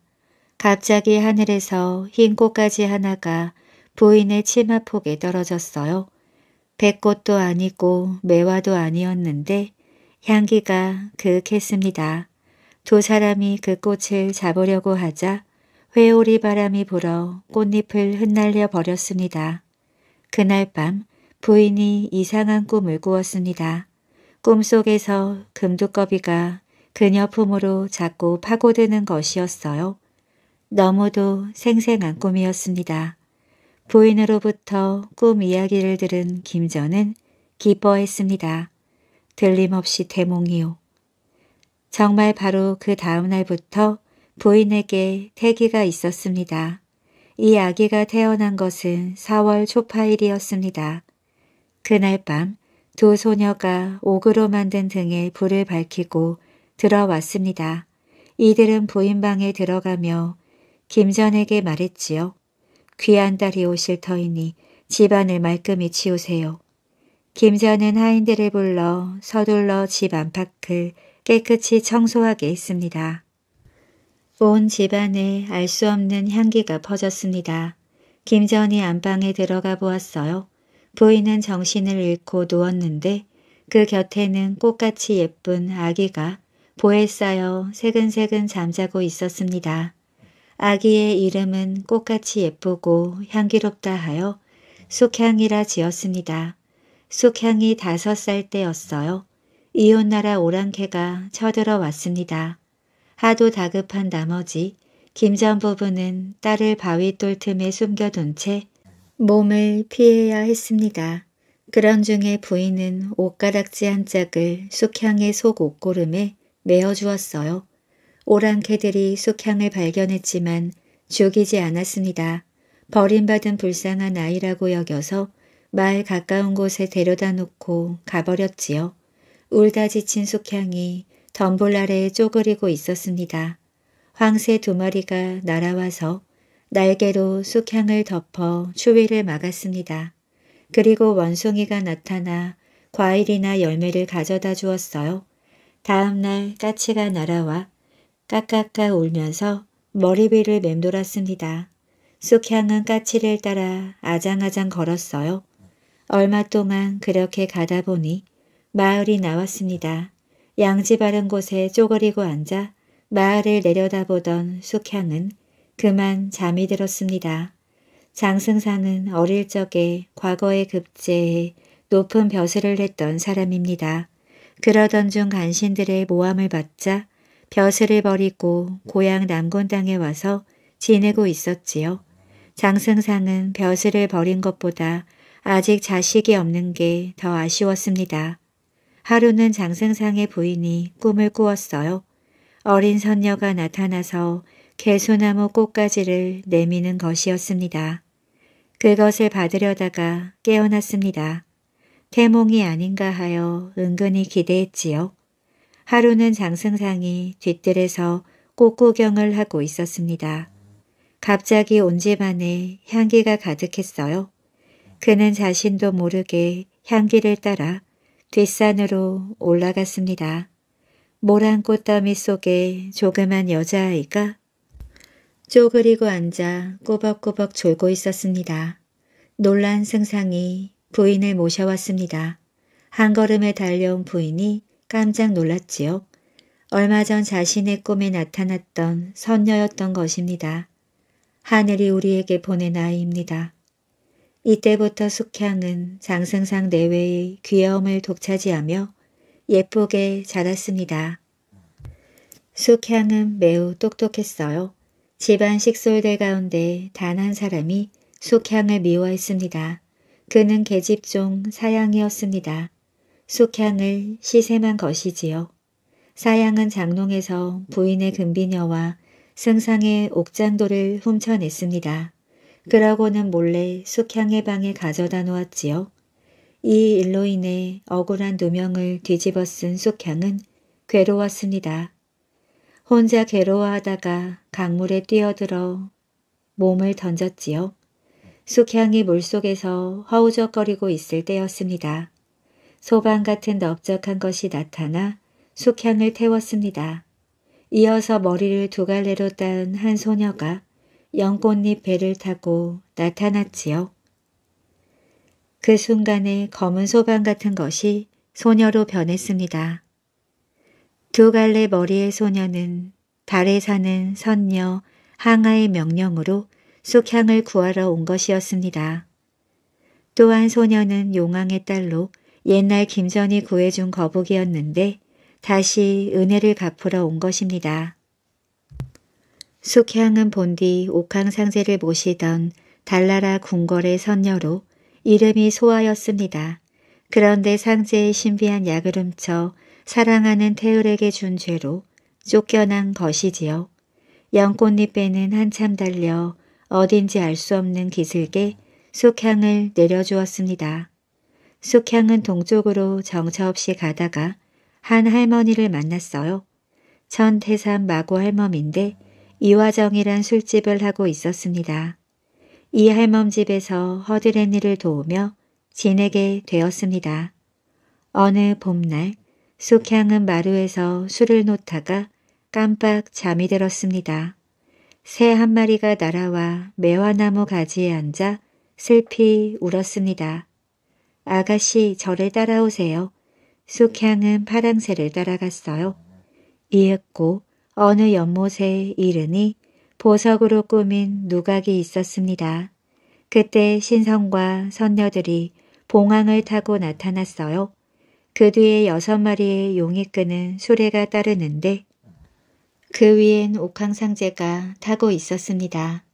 갑자기 하늘에서 흰 꽃가지 하나가 부인의 치마폭에 떨어졌어요. 백꽃도 아니고 매화도 아니었는데 향기가 그윽했습니다. 두 사람이 그 꽃을 잡으려고 하자 회오리 바람이 불어 꽃잎을 흩날려 버렸습니다. 그날 밤 부인이 이상한 꿈을 꾸었습니다. 꿈속에서 금두꺼비가 그녀 품으로 자꾸 파고드는 것이었어요. 너무도 생생한 꿈이었습니다. 부인으로부터 꿈 이야기를 들은 김전은 기뻐했습니다. 들림없이 대몽이요. 정말 바로 그 다음날부터 부인에게 태기가 있었습니다. 이 아기가 태어난 것은 4월 초파일이었습니다. 그날 밤 두 소녀가 옥으로 만든 등에 불을 밝히고 들어왔습니다. 이들은 부인방에 들어가며 김전에게 말했지요. 귀한 딸이 오실 터이니 집안을 말끔히 치우세요. 김전은 하인들을 불러 서둘러 집 안팎을 깨끗이 청소하게 했습니다. 온 집안에 알 수 없는 향기가 퍼졌습니다. 김전이 안방에 들어가 보았어요. 부인은 정신을 잃고 누웠는데 그 곁에는 꽃같이 예쁜 아기가 보에 쌓여 새근새근 잠자고 있었습니다. 아기의 이름은 꽃같이 예쁘고 향기롭다 하여 숙향이라 지었습니다. 숙향이 다섯 살 때였어요. 이웃나라 오랑캐가 쳐들어왔습니다. 하도 다급한 나머지 김 전 부부는 딸을 바위돌 틈에 숨겨둔 채 몸을 피해야 했습니다. 그런 중에 부인은 옷가락지 한 짝을 숙향의 속 옷고름에 메어주었어요. 오랑 캐들이 속향을 발견했지만 죽이지 않았습니다. 버림받은 불쌍한 아이라고 여겨서 마을 가까운 곳에 데려다 놓고 가버렸지요. 울다 지친 속향이 덤불 아래에 쪼그리고 있었습니다. 황새 두 마리가 날아와서 날개로 쑥향을 덮어 추위를 막았습니다. 그리고 원숭이가 나타나 과일이나 열매를 가져다 주었어요. 다음날 까치가 날아와 까까까 울면서 머리비를 맴돌았습니다. 쑥향은 까치를 따라 아장아장 걸었어요. 얼마 동안 그렇게 가다 보니 마을이 나왔습니다. 양지 바른 곳에 쪼그리고 앉아 마을을 내려다보던 숙향은 그만 잠이 들었습니다. 장승상은 어릴 적에 과거의 급제에 높은 벼슬을 했던 사람입니다. 그러던 중 간신들의 모함을 받자 벼슬을 버리고 고향 남곤 땅에 와서 지내고 있었지요. 장승상은 벼슬을 버린 것보다 아직 자식이 없는 게 더 아쉬웠습니다. 하루는 장승상의 부인이 꿈을 꾸었어요. 어린 선녀가 나타나서 개수나무 꽃가지를 내미는 것이었습니다. 그것을 받으려다가 깨어났습니다. 태몽이 아닌가 하여 은근히 기대했지요. 하루는 장승상이 뒤뜰에서 꽃구경을 하고 있었습니다. 갑자기 온 집안에 향기가 가득했어요. 그는 자신도 모르게 향기를 따라 뒷산으로 올라갔습니다. 모란 꽃더미 속에 조그만 여자아이가 쪼그리고 앉아 꾸벅꾸벅 졸고 있었습니다. 놀란 승상이 부인을 모셔왔습니다. 한 걸음에 달려온 부인이 깜짝 놀랐지요. 얼마 전 자신의 꿈에 나타났던 선녀였던 것입니다. 하늘이 우리에게 보낸 아이입니다. 이때부터 숙향은 장승상 내외의 귀여움을 독차지하며 예쁘게 자랐습니다. 숙향은 매우 똑똑했어요. 집안 식솔들 가운데 단 한 사람이 숙향을 미워했습니다. 그는 계집종 사양이었습니다. 숙향을 시샘한 것이지요. 사양은 장롱에서 부인의 금비녀와 승상의 옥장도를 훔쳐냈습니다. 그러고는 몰래 숙향의 방에 가져다 놓았지요. 이 일로 인해 억울한 누명을 뒤집어 쓴 숙향은 괴로웠습니다. 혼자 괴로워하다가 강물에 뛰어들어 몸을 던졌지요. 숙향이 물속에서 허우적거리고 있을 때였습니다. 소방 같은 넓적한 것이 나타나 숙향을 태웠습니다. 이어서 머리를 두 갈래로 딴한 소녀가 연꽃잎 배를 타고 나타났지요. 그 순간에 검은 소방 같은 것이 소녀로 변했습니다. 두 갈래 머리의 소녀는 달에 사는 선녀 항아의 명령으로 속향을 구하러 온 것이었습니다. 또한 소녀는 용왕의 딸로 옛날 김전이 구해준 거북이였는데 다시 은혜를 갚으러 온 것입니다. 숙향은 본디 옥황상제를 모시던 달나라 궁궐의 선녀로 이름이 소아였습니다. 그런데 상제의 신비한 약을 훔쳐 사랑하는 태을에게 준 죄로 쫓겨난 것이지요. 연꽃잎에는 한참 달려 어딘지 알 수 없는 기슭에 숙향을 내려주었습니다. 숙향은 동쪽으로 정처없이 가다가 한 할머니를 만났어요. 천태산 마고 할멈인데 이화정이란 술집을 하고 있었습니다. 이 할멈 집에서 허드렛일을 도우며 지내게 되었습니다. 어느 봄날 숙향은 마루에서 술을 놓다가 깜빡 잠이 들었습니다. 새한 마리가 날아와 매화나무 가지에 앉아 슬피 울었습니다. 아가씨 저를 따라오세요. 쑥향은 파랑새를 따라갔어요. 이윽고 어느 연못에 이르니 보석으로 꾸민 누각이 있었습니다. 그때 신성과 선녀들이 봉황을 타고 나타났어요. 그 뒤에 여섯 마리의 용이 끄는 수레가 따르는데 그 위엔 옥황상제가 타고 있었습니다.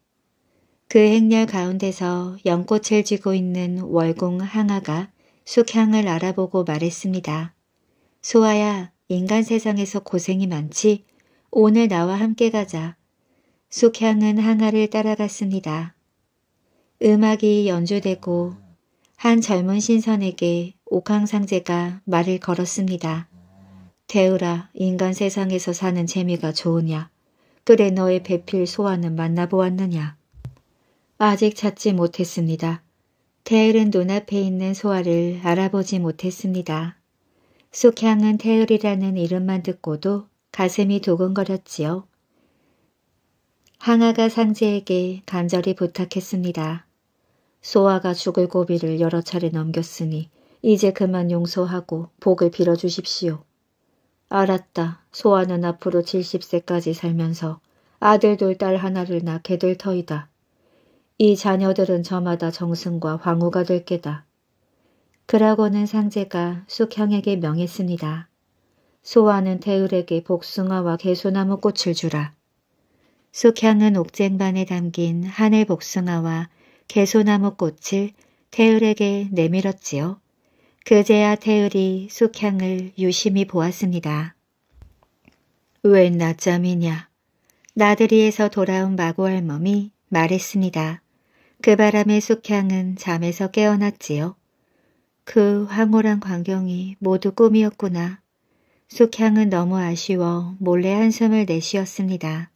그 행렬 가운데서 연꽃을 쥐고 있는 월공 항아가 숙향을 알아보고 말했습니다. 소아야 인간 세상에서 고생이 많지 오늘 나와 함께 가자. 숙향은 항아를 따라갔습니다. 음악이 연주되고 한 젊은 신선에게 옥황상제가 말을 걸었습니다. 대으라 인간 세상에서 사는 재미가 좋으냐. 그래 너의 배필 소원은 만나보았느냐. 아직 찾지 못했습니다. 태을은 눈앞에 있는 소화를 알아보지 못했습니다. 쑥향은 태을이라는 이름만 듣고도 가슴이 두근거렸지요. 항아가 상제에게 간절히 부탁했습니다. 소아가 죽을 고비를 여러 차례 넘겼으니 이제 그만 용서하고 복을 빌어주십시오. 알았다. 소아는 앞으로 70세까지 살면서 아들 둘 딸 하나를 낳게 될 터이다. 이 자녀들은 저마다 정승과 황후가 될 게다. 그라고는 상제가 숙향에게 명했습니다. 소아는 태울에게 복숭아와 개소나무 꽃을 주라. 숙향은 옥쟁반에 담긴 하늘 복숭아와 개소나무 꽃을 태울에게 내밀었지요. 그제야 태율이 숙향을 유심히 보았습니다. 웬 낮잠이냐. 나들이에서 돌아온 마고할멈이 말했습니다. 그 바람에 숙향은 잠에서 깨어났지요. 그 황홀한 광경이 모두 꿈이었구나. 숙향은 너무 아쉬워 몰래 한숨을 내쉬었습니다.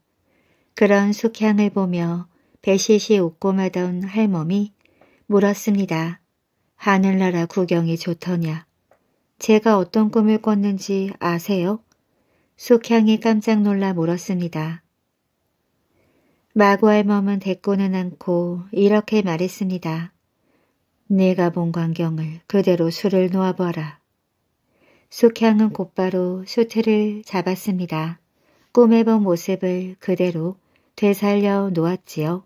그런 숙향을 보며 배시시 웃고 마던 할멈이 물었습니다. 하늘나라 구경이 좋더냐. 제가 어떤 꿈을 꿨는지 아세요? 숙향이 깜짝 놀라 물었습니다. 마구할멈은 대꾸는 않고 이렇게 말했습니다. 네가본 광경을 그대로 술을 놓아봐라. 숙향은 곧바로 수트를 잡았습니다. 꿈에 본 모습을 그대로 되살려 놓았지요.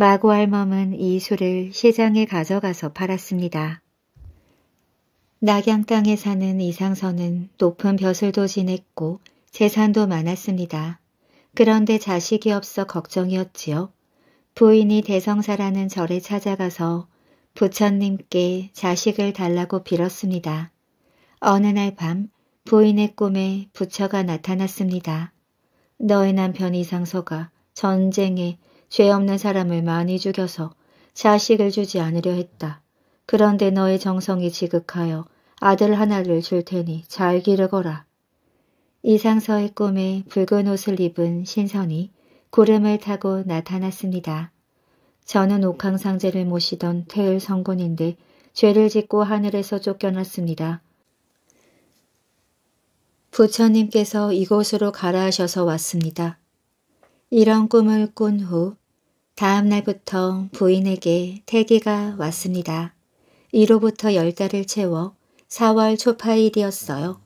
마고 할멈은 이 소를 시장에 가져가서 팔았습니다. 낙양 땅에 사는 이상선은 높은 벼슬도 지냈고 재산도 많았습니다. 그런데 자식이 없어 걱정이었지요. 부인이 대성사라는 절에 찾아가서 부처님께 자식을 달라고 빌었습니다. 어느 날 밤 부인의 꿈에 부처가 나타났습니다. 너의 남편 이상서가 전쟁에 죄 없는 사람을 많이 죽여서 자식을 주지 않으려 했다. 그런데 너의 정성이 지극하여 아들 하나를 줄 테니 잘 기르거라. 이상서의 꿈에 붉은 옷을 입은 신선이 구름을 타고 나타났습니다. 저는 옥황상제를 모시던 태을 성군인데 죄를 짓고 하늘에서 쫓겨났습니다. 부처님께서 이곳으로 가라 하셔서 왔습니다. 이런 꿈을 꾼후 다음 날부터 부인에게 태기가 왔습니다. 이로부터 열 달을 채워 4월 초파일이었어요.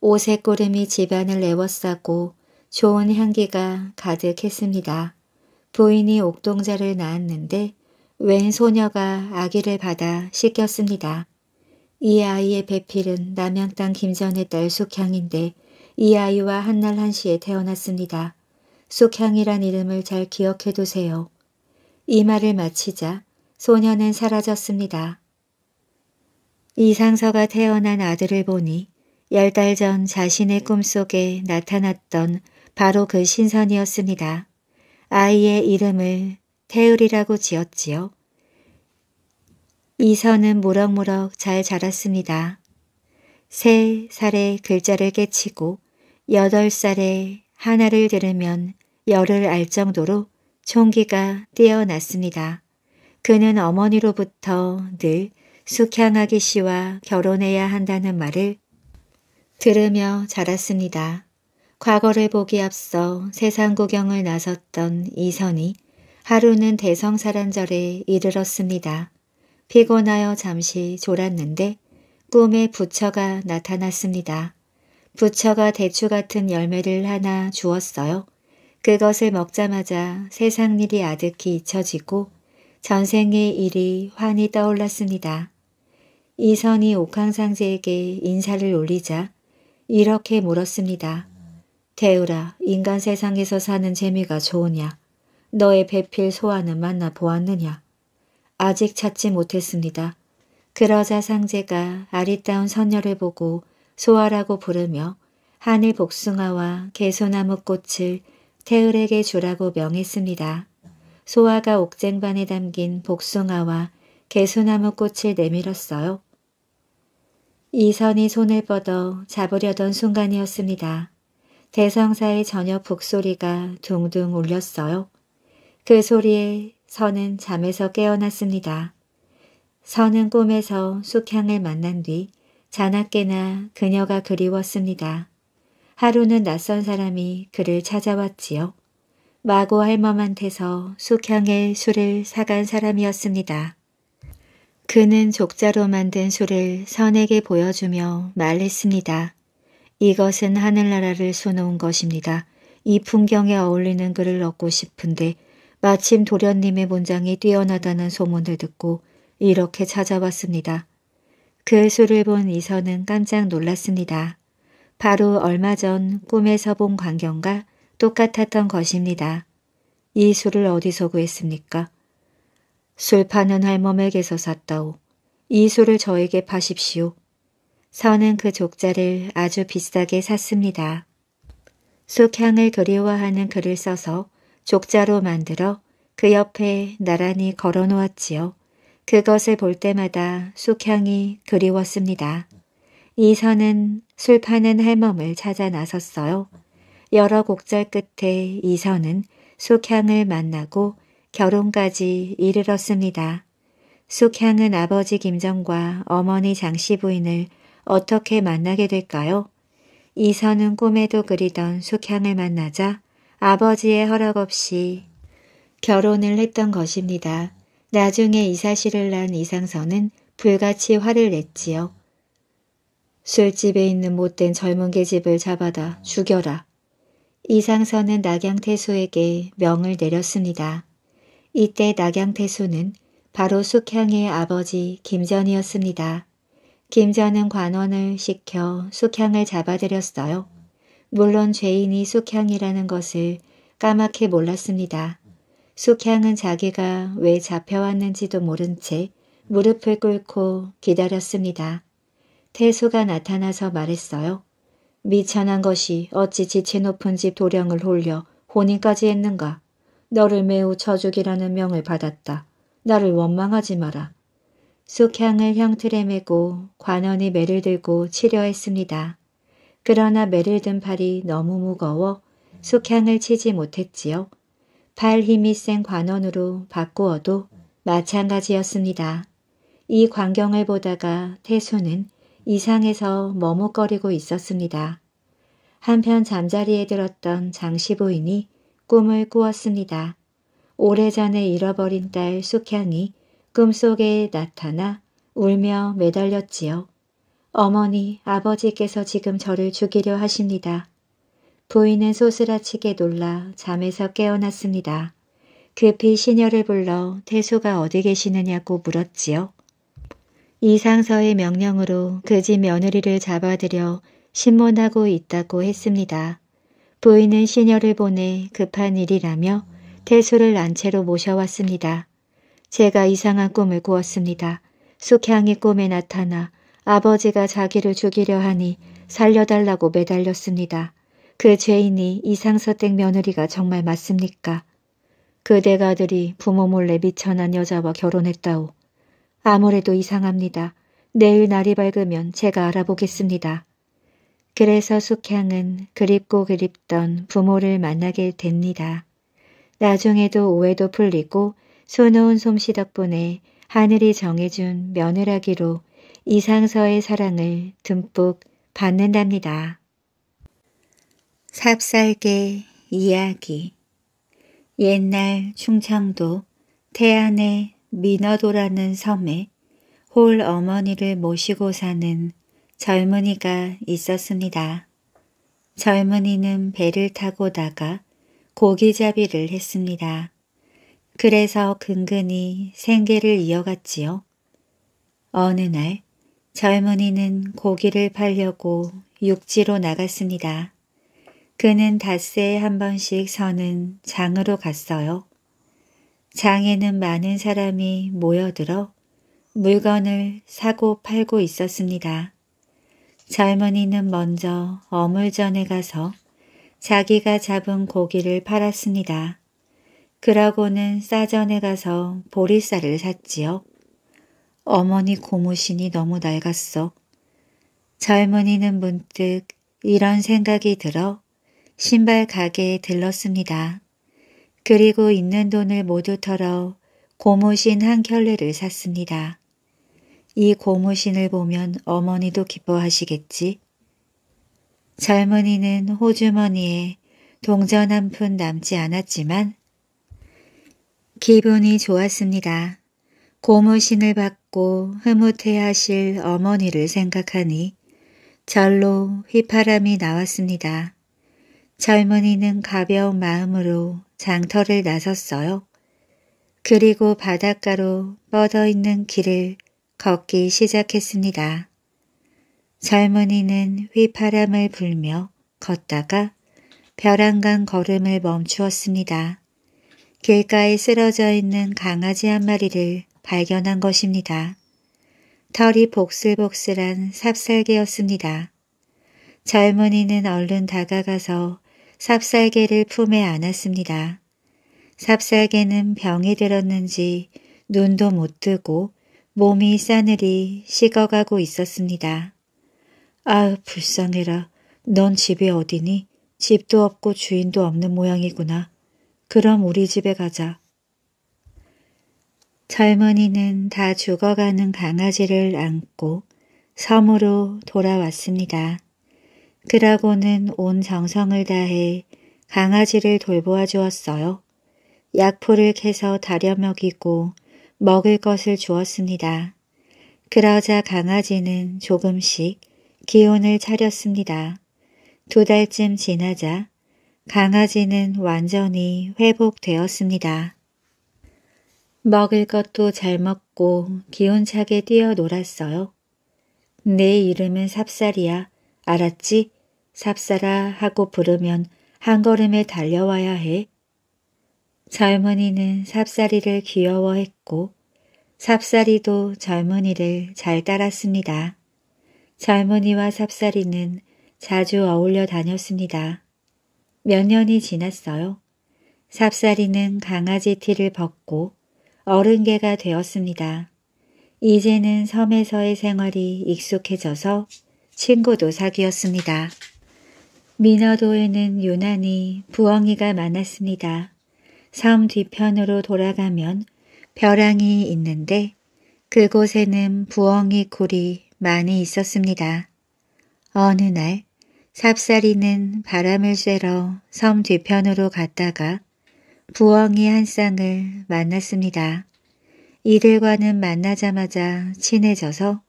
오색 꼬름이 집안을 에워싸고 좋은 향기가 가득했습니다. 부인이 옥동자를 낳았는데 웬 소녀가 아기를 받아 씻겼습니다. 이 아이의 배필은 남양 땅 김전의 딸 숙향인데 이 아이와 한날 한시에 태어났습니다. 숙향이란 이름을 잘 기억해두세요. 이 말을 마치자 소녀는 사라졌습니다. 이상서가 태어난 아들을 보니 열 달 전 자신의 꿈속에 나타났던 바로 그 신선이었습니다. 아이의 이름을 태을이라고 지었지요. 이선은 무럭무럭 잘 자랐습니다. 세 살에 글자를 깨치고 여덟 살에 하나를 들으면 열을 알 정도로 총기가 뛰어났습니다. 그는 어머니로부터 늘숙향하기 씨와 결혼해야 한다는 말을 들으며 자랐습니다. 과거를 보기 앞서 세상 구경을 나섰던 이선이 하루는 대성사란절에 이르렀습니다. 피곤하여 잠시 졸았는데 꿈에 부처가 나타났습니다. 부처가 대추 같은 열매를 하나 주었어요. 그것을 먹자마자 세상 일이 아득히 잊혀지고 전생의 일이 환히 떠올랐습니다. 이선이 옥황상제에게 인사를 올리자 이렇게 물었습니다. 태우라, 인간 세상에서 사는 재미가 좋으냐? 너의 배필 소환은 만나 보았느냐? 아직 찾지 못했습니다. 그러자 상제가 아리따운 선녀를 보고 소아라고 부르며 하늘 복숭아와 개소나무 꽃을 태을에게 주라고 명했습니다. 소아가 옥쟁반에 담긴 복숭아와 개수나무 꽃을 내밀었어요. 이선이 손을 뻗어 잡으려던 순간이었습니다. 대성사의 저녁 북소리가 둥둥 울렸어요. 그 소리에 선은 잠에서 깨어났습니다. 선은 꿈에서 숙향을 만난 뒤 자나깨나 그녀가 그리웠습니다. 하루는 낯선 사람이 그를 찾아왔지요. 마고 할멈한테서 숙향의 술을 사간 사람이었습니다. 그는 족자로 만든 술을 선에게 보여주며 말했습니다. 이것은 하늘나라를 수놓은 것입니다. 이 풍경에 어울리는 글을 얻고 싶은데 마침 도련님의 문장이 뛰어나다는 소문을 듣고 이렇게 찾아왔습니다. 그 술을 본 이선은 깜짝 놀랐습니다. 바로 얼마 전 꿈에서 본 광경과 똑같았던 것입니다. 이 술을 어디서 구했습니까? 술 파는 할멈에게서 샀다오. 이 술을 저에게 파십시오. 선은 그 족자를 아주 비싸게 샀습니다. 숙향을 그리워하는 글을 써서 족자로 만들어 그 옆에 나란히 걸어놓았지요. 그것을 볼 때마다 숙향이 그리웠습니다. 이선은 술 파는 할멈을 찾아 나섰어요. 여러 곡절 끝에 이선은 숙향을 만나고 결혼까지 이르렀습니다. 숙향은 아버지 김정과 어머니 장씨 부인을 어떻게 만나게 될까요? 이선은 꿈에도 그리던 숙향을 만나자 아버지의 허락 없이 결혼을 했던 것입니다. 나중에 이사실을 난 이상선은 불같이 화를 냈지요. 술집에 있는 못된 젊은 계집을 잡아다 죽여라. 이상선은 낙양태수에게 명을 내렸습니다. 이때 낙양태수는 바로 숙향의 아버지 김전이었습니다. 김전은 관원을 시켜 숙향을 잡아들였어요. 물론 죄인이 숙향이라는 것을 까맣게 몰랐습니다. 숙향은 자기가 왜 잡혀왔는지도 모른 채 무릎을 꿇고 기다렸습니다. 태수가 나타나서 말했어요. 미천한 것이 어찌 지체 높은 집 도량을 홀려 혼인까지 했는가. 너를 매우 저주기라는 명을 받았다. 나를 원망하지 마라. 숙향을형틀에 메고 관원이 매를 들고 치려 했습니다. 그러나 매를 든 팔이 너무 무거워 숙향을 치지 못했지요. 팔 힘이 센 관원으로 바꾸어도 마찬가지였습니다. 이 광경을 보다가 태수는 이상해서 머뭇거리고 있었습니다. 한편 잠자리에 들었던 장시보인이 꿈을 꾸었습니다. 오래전에 잃어버린 딸 숙향이 꿈속에 나타나 울며 매달렸지요. 어머니, 아버지께서 지금 저를 죽이려 하십니다. 부인은 소스라치게 놀라 잠에서 깨어났습니다. 급히 시녀를 불러 태수가 어디 계시느냐고 물었지요. 이상서의 명령으로 그 집 며느리를 잡아들여 신문하고 있다고 했습니다. 부인은 시녀를 보내 급한 일이라며 태수를 안채로 모셔왔습니다. 제가 이상한 꿈을 꾸었습니다. 숙향이 꿈에 나타나 아버지가 자기를 죽이려 하니 살려달라고 매달렸습니다. 그 죄인이 이상서댁 며느리가 정말 맞습니까? 그대가들이 부모 몰래 미천한 여자와 결혼했다오. 아무래도 이상합니다. 내일 날이 밝으면 제가 알아보겠습니다. 그래서 숙향은 그립고 그립던 부모를 만나게 됩니다. 나중에도 오해도 풀리고 소놓은 솜씨 덕분에 하늘이 정해준 며느라기로 이상서의 사랑을 듬뿍 받는답니다. 삽살개 이야기 옛날 충청도 태안의 미너도라는 섬에 홀 어머니를 모시고 사는 젊은이가 있었습니다. 젊은이는 배를 타고 나가 고기잡이를 했습니다. 그래서 근근히 생계를 이어갔지요. 어느 날 젊은이는 고기를 팔려고 육지로 나갔습니다. 그는 닷새에 한 번씩 서는 장으로 갔어요. 장에는 많은 사람이 모여들어 물건을 사고 팔고 있었습니다. 젊은이는 먼저 어물전에 가서 자기가 잡은 고기를 팔았습니다. 그러고는 싸전에 가서 보리쌀을 샀지요. 어머니 고무신이 너무 낡았어. 젊은이는 문득 이런 생각이 들어 신발 가게에 들렀습니다. 그리고 있는 돈을 모두 털어 고무신 한 켤레를 샀습니다. 이 고무신을 보면 어머니도 기뻐하시겠지? 젊은이는 호주머니에 동전 한 푼 남지 않았지만 기분이 좋았습니다. 고무신을 받고 흐뭇해하실 어머니를 생각하니 절로 휘파람이 나왔습니다. 젊은이는 가벼운 마음으로 장터를 나섰어요. 그리고 바닷가로 뻗어있는 길을 걷기 시작했습니다. 젊은이는 휘파람을 불며 걷다가 벼랑간 걸음을 멈추었습니다. 길가에 쓰러져 있는 강아지 한 마리를 발견한 것입니다. 털이 복슬복슬한 삽살개였습니다. 젊은이는 얼른 다가가서 삽살개를 품에 안았습니다. 삽살개는 병이 들었는지 눈도 못 뜨고 몸이 싸늘히 식어가고 있었습니다. 아우 불쌍해라. 넌 집이 어디니? 집도 없고 주인도 없는 모양이구나. 그럼 우리 집에 가자. 젊은이는 다 죽어가는 강아지를 안고 섬으로 돌아왔습니다. 그라고는 온 정성을 다해 강아지를 돌보아 주었어요. 약풀을 캐서 다려 먹이고 먹을 것을 주었습니다. 그러자 강아지는 조금씩 기운을 차렸습니다. 두 달쯤 지나자 강아지는 완전히 회복되었습니다. 먹을 것도 잘 먹고 기운차게 뛰어놀았어요. 내 이름은 삽살이야. 알았지? 삽사라 하고 부르면 한 걸음에 달려와야 해. 젊은이는 삽사리를 귀여워했고 삽사리도 젊은이를 잘 따랐습니다. 젊은이와 삽사리는 자주 어울려 다녔습니다. 몇 년이 지났어요. 삽사리는 강아지 티를 벗고 어른개가 되었습니다. 이제는 섬에서의 생활이 익숙해져서 친구도 사귀었습니다. 미너도에는 유난히 부엉이가 많았습니다. 섬 뒤편으로 돌아가면 벼랑이 있는데 그곳에는 부엉이 굴이 많이 있었습니다. 어느 날 삽살이는 바람을 쐬러 섬 뒤편으로 갔다가 부엉이 한 쌍을 만났습니다. 이들과는 만나자마자 친해져서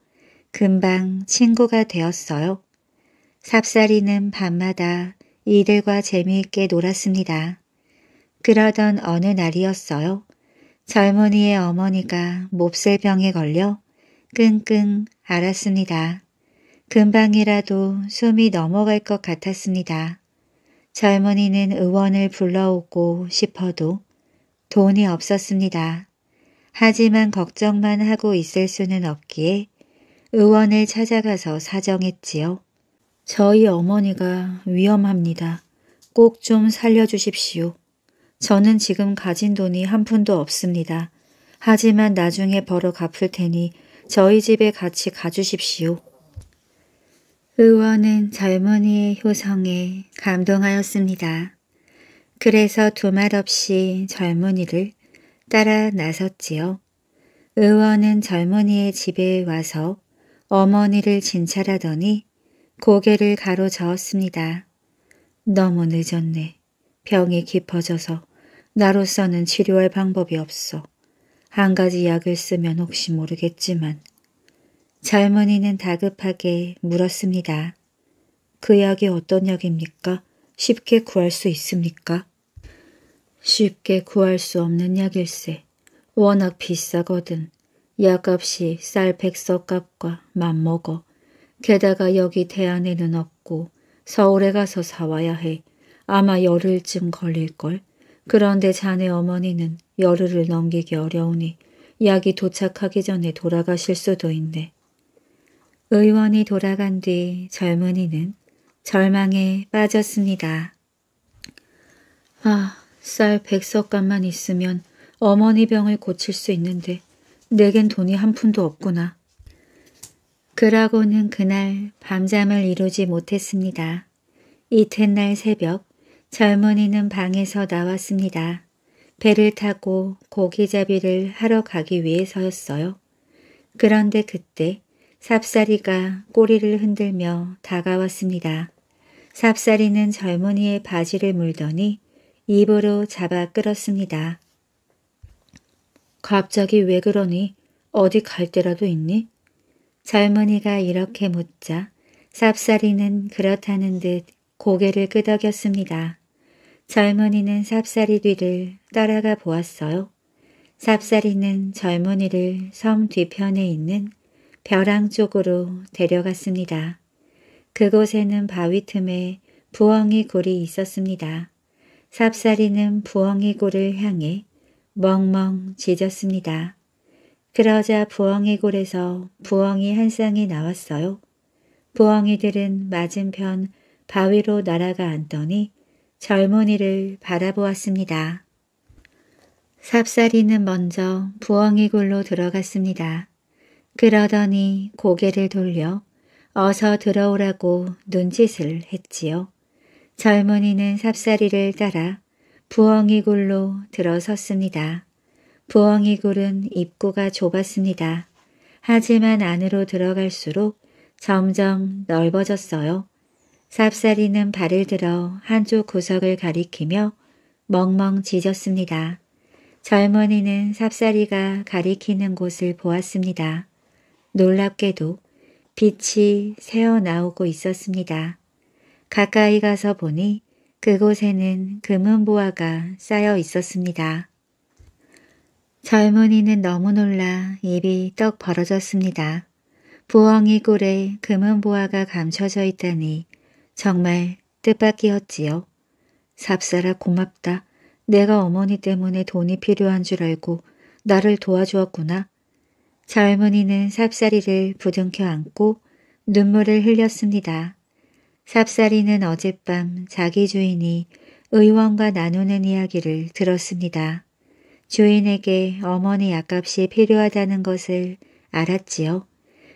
금방 친구가 되었어요. 삽살이는 밤마다 이들과 재미있게 놀았습니다. 그러던 어느 날이었어요. 젊은이의 어머니가 몹쓸 병에 걸려 끙끙 앓았습니다. 금방이라도 숨이 넘어갈 것 같았습니다. 젊은이는 의원을 불러오고 싶어도 돈이 없었습니다. 하지만 걱정만 하고 있을 수는 없기에 의원을 찾아가서 사정했지요. 저희 어머니가 위험합니다. 꼭 좀 살려주십시오. 저는 지금 가진 돈이 한 푼도 없습니다. 하지만 나중에 벌어 갚을 테니 저희 집에 같이 가주십시오. 의원은 젊은이의 효성에 감동하였습니다. 그래서 두말없이 젊은이를 따라 나섰지요. 의원은 젊은이의 집에 와서 어머니를 진찰하더니 고개를 가로저었습니다. 너무 늦었네. 병이 깊어져서 나로서는 치료할 방법이 없어. 한 가지 약을 쓰면 혹시 모르겠지만 젊은이는 다급하게 물었습니다. 그 약이 어떤 약입니까? 쉽게 구할 수 있습니까? 쉽게 구할 수 없는 약일세. 워낙 비싸거든. 약값이 쌀 백석값과 맞먹어. 게다가 여기 대안에는 없고 서울에 가서 사와야 해. 아마 열흘쯤 걸릴걸. 그런데 자네 어머니는 열흘을 넘기기 어려우니 약이 도착하기 전에 돌아가실 수도 있네. 의원이 돌아간 뒤 젊은이는 절망에 빠졌습니다. 아, 쌀 백석간만 있으면 어머니 병을 고칠 수 있는데 내겐 돈이 한 푼도 없구나. 그러고는 그날 밤잠을 이루지 못했습니다. 이튿날 새벽 젊은이는 방에서 나왔습니다. 배를 타고 고기잡이를 하러 가기 위해서였어요. 그런데 그때 삽사리가 꼬리를 흔들며 다가왔습니다. 삽사리는 젊은이의 바지를 물더니 입으로 잡아 끌었습니다. 갑자기 왜 그러니? 어디 갈 데라도 있니? 젊은이가 이렇게 묻자 삽사리는 그렇다는 듯 고개를 끄덕였습니다. 젊은이는 삽사리 뒤를 따라가 보았어요. 삽사리는 젊은이를 섬 뒤편에 있는 벼랑 쪽으로 데려갔습니다. 그곳에는 바위 틈에 부엉이 굴이 있었습니다. 삽사리는 부엉이 굴을 향해 멍멍 짖었습니다. 그러자 부엉이 골에서 부엉이 한 쌍이 나왔어요. 부엉이들은 맞은편 바위로 날아가 앉더니 젊은이를 바라보았습니다. 삽살이는 먼저 부엉이 굴로 들어갔습니다. 그러더니 고개를 돌려 어서 들어오라고 눈짓을 했지요. 젊은이는 삽살이를 따라 부엉이 굴로 들어섰습니다. 부엉이 굴은 입구가 좁았습니다. 하지만 안으로 들어갈수록 점점 넓어졌어요. 삽살이는 발을 들어 한쪽 구석을 가리키며 멍멍 짖었습니다. 젊은이는 삽살이가 가리키는 곳을 보았습니다. 놀랍게도 빛이 새어나오고 있었습니다. 가까이 가서 보니 그곳에는 금은보화가 쌓여 있었습니다. 젊은이는 너무 놀라 입이 떡 벌어졌습니다. 부엉이 굴에 금은보화가 감춰져 있다니 정말 뜻밖이었지요. 삽사라 고맙다. 내가 어머니 때문에 돈이 필요한 줄 알고 나를 도와주었구나. 젊은이는 삽사리를 부둥켜 안고 눈물을 흘렸습니다. 삽사리는 어젯밤 자기 주인이 의원과 나누는 이야기를 들었습니다. 주인에게 어머니 약값이 필요하다는 것을 알았지요.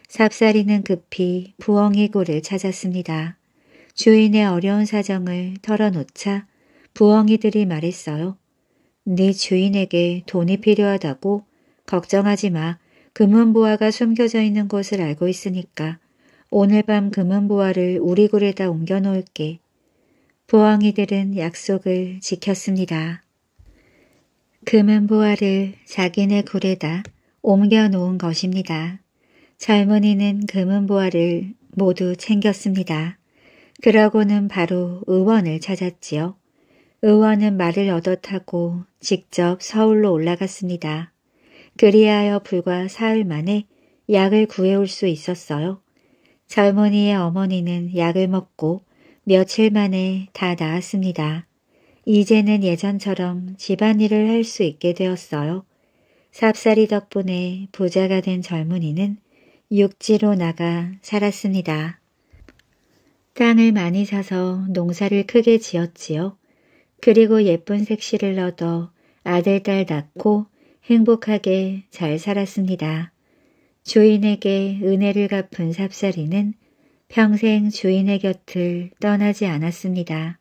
삽살이는 급히 부엉이고를 찾았습니다. 주인의 어려운 사정을 털어놓자 부엉이들이 말했어요. 네 주인에게 돈이 필요하다고 걱정하지 마. 금은보화가 숨겨져 있는 곳을 알고 있으니까 오늘 밤 금은보화를 우리 굴에다 옮겨놓을게. 부엉이들은 약속을 지켰습니다. 금은보화를 자기네 굴에다 옮겨 놓은 것입니다. 젊은이는 금은보화를 모두 챙겼습니다. 그러고는 바로 의원을 찾았지요. 의원은 말을 얻어 타고 직접 서울로 올라갔습니다. 그리하여 불과 사흘 만에 약을 구해올 수 있었어요. 젊은이의 어머니는 약을 먹고 며칠 만에 다 나았습니다. 이제는 예전처럼 집안일을 할 수 있게 되었어요. 삽살이 덕분에 부자가 된 젊은이는 육지로 나가 살았습니다. 땅을 많이 사서 농사를 크게 지었지요. 그리고 예쁜 색시를 얻어 아들, 딸 낳고 행복하게 잘 살았습니다. 주인에게 은혜를 갚은 삽살이는 평생 주인의 곁을 떠나지 않았습니다.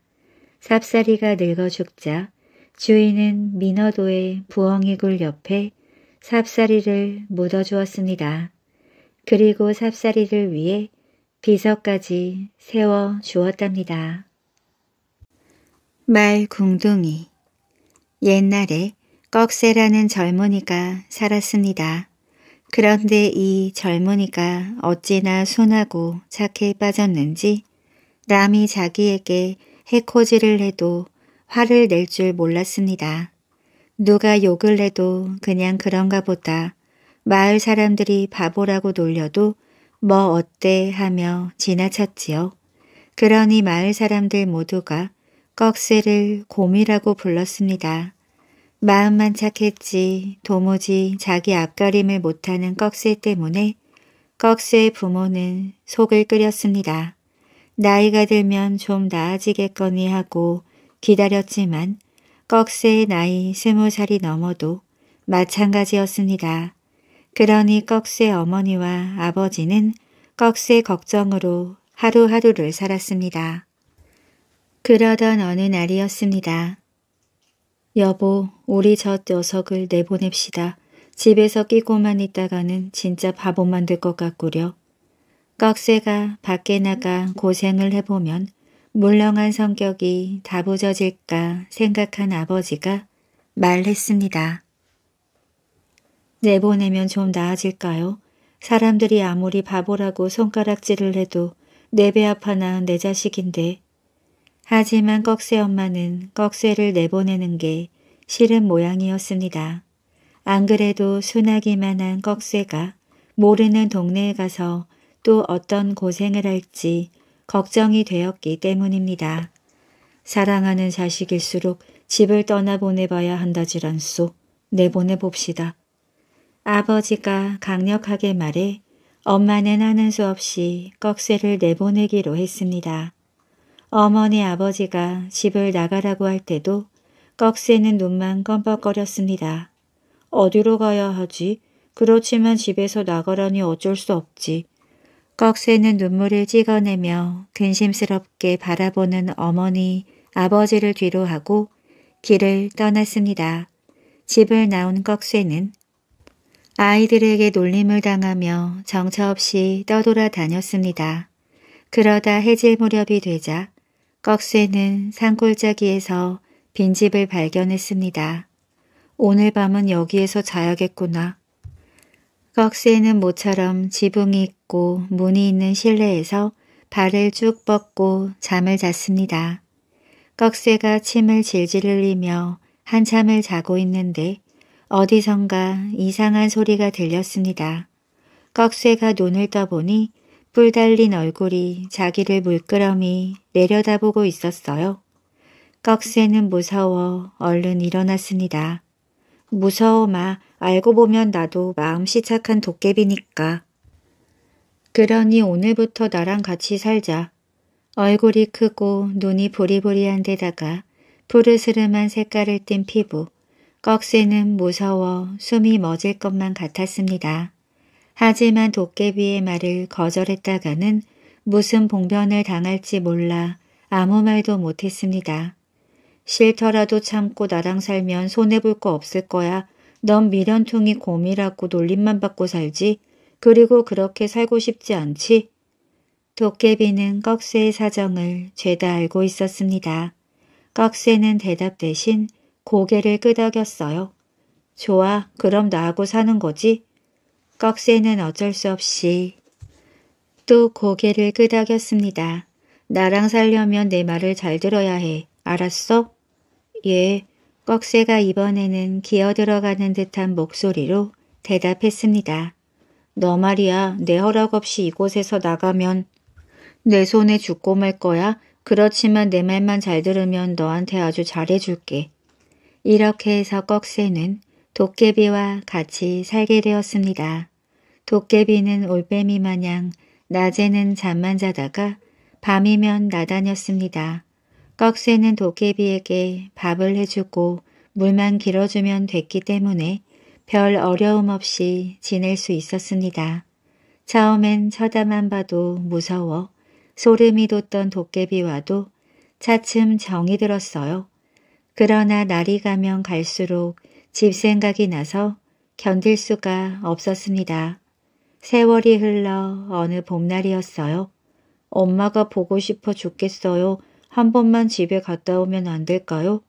삽사리가 늙어 죽자 주인은 민어도의 부엉이굴 옆에 삽사리를 묻어주었습니다. 그리고 삽사리를 위해 비석까지 세워 주었답니다. 말 궁둥이 옛날에 꺽쇠라는 젊은이가 살았습니다. 그런데 이 젊은이가 어찌나 순하고 착해 빠졌는지 남이 자기에게 해코지를 해도 화를 낼 줄 몰랐습니다. 누가 욕을 해도 그냥 그런가 보다 마을 사람들이 바보라고 놀려도 뭐 어때 하며 지나쳤지요. 그러니 마을 사람들 모두가 꺽쇠를 곰이라고 불렀습니다. 마음만 착했지 도무지 자기 앞가림을 못하는 꺽쇠 때문에 꺽쇠의 부모는 속을 끓였습니다. 나이가 들면 좀 나아지겠거니 하고 기다렸지만 꺽쇠의 나이 스무 살이 넘어도 마찬가지였습니다. 그러니 꺽쇠 어머니와 아버지는 꺽쇠 걱정으로 하루하루를 살았습니다. 그러던 어느 날이었습니다. 여보, 우리 저 녀석을 내보냅시다. 집에서 끼고만 있다가는 진짜 바보만 될 것 같구려. 꺽쇠가 밖에 나가 고생을 해보면 물렁한 성격이 다부져질까 생각한 아버지가 말했습니다. 내보내면 좀 나아질까요? 사람들이 아무리 바보라고 손가락질을 해도 내 배 아파 낳은 내 자식인데. 하지만 꺽쇠 엄마는 꺽쇠를 내보내는 게 싫은 모양이었습니다. 안 그래도 순하기만 한 꺽쇠가 모르는 동네에 가서 또 어떤 고생을 할지 걱정이 되었기 때문입니다. 사랑하는 자식일수록 집을 떠나보내봐야 한다지란속 내보내봅시다. 아버지가 강력하게 말해 엄마는 하는 수 없이 꺽쇠를 내보내기로 했습니다. 어머니 아버지가 집을 나가라고 할 때도 꺽쇠는 눈만 껌뻑거렸습니다. 어디로 가야 하지? 그렇지만 집에서 나가라니 어쩔 수 없지. 꺽쇠는 눈물을 찍어내며 근심스럽게 바라보는 어머니, 아버지를 뒤로 하고 길을 떠났습니다. 집을 나온 꺽쇠는 아이들에게 놀림을 당하며 정처없이 떠돌아 다녔습니다. 그러다 해질 무렵이 되자 꺽쇠는 산골짜기에서 빈집을 발견했습니다. 오늘 밤은 여기에서 자야겠구나. 꺽쇠는 모처럼 지붕이 있고 문이 있는 실내에서 발을 쭉 뻗고 잠을 잤습니다. 꺽쇠가 침을 질질 흘리며 한참을 자고 있는데 어디선가 이상한 소리가 들렸습니다. 꺽쇠가 눈을 떠보니 뿔 달린 얼굴이 자기를 물끄러미 내려다보고 있었어요. 꺽쇠는 무서워 얼른 일어났습니다. 무서워 마 알고 보면 나도 마음씨 착한 도깨비니까. 그러니 오늘부터 나랑 같이 살자. 얼굴이 크고 눈이 보리보리한 데다가 푸르스름한 색깔을 띤 피부, 꺽쇠는 무서워 숨이 멎을 것만 같았습니다. 하지만 도깨비의 말을 거절했다가는 무슨 봉변을 당할지 몰라 아무 말도 못했습니다. 싫더라도 참고 나랑 살면 손해볼 거 없을 거야 넌미련통이 곰이라고 놀림만 받고 살지. 그리고 그렇게 살고 싶지 않지. 도깨비는 꺽쇠의 사정을 죄다 알고 있었습니다. 꺽쇠는 대답 대신 고개를 끄덕였어요. 좋아, 그럼 나하고 사는 거지? 꺽쇠는 어쩔 수 없이 또 고개를 끄덕였습니다. 나랑 살려면 내 말을 잘 들어야 해. 알았어? 예, 꺽쇠가 이번에는 기어 들어가는 듯한 목소리로 대답했습니다. 너 말이야 내 허락 없이 이곳에서 나가면 내 손에 죽고 말 거야. 그렇지만 내 말만 잘 들으면 너한테 아주 잘해줄게. 이렇게 해서 꺽쇠는 도깨비와 같이 살게 되었습니다. 도깨비는 올빼미 마냥 낮에는 잠만 자다가 밤이면 나다녔습니다. 꺽쇠는 도깨비에게 밥을 해주고 물만 길어주면 됐기 때문에 별 어려움 없이 지낼 수 있었습니다. 처음엔 쳐다만 봐도 무서워 소름이 돋던 도깨비와도 차츰 정이 들었어요. 그러나 날이 가면 갈수록 집 생각이 나서 견딜 수가 없었습니다. 세월이 흘러 어느 봄날이었어요. 엄마가 보고 싶어 죽겠어요. 한 번만 집에 갔다 오면 안 될까요?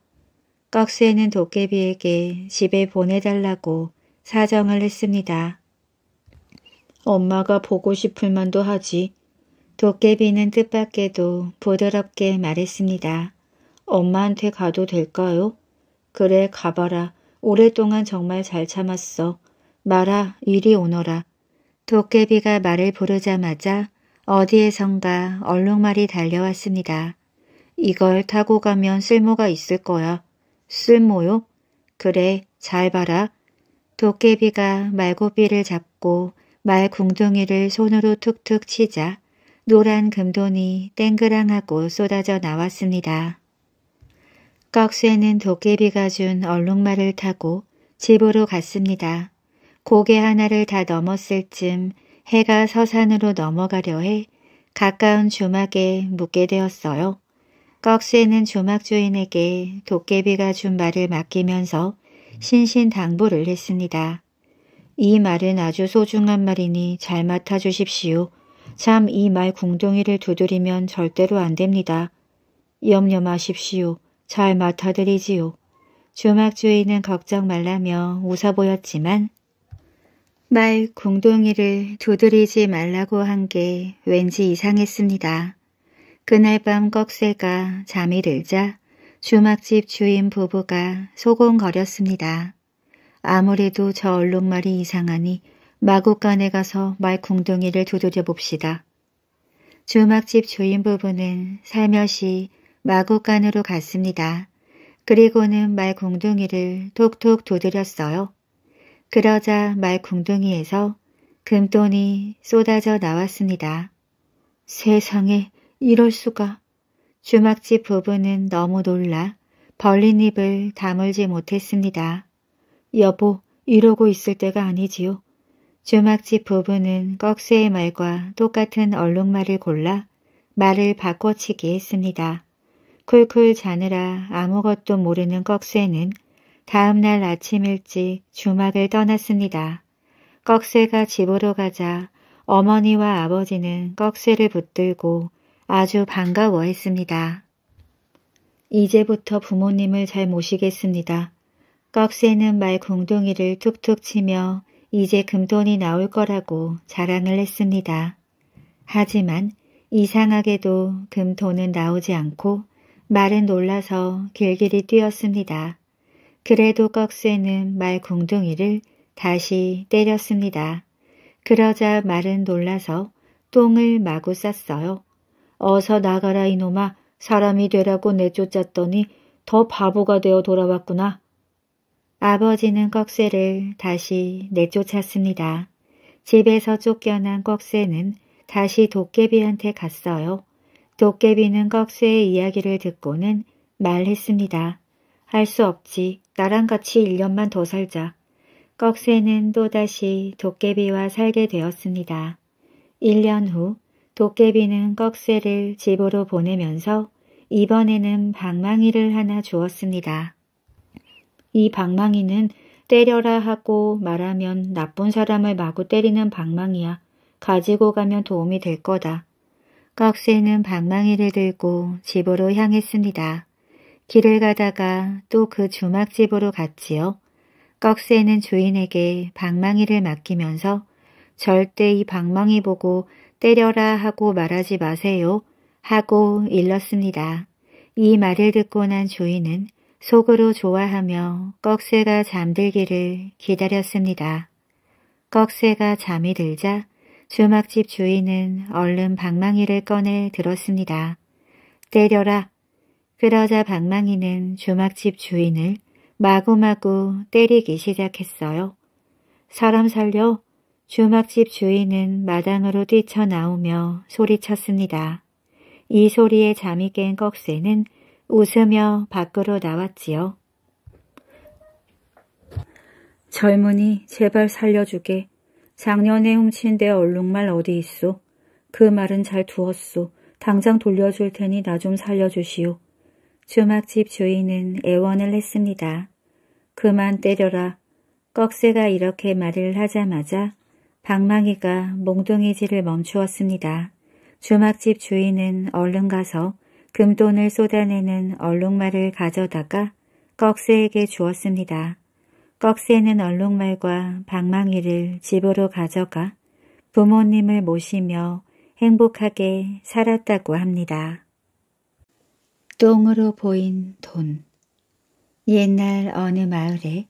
깍스에는 도깨비에게 집에 보내달라고 사정을 했습니다. 엄마가 보고 싶을 만도 하지. 도깨비는 뜻밖에도 부드럽게 말했습니다. 엄마한테 가도 될까요? 그래 가봐라. 오랫동안 정말 잘 참았어. 마라 이리 오너라. 도깨비가 말을 부르자마자 어디에선가 얼룩말이 달려왔습니다. 이걸 타고 가면 쓸모가 있을 거야. 쓸모요? 그래, 잘 봐라. 도깨비가 말고비를 잡고 말 궁둥이를 손으로 툭툭 치자 노란 금돈이 땡그랑하고 쏟아져 나왔습니다. 꺽쇠는 도깨비가 준 얼룩말을 타고 집으로 갔습니다. 고개 하나를 다 넘었을 쯤 해가 서산으로 넘어가려 해 가까운 주막에 묻게 되었어요. 꺽쇠는 조막 주인에게 도깨비가 준 말을 맡기면서 신신당부를 했습니다. 이 말은 아주 소중한 말이니 잘 맡아주십시오. 참 이 말 궁둥이를 두드리면 절대로 안 됩니다. 염려 마십시오. 잘 맡아드리지요. 조막 주인은 걱정 말라며 웃어 보였지만 말 궁둥이를 두드리지 말라고 한 게 왠지 이상했습니다. 그날 밤 꺽쇠가 잠이 들자 주막집 주인 부부가 소곤거렸습니다. 아무래도 저 얼룩말이 이상하니 마구간에 가서 말궁둥이를 두드려 봅시다. 주막집 주인 부부는 살며시 마구간으로 갔습니다. 그리고는 말궁둥이를 톡톡 두드렸어요. 그러자 말궁둥이에서 금돈이 쏟아져 나왔습니다. 세상에 이럴 수가. 주막집 부부는 너무 놀라 벌린 입을 다물지 못했습니다. 여보, 이러고 있을 때가 아니지요. 주막집 부부는 꺽쇠의 말과 똑같은 얼룩말을 골라 말을 바꿔치기 했습니다. 쿨쿨 자느라 아무것도 모르는 꺽쇠는 다음날 아침 일찍 주막을 떠났습니다. 꺽쇠가 집으로 가자 어머니와 아버지는 꺽쇠를 붙들고 아주 반가워했습니다. 이제부터 부모님을 잘 모시겠습니다. 꺽쇠는 말 궁둥이를 툭툭 치며 이제 금돈이 나올 거라고 자랑을 했습니다. 하지만 이상하게도 금돈은 나오지 않고 말은 놀라서 길길이 뛰었습니다. 그래도 꺽쇠는 말 궁둥이를 다시 때렸습니다. 그러자 말은 놀라서 똥을 마구 쌌어요. 어서 나가라 이놈아 사람이 되라고 내쫓았더니 더 바보가 되어 돌아왔구나. 아버지는 꺽쇠를 다시 내쫓았습니다. 집에서 쫓겨난 꺽쇠는 다시 도깨비한테 갔어요. 도깨비는 꺽쇠의 이야기를 듣고는 말했습니다. 할 수 없지. 나랑 같이 1년만 더 살자. 꺽쇠는 또다시 도깨비와 살게 되었습니다. 1년 후 도깨비는 꺽쇠를 집으로 보내면서 이번에는 방망이를 하나 주었습니다. 이 방망이는 때려라 하고 말하면 나쁜 사람을 마구 때리는 방망이야. 가지고 가면 도움이 될 거다. 꺽쇠는 방망이를 들고 집으로 향했습니다. 길을 가다가 또 그 주막집으로 갔지요. 꺽쇠는 주인에게 방망이를 맡기면서 절대 이 방망이 보고 때려라 하고 말하지 마세요 하고 일렀습니다. 이 말을 듣고 난 주인은 속으로 좋아하며 꺽쇠가 잠들기를 기다렸습니다. 꺽쇠가 잠이 들자 주막집 주인은 얼른 방망이를 꺼내 들었습니다. 때려라. 그러자 방망이는 주막집 주인을 마구마구 때리기 시작했어요. 사람 살려 주막집 주인은 마당으로 뛰쳐나오며 소리쳤습니다. 이 소리에 잠이 깬 꺽쇠는 웃으며 밖으로 나왔지요. 젊은이 제발 살려주게. 작년에 훔친 데 얼룩말 어디 있소? 그 말은 잘 두었소. 당장 돌려줄 테니 나 좀 살려주시오. 주막집 주인은 애원을 했습니다. 그만 때려라. 꺽쇠가 이렇게 말을 하자마자 방망이가 몽둥이질을 멈추었습니다. 주막집 주인은 얼른 가서 금돈을 쏟아내는 얼룩말을 가져다가 꺽쇠에게 주었습니다. 꺽쇠는 얼룩말과 방망이를 집으로 가져가 부모님을 모시며 행복하게 살았다고 합니다. 똥으로 보인 돈 옛날 어느 마을에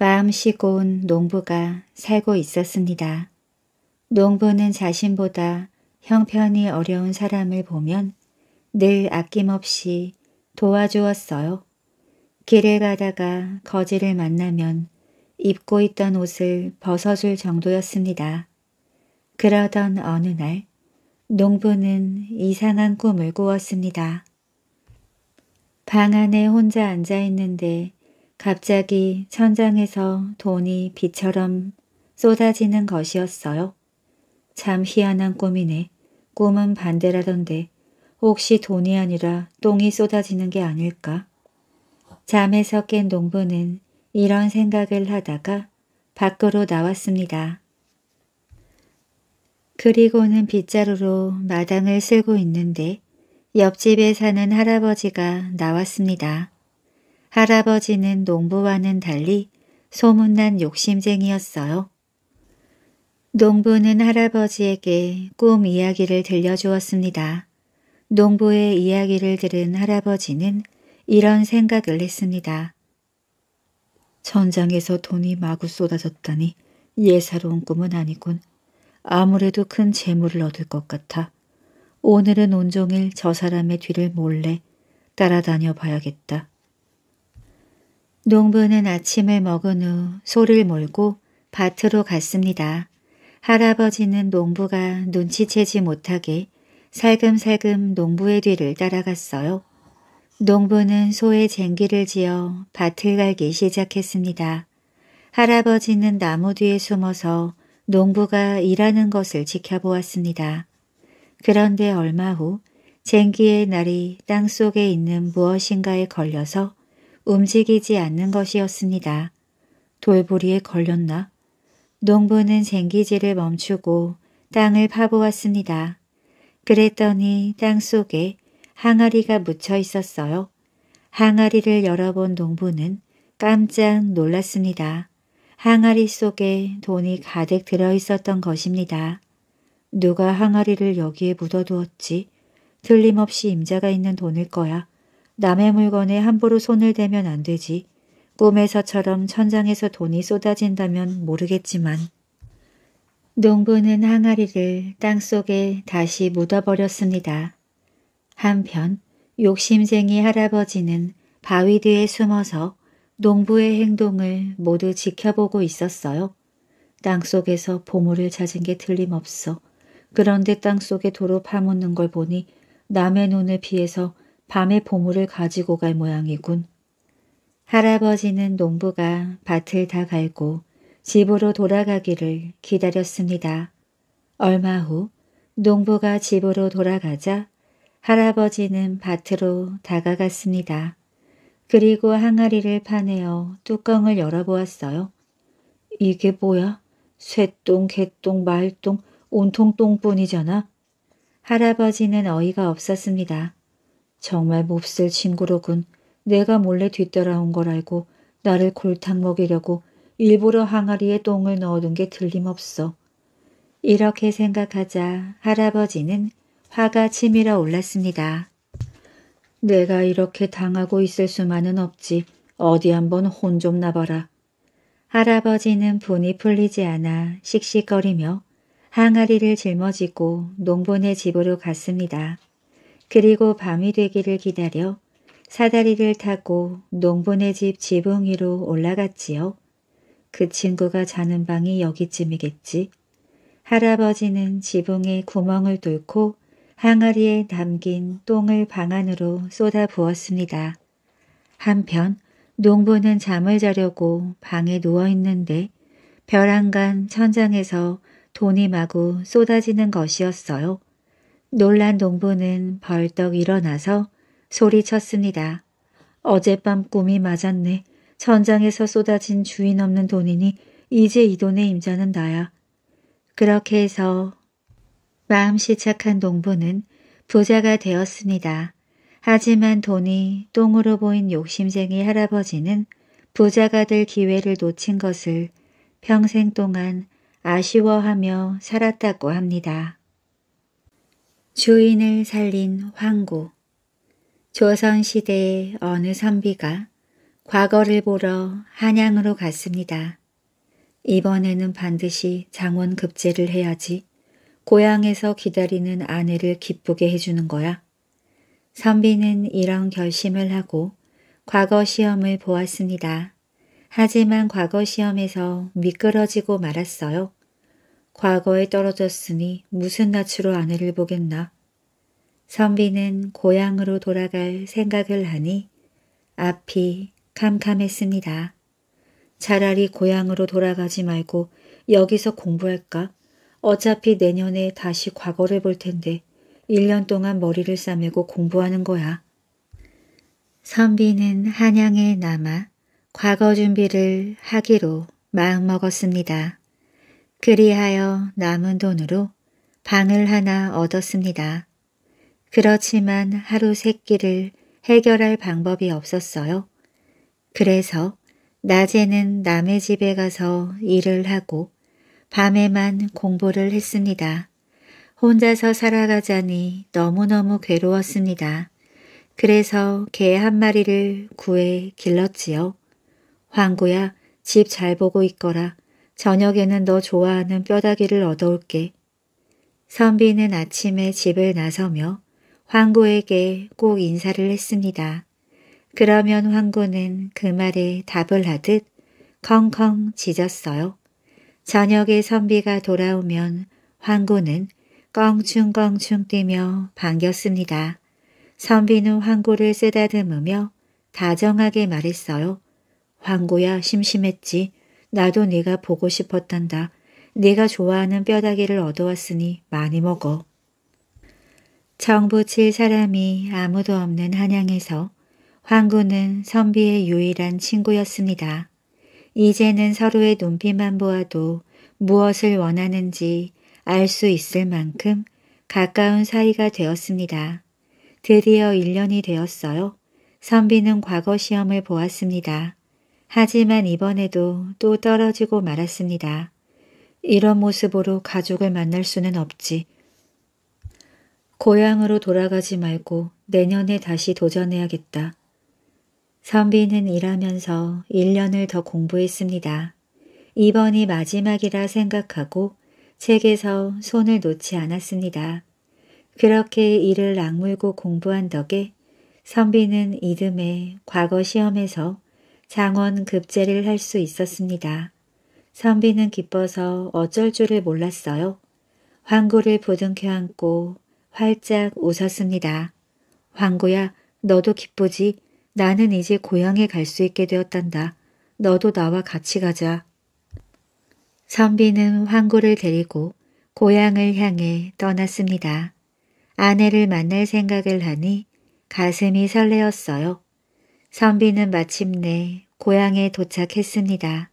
마음 시고온 농부가 살고 있었습니다. 농부는 자신보다 형편이 어려운 사람을 보면 늘 아낌없이 도와주었어요. 길을 가다가 거지를 만나면 입고 있던 옷을 벗어줄 정도였습니다. 그러던 어느 날 농부는 이상한 꿈을 꾸었습니다. 방 안에 혼자 앉아있는데 갑자기 천장에서 돈이 비처럼 쏟아지는 것이었어요. 참 희한한 꿈이네. 꿈은 반대라던데 혹시 돈이 아니라 똥이 쏟아지는 게 아닐까? 잠에서 깬 농부는 이런 생각을 하다가 밖으로 나왔습니다. 그리고는 빗자루로 마당을 쓸고 있는데 옆집에 사는 할아버지가 나왔습니다. 할아버지는 농부와는 달리 소문난 욕심쟁이였어요. 농부는 할아버지에게 꿈 이야기를 들려주었습니다. 농부의 이야기를 들은 할아버지는 이런 생각을 했습니다. 천장에서 돈이 마구 쏟아졌다니 예사로운 꿈은 아니군. 아무래도 큰 재물을 얻을 것 같아. 오늘은 온종일 저 사람의 뒤를 몰래 따라다녀 봐야겠다. 농부는 아침을 먹은 후 소를 몰고 밭으로 갔습니다. 할아버지는 농부가 눈치채지 못하게 살금살금 농부의 뒤를 따라갔어요. 농부는 소의 쟁기를 지어 밭을 갈기 시작했습니다. 할아버지는 나무 뒤에 숨어서 농부가 일하는 것을 지켜보았습니다. 그런데 얼마 후 쟁기의 날이 땅속에 있는 무엇인가에 걸려서 움직이지 않는 것이었습니다. 돌보리에 걸렸나? 농부는 쟁기질을 멈추고 땅을 파보았습니다. 그랬더니 땅 속에 항아리가 묻혀 있었어요. 항아리를 열어본 농부는 깜짝 놀랐습니다. 항아리 속에 돈이 가득 들어있었던 것입니다. 누가 항아리를 여기에 묻어두었지? 틀림없이 임자가 있는 돈일 거야. 남의 물건에 함부로 손을 대면 안 되지. 꿈에서처럼 천장에서 돈이 쏟아진다면 모르겠지만. 농부는 항아리를 땅속에 다시 묻어버렸습니다. 한편 욕심쟁이 할아버지는 바위 뒤에 숨어서 농부의 행동을 모두 지켜보고 있었어요. 땅속에서 보물을 찾은 게 틀림없어. 그런데 땅속에 도로 파묻는 걸 보니 남의 눈을 피해서 밤에 보물을 가지고 갈 모양이군. 할아버지는 농부가 밭을 다 갈고 집으로 돌아가기를 기다렸습니다. 얼마 후 농부가 집으로 돌아가자 할아버지는 밭으로 다가갔습니다. 그리고 항아리를 파내어 뚜껑을 열어보았어요. 이게 뭐야? 쇠똥, 개똥, 말똥, 온통 똥뿐이잖아. 할아버지는 어이가 없었습니다. 정말 몹쓸 친구로군. 내가 몰래 뒤따라온 걸 알고 나를 골탕 먹이려고 일부러 항아리에 똥을 넣어둔 게 틀림없어. 이렇게 생각하자 할아버지는 화가 치밀어 올랐습니다. 내가 이렇게 당하고 있을 수만은 없지. 어디 한번 혼 좀 나봐라. 할아버지는 분이 풀리지 않아 씩씩거리며 항아리를 짊어지고 농부네 집으로 갔습니다. 그리고 밤이 되기를 기다려 사다리를 타고 농부네 집 지붕 위로 올라갔지요. 그 친구가 자는 방이 여기쯤이겠지. 할아버지는 지붕에 구멍을 뚫고 항아리에 담긴 똥을 방 안으로 쏟아 부었습니다. 한편 농부는 잠을 자려고 방에 누워있는데 벼랑간 천장에서 돈이 마구 쏟아지는 것이었어요. 놀란 농부는 벌떡 일어나서 소리쳤습니다. 어젯밤 꿈이 맞았네. 천장에서 쏟아진 주인 없는 돈이니 이제 이 돈의 임자는 나야. 그렇게 해서 마음씨 착한 농부는 부자가 되었습니다. 하지만 돈이 똥으로 보인 욕심쟁이 할아버지는 부자가 될 기회를 놓친 것을 평생 동안 아쉬워하며 살았다고 합니다. 주인을 살린 황구 조선시대의 어느 선비가 과거를 보러 한양으로 갔습니다. 이번에는 반드시 장원급제를 해야지 고향에서 기다리는 아내를 기쁘게 해주는 거야. 선비는 이런 결심을 하고 과거 시험을 보았습니다. 하지만 과거 시험에서 미끄러지고 말았어요. 과거에 떨어졌으니 무슨 낯으로 아내를 보겠나. 선비는 고향으로 돌아갈 생각을 하니 앞이 캄캄했습니다. 차라리 고향으로 돌아가지 말고 여기서 공부할까? 어차피 내년에 다시 과거를 볼 텐데 1년 동안 머리를 싸매고 공부하는 거야. 선비는 한양에 남아 과거 준비를 하기로 마음먹었습니다. 그리하여 남은 돈으로 방을 하나 얻었습니다. 그렇지만 하루 세끼를 해결할 방법이 없었어요. 그래서 낮에는 남의 집에 가서 일을 하고 밤에만 공부를 했습니다. 혼자서 살아가자니 너무너무 괴로웠습니다. 그래서 개 한 마리를 구해 길렀지요. 황구야 집 잘 보고 있거라. 저녁에는 너 좋아하는 뼈다귀를 얻어올게. 선비는 아침에 집을 나서며 황구에게 꼭 인사를 했습니다. 그러면 황구는 그 말에 답을 하듯 컹컹 짖었어요. 저녁에 선비가 돌아오면 황구는 껑충껑충 뛰며 반겼습니다. 선비는 황구를 쓰다듬으며 다정하게 말했어요. 황구야 심심했지. 나도 네가 보고 싶었단다. 네가 좋아하는 뼈다귀를 얻어왔으니 많이 먹어. 정부 칠 사람이 아무도 없는 한양에서 황구는 선비의 유일한 친구였습니다. 이제는 서로의 눈빛만 보아도 무엇을 원하는지 알 수 있을 만큼 가까운 사이가 되었습니다. 드디어 1년이 되었어요. 선비는 과거 시험을 보았습니다. 하지만 이번에도 또 떨어지고 말았습니다. 이런 모습으로 가족을 만날 수는 없지. 고향으로 돌아가지 말고 내년에 다시 도전해야겠다. 선비는 일하면서 1년을 더 공부했습니다. 이번이 마지막이라 생각하고 책에서 손을 놓지 않았습니다. 그렇게 일을 악물고 공부한 덕에 선비는 이듬해 과거 시험에서 장원 급제를 할 수 있었습니다. 선비는 기뻐서 어쩔 줄을 몰랐어요. 황구를 부둥켜 안고 활짝 웃었습니다. 황구야 너도 기쁘지? 나는 이제 고향에 갈 수 있게 되었단다. 너도 나와 같이 가자. 선비는 황구를 데리고 고향을 향해 떠났습니다. 아내를 만날 생각을 하니 가슴이 설레었어요. 선비는 마침내 고향에 도착했습니다.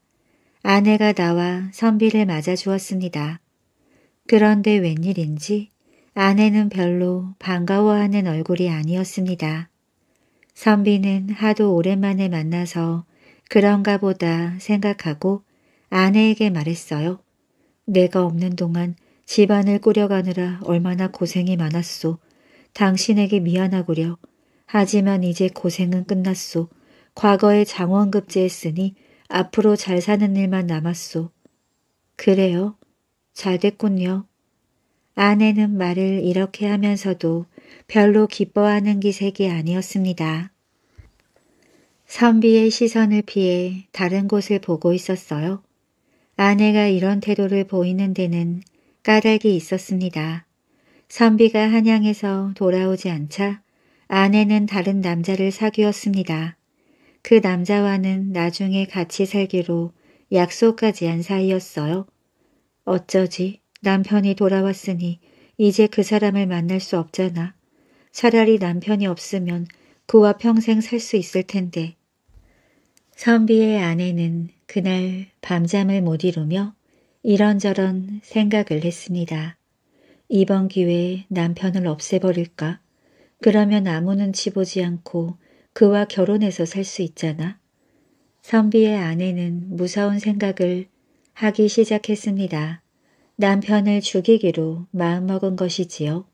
아내가 나와 선비를 맞아주었습니다. 그런데 웬일인지 아내는 별로 반가워하는 얼굴이 아니었습니다. 선비는 하도 오랜만에 만나서 그런가 보다 생각하고 아내에게 말했어요. 내가 없는 동안 집안을 꾸려가느라 얼마나 고생이 많았소. 당신에게 미안하구려. 하지만 이제 고생은 끝났소. 과거에 장원급제했으니 앞으로 잘 사는 일만 남았소. 그래요? 잘 됐군요. 아내는 말을 이렇게 하면서도 별로 기뻐하는 기색이 아니었습니다. 선비의 시선을 피해 다른 곳을 보고 있었어요. 아내가 이런 태도를 보이는 데는 까닭이 있었습니다. 선비가 한양에서 돌아오지 않자 아내는 다른 남자를 사귀었습니다. 그 남자와는 나중에 같이 살기로 약속까지 한 사이였어요. 어쩌지 남편이 돌아왔으니 이제 그 사람을 만날 수 없잖아. 차라리 남편이 없으면 그와 평생 살 수 있을 텐데. 선비의 아내는 그날 밤잠을 못 이루며 이런저런 생각을 했습니다. 이번 기회에 남편을 없애버릴까? 그러면 아무는 집오지 않고 그와 결혼해서 살 수 있잖아. 선비의 아내는 무서운 생각을 하기 시작했습니다. 남편을 죽이기로 마음먹은 것이지요.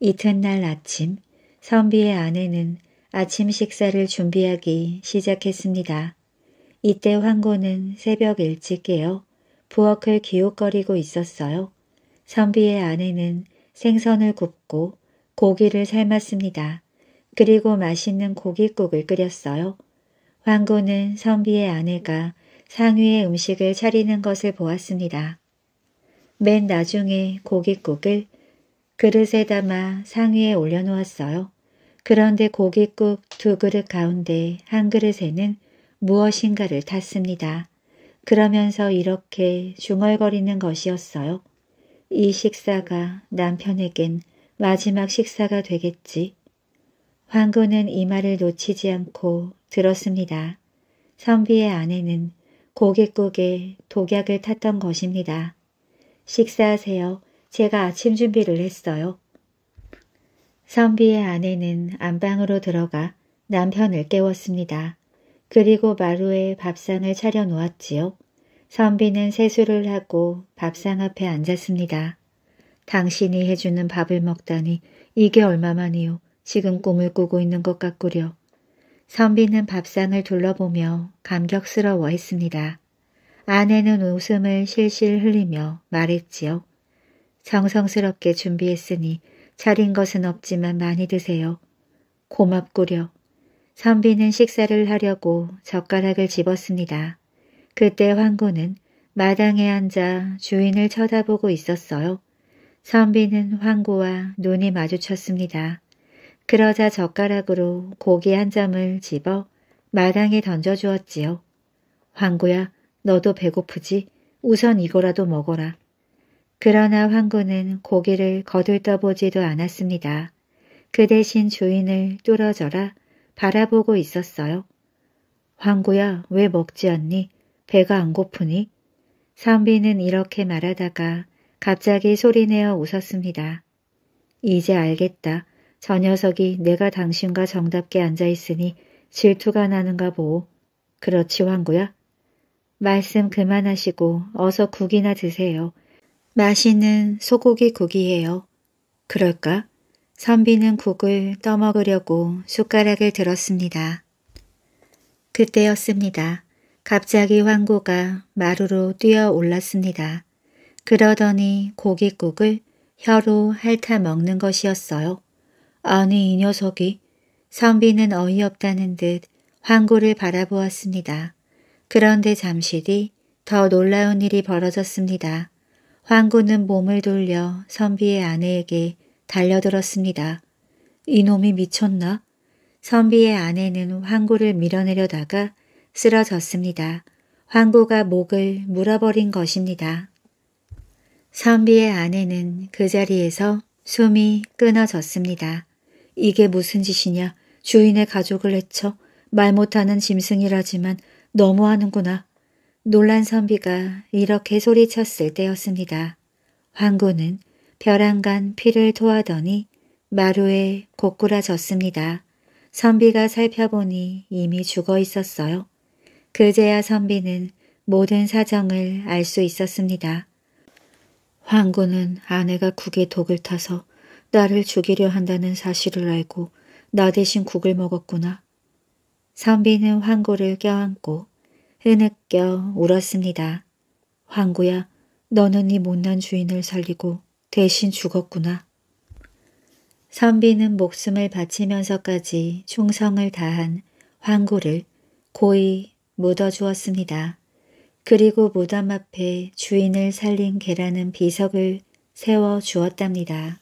이튿날 아침 선비의 아내는 아침 식사를 준비하기 시작했습니다. 이때 황고는 새벽 일찍 깨어 부엌을 기웃거리고 있었어요. 선비의 아내는 생선을 굽고 고기를 삶았습니다. 그리고 맛있는 고깃국을 끓였어요. 황고는 선비의 아내가 상위의 음식을 차리는 것을 보았습니다. 맨 나중에 고깃국을 그릇에 담아 상위에 올려놓았어요. 그런데 고깃국 두 그릇 가운데 한 그릇에는 무엇인가를 탔습니다. 그러면서 이렇게 중얼거리는 것이었어요. 이 식사가 남편에겐 마지막 식사가 되겠지. 황군은 이 말을 놓치지 않고 들었습니다. 선비의 아내는 고깃국에 독약을 탔던 것입니다. 식사하세요. 제가 아침 준비를 했어요. 선비의 아내는 안방으로 들어가 남편을 깨웠습니다. 그리고 마루에 밥상을 차려놓았지요. 선비는 세수를 하고 밥상 앞에 앉았습니다. 당신이 해주는 밥을 먹다니 이게 얼마만이요. 지금 꿈을 꾸고 있는 것 같구려. 선비는 밥상을 둘러보며 감격스러워했습니다. 아내는 웃음을 실실 흘리며 말했지요. 정성스럽게 준비했으니 차린 것은 없지만 많이 드세요. 고맙구려. 선비는 식사를 하려고 젓가락을 집었습니다. 그때 황고는 마당에 앉아 주인을 쳐다보고 있었어요. 선비는 황구와 눈이 마주쳤습니다. 그러자 젓가락으로 고기 한 점을 집어 마당에 던져주었지요. 황구야, 너도 배고프지? 우선 이거라도 먹어라. 그러나 황구는 고기를 거들떠보지도 않았습니다. 그 대신 주인을 뚫어져라 바라보고 있었어요. 황구야, 왜 먹지 않니? 배가 안 고프니? 선비는 이렇게 말하다가 갑자기 소리내어 웃었습니다. 이제 알겠다. 저 녀석이 내가 당신과 정답게 앉아있으니 질투가 나는가 보오. 그렇지 황구야? 말씀 그만하시고 어서 국이나 드세요. 맛있는 소고기 국이에요. 그럴까? 선비는 국을 떠먹으려고 숟가락을 들었습니다. 그때였습니다. 갑자기 황구가 마루로 뛰어올랐습니다. 그러더니 고깃국을 혀로 핥아먹는 것이었어요. 아니 이 녀석이 선비는 어이없다는 듯 황구를 바라보았습니다. 그런데 잠시 뒤 더 놀라운 일이 벌어졌습니다. 황구는 몸을 돌려 선비의 아내에게 달려들었습니다. 이놈이 미쳤나? 선비의 아내는 황구를 밀어내려다가 쓰러졌습니다. 황구가 목을 물어버린 것입니다. 선비의 아내는 그 자리에서 숨이 끊어졌습니다. 이게 무슨 짓이냐. 주인의 가족을 해쳐 말 못하는 짐승이라지만 너무하는구나. 놀란 선비가 이렇게 소리쳤을 때였습니다. 황구는 벼랑간 피를 토하더니 마루에 고꾸라졌습니다. 선비가 살펴보니 이미 죽어 있었어요. 그제야 선비는 모든 사정을 알 수 있었습니다. 항군은 아내가 국에 독을 타서 나를 죽이려 한다는 사실을 알고 나 대신 국을 먹었구나. 선비는 황구를 껴안고 흐느껴 울었습니다. 황구야, 너는 네 못난 주인을 살리고 대신 죽었구나. 선비는 목숨을 바치면서까지 충성을 다한 황구를 고이 묻어주었습니다. 그리고 무덤 앞에 주인을 살린 개라는 비석을 세워 주었답니다.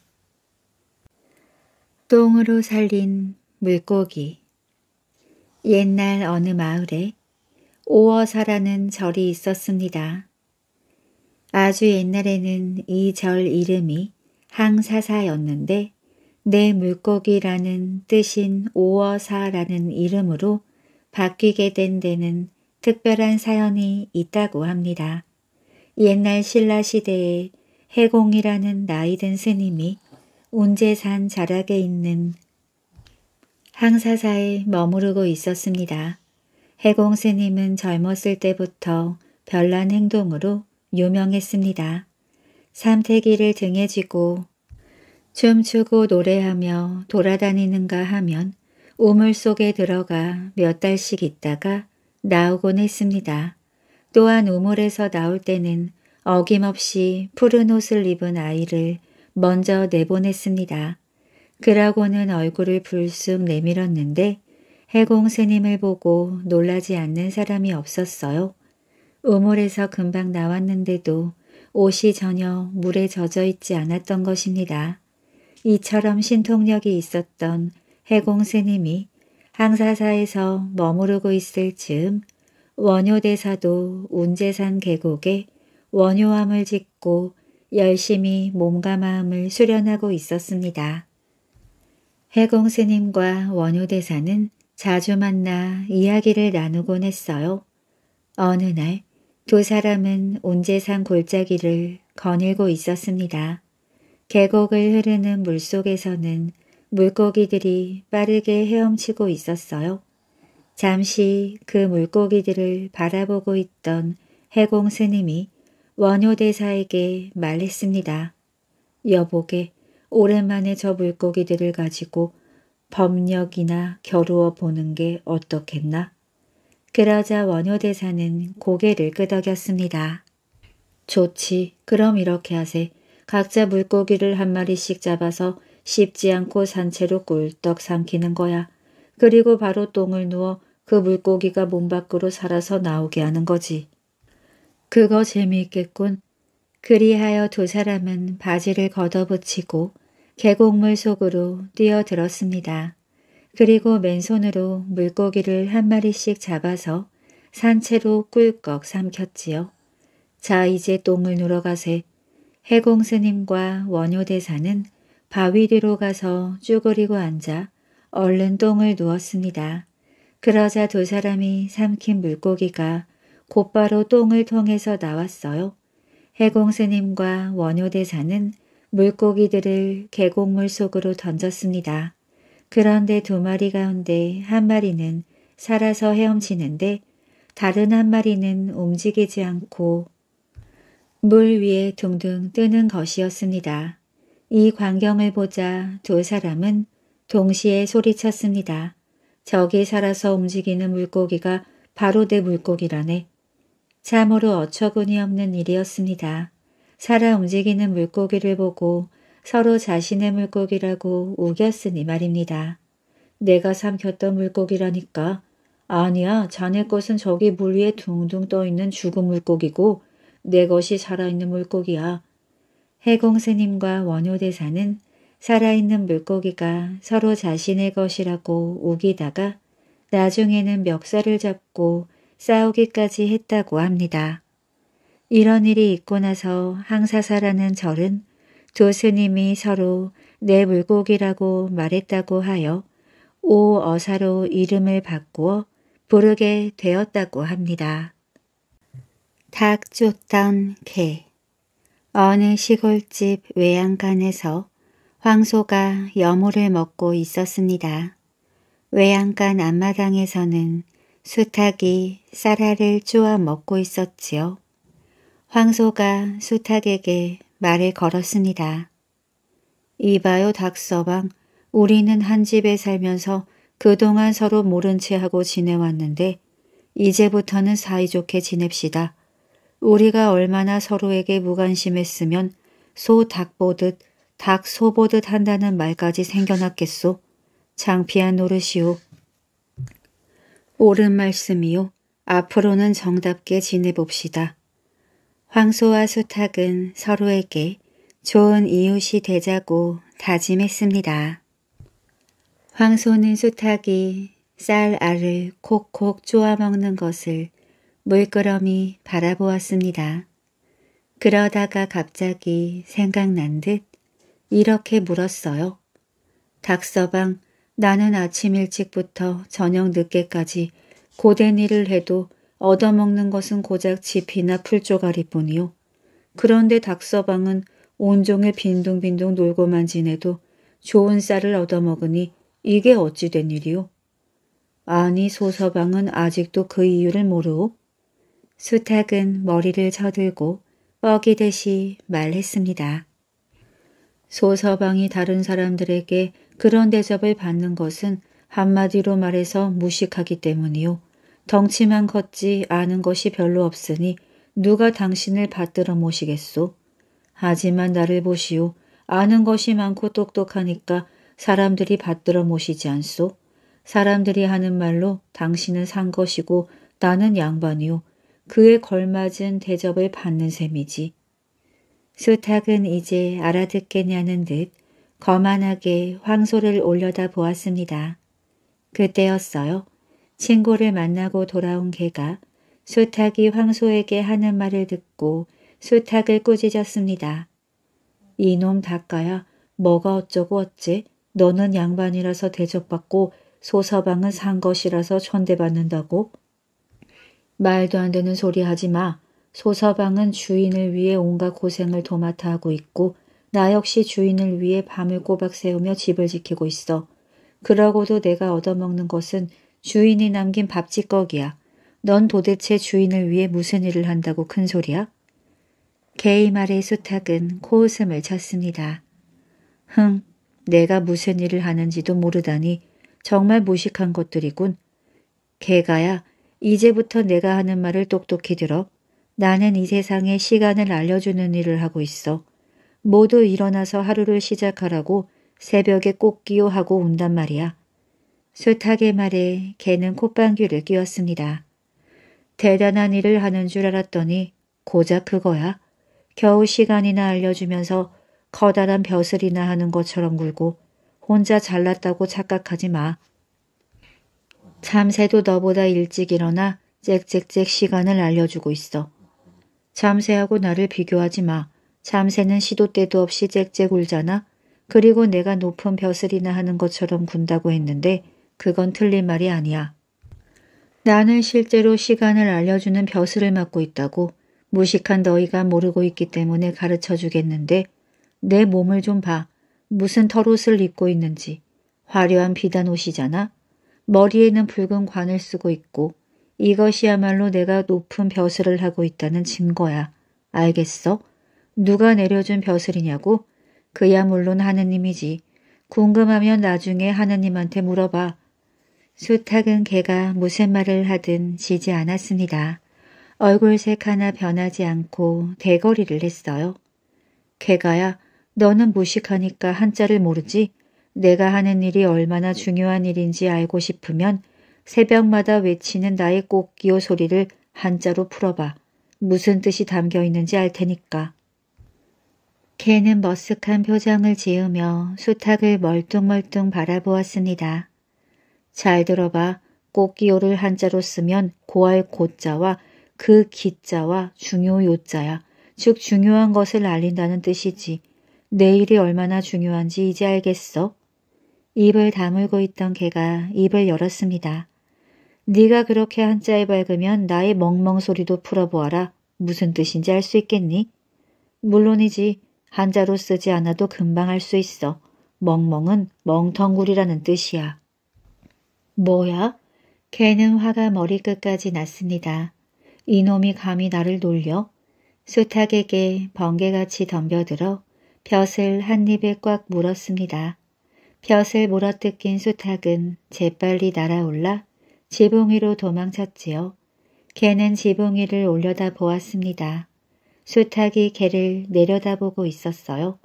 똥으로 살린 물고기 옛날 어느 마을에 오어사라는 절이 있었습니다. 아주 옛날에는 이 절 이름이 항사사였는데 내 물고기라는 뜻인 오어사라는 이름으로 바뀌게 된 데는 특별한 사연이 있다고 합니다. 옛날 신라 시대에 해공이라는 나이든 스님이 운제산 자락에 있는 항사사에 머무르고 있었습니다. 해공 스님은 젊었을 때부터 별난 행동으로 유명했습니다. 삼태기를 등에 지고 춤추고 노래하며 돌아다니는가 하면 우물 속에 들어가 몇 달씩 있다가 나오곤 했습니다. 또한 우물에서 나올 때는 어김없이 푸른 옷을 입은 아이를 먼저 내보냈습니다. 그라고는 얼굴을 불쑥 내밀었는데 해공 스님을 보고 놀라지 않는 사람이 없었어요. 우물에서 금방 나왔는데도 옷이 전혀 물에 젖어 있지 않았던 것입니다. 이처럼 신통력이 있었던 해공 스님이 항사사에서 머무르고 있을 즈음 원효대사도 운재산 계곡에 원효암을 짓고 열심히 몸과 마음을 수련하고 있었습니다. 해공 스님과 원효대사는 자주 만나 이야기를 나누곤 했어요. 어느 날 두 사람은 운재산 골짜기를 거닐고 있었습니다. 계곡을 흐르는 물속에서는 물고기들이 빠르게 헤엄치고 있었어요. 잠시 그 물고기들을 바라보고 있던 해공 스님이 원효대사에게 말했습니다. 여보게 오랜만에 저 물고기들을 가지고 법력이나 겨루어 보는 게 어떻겠나? 그러자 원효대사는 고개를 끄덕였습니다. 좋지. 그럼 이렇게 하세. 각자 물고기를 한 마리씩 잡아서 씹지 않고 산채로 꿀떡 삼키는 거야. 그리고 바로 똥을 누워 그 물고기가 몸 밖으로 살아서 나오게 하는 거지. 그거 재미있겠군. 그리하여 두 사람은 바지를 걷어붙이고 계곡물 속으로 뛰어들었습니다. 그리고 맨손으로 물고기를 한 마리씩 잡아서 산채로 꿀꺽 삼켰지요. 자 이제 똥을 누러 가세. 해공 스님과 원효대사는 바위 뒤로 가서 쭈그리고 앉아 얼른 똥을 누웠습니다. 그러자 두 사람이 삼킨 물고기가 곧바로 똥을 통해서 나왔어요. 해공 스님과 원효대사는 물고기들을 계곡물 속으로 던졌습니다. 그런데 두 마리 가운데 한 마리는 살아서 헤엄치는데 다른 한 마리는 움직이지 않고 물 위에 둥둥 뜨는 것이었습니다. 이 광경을 보자 두 사람은 동시에 소리쳤습니다. 저기 살아서 움직이는 물고기가 바로 내 물고기라네. 참으로 어처구니 없는 일이었습니다. 살아 움직이는 물고기를 보고 서로 자신의 물고기라고 우겼으니 말입니다. 내가 삼켰던 물고기라니까. 아니야, 자네 것은 저기 물 위에 둥둥 떠있는 죽은 물고기고 내 것이 살아있는 물고기야. 해공스님과 원효대사는 살아있는 물고기가 서로 자신의 것이라고 우기다가 나중에는 멱살을 잡고 싸우기까지 했다고 합니다. 이런 일이 있고 나서 항사사라는 절은 두 스님이 서로 내 물고기라고 말했다고 하여 오어사로 이름을 바꾸어 부르게 되었다고 합니다. 닭 쫓던 개 어느 시골집 외양간에서 황소가 여물을 먹고 있었습니다. 외양간 앞마당에서는 수탉이 쌀알을 쪼아 먹고 있었지요. 황소가 수탉에게 말을 걸었습니다. 이봐요 닭서방 우리는 한 집에 살면서 그동안 서로 모른 체하고 지내왔는데 이제부터는 사이좋게 지냅시다. 우리가 얼마나 서로에게 무관심했으면 소 닭 보듯 닭 소 보듯 한다는 말까지 생겨났겠소. 창피한 노릇이오. 옳은 말씀이요. 앞으로는 정답게 지내봅시다. 황소와 수탉은 서로에게 좋은 이웃이 되자고 다짐했습니다. 황소는 수탉이 쌀 알을 콕콕 쪼아먹는 것을 물끄러미 바라보았습니다. 그러다가 갑자기 생각난 듯 이렇게 물었어요. 닥서방 나는 아침 일찍부터 저녁 늦게까지 고된 일을 해도 얻어먹는 것은 고작 집이나 풀조가리뿐이요. 그런데 닥서방은 온종일 빈둥빈둥 놀고만 지내도 좋은 쌀을 얻어먹으니 이게 어찌 된일이오 아니 소서방은 아직도 그 이유를 모르오? 수탉은 머리를 쳐들고 뻐기듯이 말했습니다. 소서방이 다른 사람들에게 그런 대접을 받는 것은 한마디로 말해서 무식하기 때문이요. 덩치만 컸지 아는 것이 별로 없으니 누가 당신을 받들어 모시겠소. 하지만 나를 보시오. 아는 것이 많고 똑똑하니까 사람들이 받들어 모시지 않소. 사람들이 하는 말로 당신은 산 것이고 나는 양반이요. 그에 걸맞은 대접을 받는 셈이지. 수탉은 이제 알아듣겠냐는 듯 거만하게 황소를 올려다 보았습니다. 그때였어요. 친구를 만나고 돌아온 개가 수탉이 황소에게 하는 말을 듣고 수탉을 꾸짖었습니다. 이놈 닭가야 뭐가 어쩌고 어찌 너는 양반이라서 대접받고 소서방은 산 것이라서 천대받는다고 말도 안 되는 소리 하지 마. 소서방은 주인을 위해 온갖 고생을 도맡아 하고 있고 나 역시 주인을 위해 밤을 꼬박 새우며 집을 지키고 있어. 그러고도 내가 얻어먹는 것은 주인이 남긴 밥 찌꺼기야. 넌 도대체 주인을 위해 무슨 일을 한다고 큰 소리야? 개의 말에 수탉은 코웃음을 쳤습니다. 흥, 내가 무슨 일을 하는지도 모르다니 정말 무식한 것들이군. 개가야 이제부터 내가 하는 말을 똑똑히 들어. 나는 이 세상에 시간을 알려주는 일을 하고 있어. 모두 일어나서 하루를 시작하라고 새벽에 꼭 끼워하고 온단 말이야. 숱하게 말해 개는 콧방귀를 뀌었습니다. 대단한 일을 하는 줄 알았더니 고작 그거야. 겨우 시간이나 알려주면서 커다란 벼슬이나 하는 것처럼 굴고 혼자 잘났다고 착각하지 마. 잠새도 너보다 일찍 일어나 짹짹짹 시간을 알려주고 있어. 잠새하고 나를 비교하지 마. 잠새는 시도 때도 없이 짹짹 울잖아. 그리고 내가 높은 벼슬이나 하는 것처럼 군다고 했는데 그건 틀린 말이 아니야. 나는 실제로 시간을 알려주는 벼슬을 맡고 있다고 무식한 너희가 모르고 있기 때문에 가르쳐 주겠는데 내 몸을 좀 봐. 무슨 털옷을 입고 있는지. 화려한 비단 옷이잖아. 머리에는 붉은 관을 쓰고 있고 이것이야말로 내가 높은 벼슬을 하고 있다는 증거야. 알겠어? 누가 내려준 벼슬이냐고? 그야 물론 하느님이지. 궁금하면 나중에 하느님한테 물어봐. 수탉은 개가 무슨 말을 하든 지지 않았습니다. 얼굴색 하나 변하지 않고 대거리를 했어요. 개가야, 너는 무식하니까 한자를 모르지? 내가 하는 일이 얼마나 중요한 일인지 알고 싶으면 새벽마다 외치는 나의 꼭기요 소리를 한자로 풀어봐. 무슨 뜻이 담겨 있는지 알 테니까. 개는 머쓱한 표정을 지으며 수탉을 멀뚱멀뚱 바라보았습니다. 잘 들어봐. 꽃기호를 한자로 쓰면 고할 고자와 그 기자와 중요 요자야. 즉 중요한 것을 알린다는 뜻이지. 내 일이 얼마나 중요한지 이제 알겠어? 입을 다물고 있던 개가 입을 열었습니다. 네가 그렇게 한자에 밝으면 나의 멍멍 소리도 풀어보아라. 무슨 뜻인지 알 수 있겠니? 물론이지. 한자로 쓰지 않아도 금방 알 수 있어. 멍멍은 멍텅구리라는 뜻이야. 뭐야? 개는 화가 머리끝까지 났습니다. 이놈이 감히 나를 놀려? 수탉에게 번개같이 덤벼들어 벼슬 한 입에 꽉 물었습니다. 곁을 물어뜯긴 수탉은 재빨리 날아올라 지붕 위로 도망쳤지요. 개는 지붕 위를 올려다 보았습니다. 수탉이 개를 내려다보고 있었어요.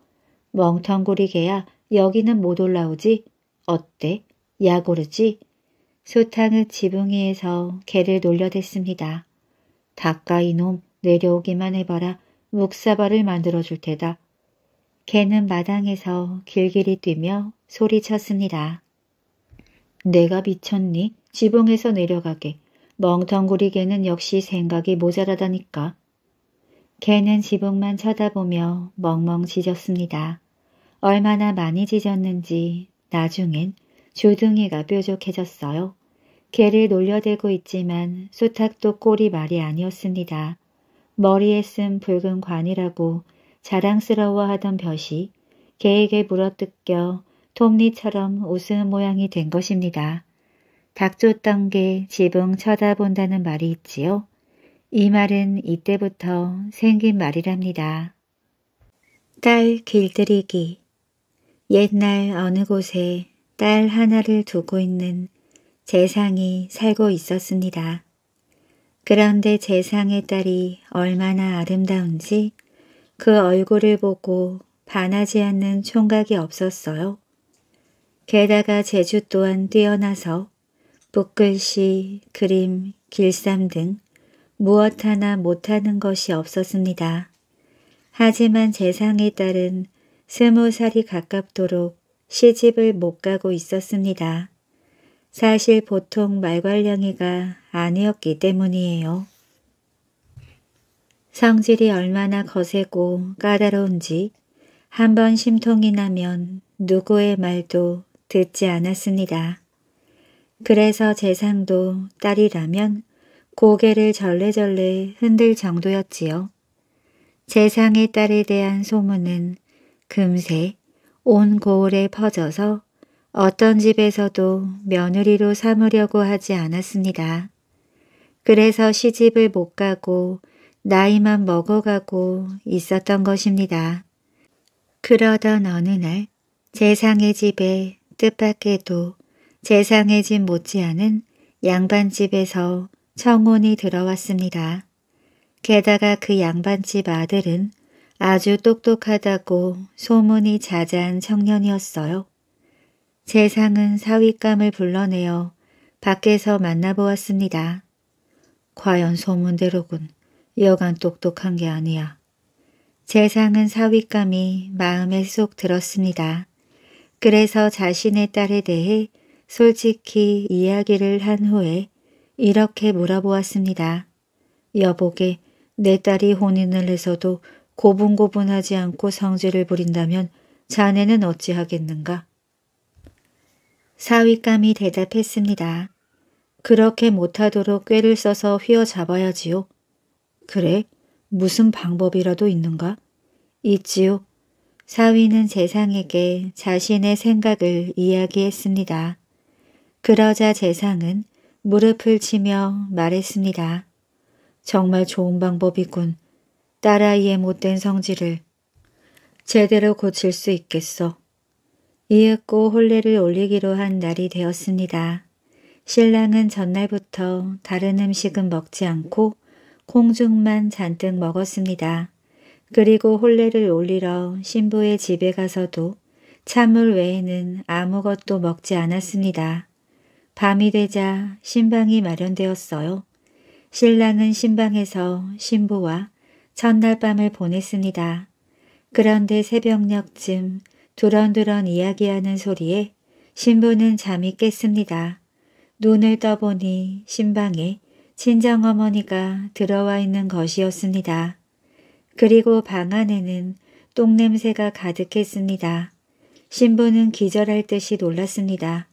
멍텅구리 개야 여기는 못 올라오지? 어때? 야구르지 수탉은 지붕 위에서 개를 놀려댔습니다. 닭가 이놈 내려오기만 해봐라. 묵사발을 만들어줄 테다. 개는 마당에서 길길이 뛰며 소리쳤습니다. 내가 미쳤니? 지붕에서 내려가게. 멍텅구리 개는 역시 생각이 모자라다니까. 개는 지붕만 쳐다보며 멍멍 짖었습니다. 얼마나 많이 짖었는지 나중엔 주둥이가 뾰족해졌어요. 개를 놀려대고 있지만 소탁도 꼬리 말이 아니었습니다. 머리에 쓴 붉은 관이라고 자랑스러워하던 벼이 개에게 물어뜯겨 톱니처럼 웃은 모양이 된 것입니다. 닥쳤던 게 지붕 쳐다본다는 말이 있지요. 이 말은 이때부터 생긴 말이랍니다. 딸 길들이기 옛날 어느 곳에 딸 하나를 두고 있는 재상이 살고 있었습니다. 그런데 재상의 딸이 얼마나 아름다운지 그 얼굴을 보고 반하지 않는 총각이 없었어요. 게다가 제주 또한 뛰어나서 붓글씨, 그림, 길쌈 등 무엇 하나 못하는 것이 없었습니다. 하지만 재상에 따른 스무 살이 가깝도록 시집을 못 가고 있었습니다. 사실 보통 말괄량이가 아니었기 때문이에요. 성질이 얼마나 거세고 까다로운지 한 번 심통이 나면 누구의 말도 듣지 않았습니다. 그래서 제 상도 딸이라면 고개를 절레절레 흔들 정도였지요. 재상의 딸에 대한 소문은 금세 온 고을에 퍼져서 어떤 집에서도 며느리로 삼으려고 하지 않았습니다. 그래서 시집을 못 가고 나이만 먹어가고 있었던 것입니다. 그러던 어느 날 재상의 집에 뜻밖에도 재상의 집 못지않은 양반집에서 청혼이 들어왔습니다. 게다가 그 양반집 아들은 아주 똑똑하다고 소문이 자자한 청년이었어요. 재상은 사윗감을 불러내어 밖에서 만나보았습니다. 과연 소문대로군. 여간 똑똑한 게 아니야. 재상은 사윗감이 마음에 쏙 들었습니다. 그래서 자신의 딸에 대해 솔직히 이야기를 한 후에 이렇게 물어보았습니다. 여보게 내 딸이 혼인을 해서도 고분고분하지 않고 성질을 부린다면 자네는 어찌하겠는가? 사윗감이 대답했습니다. 그렇게 못하도록 꾀를 써서 휘어잡아야지요. 그래, 무슨 방법이라도 있는가? 있지요. 사위는 재상에게 자신의 생각을 이야기했습니다. 그러자 재상은 무릎을 치며 말했습니다. 정말 좋은 방법이군. 딸아이의 못된 성질을 제대로 고칠 수 있겠어. 이윽고 혼례를 올리기로 한 날이 되었습니다. 신랑은 전날부터 다른 음식은 먹지 않고 홍중만 잔뜩 먹었습니다. 그리고 혼례를 올리러 신부의 집에 가서도 찬물 외에는 아무것도 먹지 않았습니다. 밤이 되자 신방이 마련되었어요. 신랑은 신방에서 신부와 첫날 밤을 보냈습니다. 그런데 새벽녘쯤 두런두런 이야기하는 소리에 신부는 잠이 깼습니다. 눈을 떠보니 신방에 친정어머니가 들어와 있는 것이었습니다. 그리고 방 안에는 똥냄새가 가득했습니다. 신부는 기절할 듯이 놀랐습니다.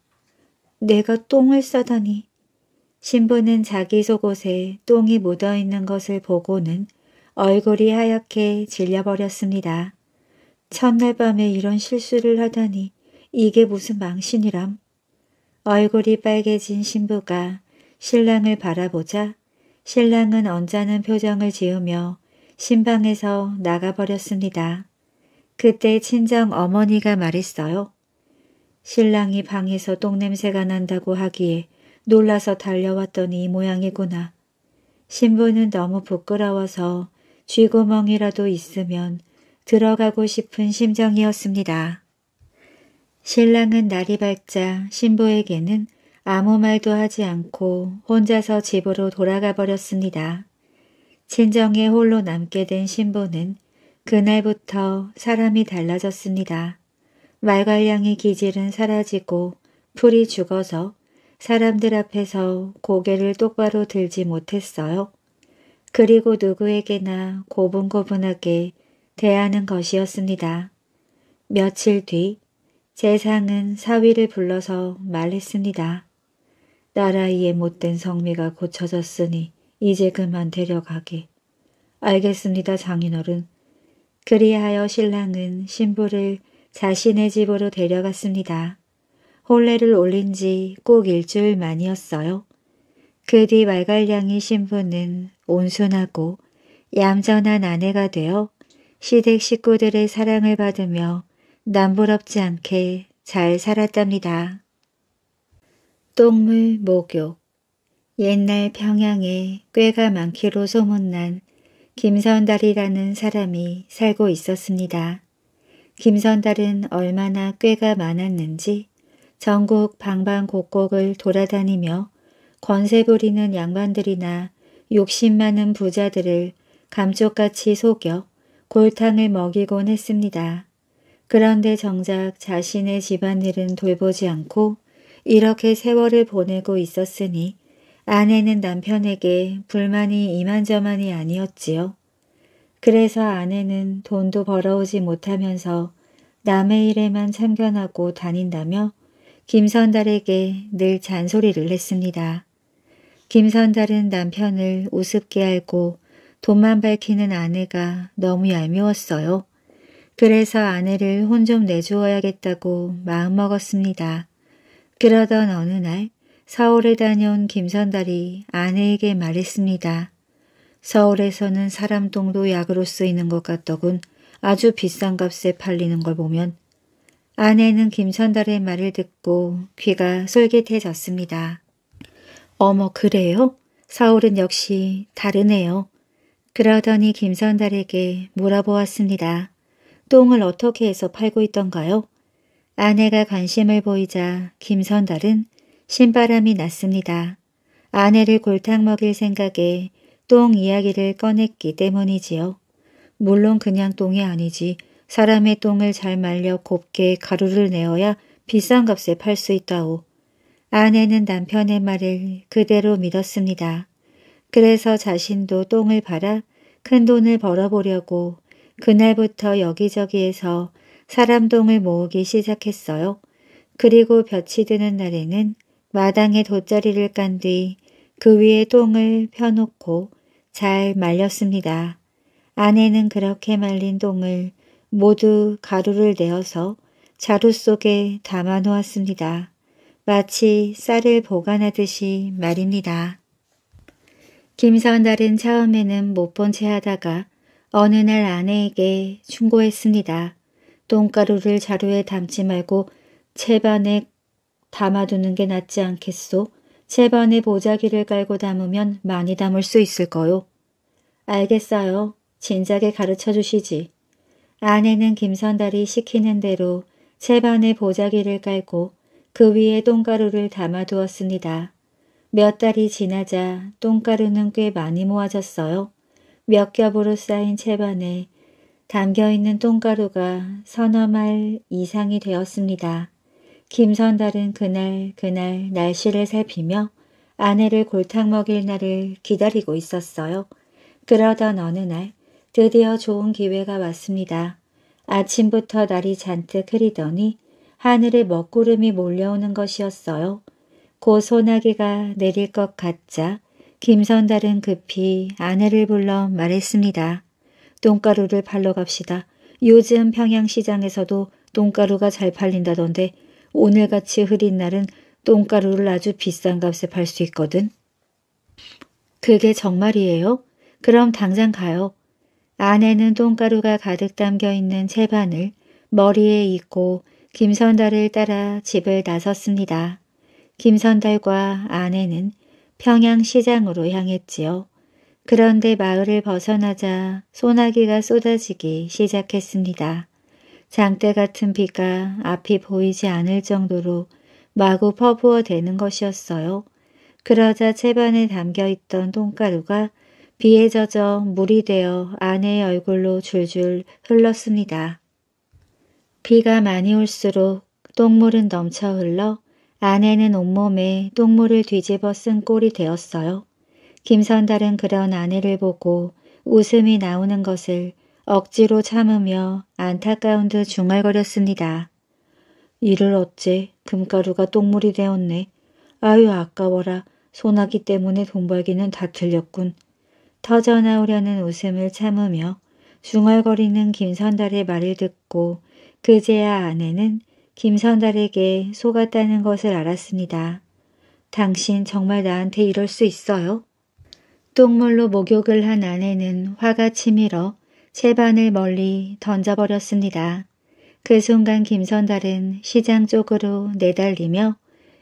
내가 똥을 싸다니. 신부는 자기 속옷에 똥이 묻어있는 것을 보고는 얼굴이 하얗게 질려버렸습니다. 첫날 밤에 이런 실수를 하다니 이게 무슨 망신이람. 얼굴이 빨개진 신부가 신랑을 바라보자 신랑은 언짢은 표정을 지으며 신방에서 나가버렸습니다. 그때 친정 어머니가 말했어요. 신랑이 방에서 똥냄새가 난다고 하기에 놀라서 달려왔더니 이 모양이구나. 신부는 너무 부끄러워서 쥐구멍이라도 있으면 들어가고 싶은 심정이었습니다. 신랑은 날이 밝자 신부에게는 아무 말도 하지 않고 혼자서 집으로 돌아가 버렸습니다. 친정에 홀로 남게 된 신부는 그날부터 사람이 달라졌습니다. 말괄량의 기질은 사라지고 풀이 죽어서 사람들 앞에서 고개를 똑바로 들지 못했어요. 그리고 누구에게나 고분고분하게 대하는 것이었습니다. 며칠 뒤 재상은 사위를 불러서 말했습니다. 나라이의 못된 성미가 고쳐졌으니 이제 그만 데려가게. 알겠습니다 장인어른. 그리하여 신랑은 신부를 자신의 집으로 데려갔습니다. 혼례를 올린 지 꼭 일주일 만이었어요. 그 뒤 말갈량이 신부는 온순하고 얌전한 아내가 되어 시댁 식구들의 사랑을 받으며 남부럽지 않게 잘 살았답니다. 똥물 목욕 옛날 평양에 꾀가 많기로 소문난 김선달이라는 사람이 살고 있었습니다. 김선달은 얼마나 꾀가 많았는지 전국 방방곡곡을 돌아다니며 권세 부리는 양반들이나 욕심 많은 부자들을 감쪽같이 속여 골탕을 먹이곤 했습니다. 그런데 정작 자신의 집안일은 돌보지 않고 이렇게 세월을 보내고 있었으니 아내는 남편에게 불만이 이만저만이 아니었지요. 그래서 아내는 돈도 벌어오지 못하면서 남의 일에만 참견하고 다닌다며 김선달에게 늘 잔소리를 했습니다. 김선달은 남편을 우습게 알고 돈만 밝히는 아내가 너무 얄미웠어요. 그래서 아내를 혼 좀 내주어야겠다고 마음먹었습니다. 그러던 어느 날 서울에 다녀온 김선달이 아내에게 말했습니다. 서울에서는 사람똥도 약으로 쓰이는 것 같더군 아주 비싼 값에 팔리는 걸 보면 아내는 김선달의 말을 듣고 귀가 솔깃해졌습니다. 어머 그래요? 서울은 역시 다르네요. 그러더니 김선달에게 물어보았습니다. 똥을 어떻게 해서 팔고 있던가요? 아내가 관심을 보이자 김선달은 신바람이 났습니다. 아내를 골탕 먹일 생각에 똥 이야기를 꺼냈기 때문이지요. 물론 그냥 똥이 아니지 사람의 똥을 잘 말려 곱게 가루를 내어야 비싼 값에 팔 수 있다오. 아내는 남편의 말을 그대로 믿었습니다. 그래서 자신도 똥을 팔아 큰 돈을 벌어보려고 그날부터 여기저기에서 사람동을 모으기 시작했어요. 그리고 볕이 드는 날에는 마당에 돗자리를 깐 뒤 그 위에 똥을 펴놓고 잘 말렸습니다. 아내는 그렇게 말린 똥을 모두 가루를 내어서 자루 속에 담아 놓았습니다. 마치 쌀을 보관하듯이 말입니다. 김선달은 처음에는 못 본 채 하다가 어느 날 아내에게 충고했습니다. 똥가루를 자루에 담지 말고 채반에 담아두는 게 낫지 않겠소? 채반에 보자기를 깔고 담으면 많이 담을 수 있을 거요. 알겠어요. 진작에 가르쳐 주시지. 아내는 김선달이 시키는 대로 채반에 보자기를 깔고 그 위에 똥가루를 담아두었습니다. 몇 달이 지나자 똥가루는 꽤 많이 모아졌어요. 몇 겹으로 쌓인 채반에 담겨있는 똥가루가 서너 말 이상이 되었습니다. 김선달은 그날 그날 날씨를 살피며 아내를 골탕 먹일 날을 기다리고 있었어요. 그러던 어느 날 드디어 좋은 기회가 왔습니다. 아침부터 날이 잔뜩 흐리더니 하늘에 먹구름이 몰려오는 것이었어요. 고 소나기가 내릴 것 같자 김선달은 급히 아내를 불러 말했습니다. 돈가루를 팔러 갑시다. 요즘 평양시장에서도 돈가루가 잘 팔린다던데 오늘같이 흐린 날은 돈가루를 아주 비싼 값에 팔 수 있거든. 그게 정말이에요? 그럼 당장 가요. 안에는 돈가루가 가득 담겨 있는 채반을 머리에 잇고 김선달을 따라 집을 나섰습니다. 김선달과 아내는 평양시장으로 향했지요. 그런데 마을을 벗어나자 소나기가 쏟아지기 시작했습니다. 장대 같은 비가 앞이 보이지 않을 정도로 마구 퍼부어 대는 것이었어요. 그러자 채반에 담겨있던 똥가루가 비에 젖어 물이 되어 아내의 얼굴로 줄줄 흘렀습니다. 비가 많이 올수록 똥물은 넘쳐 흘러 아내는 온몸에 똥물을 뒤집어 쓴 꼴이 되었어요. 김선달은 그런 아내를 보고 웃음이 나오는 것을 억지로 참으며 안타까운 듯 중얼거렸습니다. 이를 어째 금가루가 똥물이 되었네. 아유 아까워라. 소나기 때문에 돈 벌기는 다 틀렸군. 터져나오려는 웃음을 참으며 중얼거리는 김선달의 말을 듣고 그제야 아내는 김선달에게 속았다는 것을 알았습니다. 당신 정말 나한테 이럴 수 있어요? 흙동물로 목욕을 한 아내는 화가 치밀어 채반을 멀리 던져버렸습니다. 그 순간 김선달은 시장 쪽으로 내달리며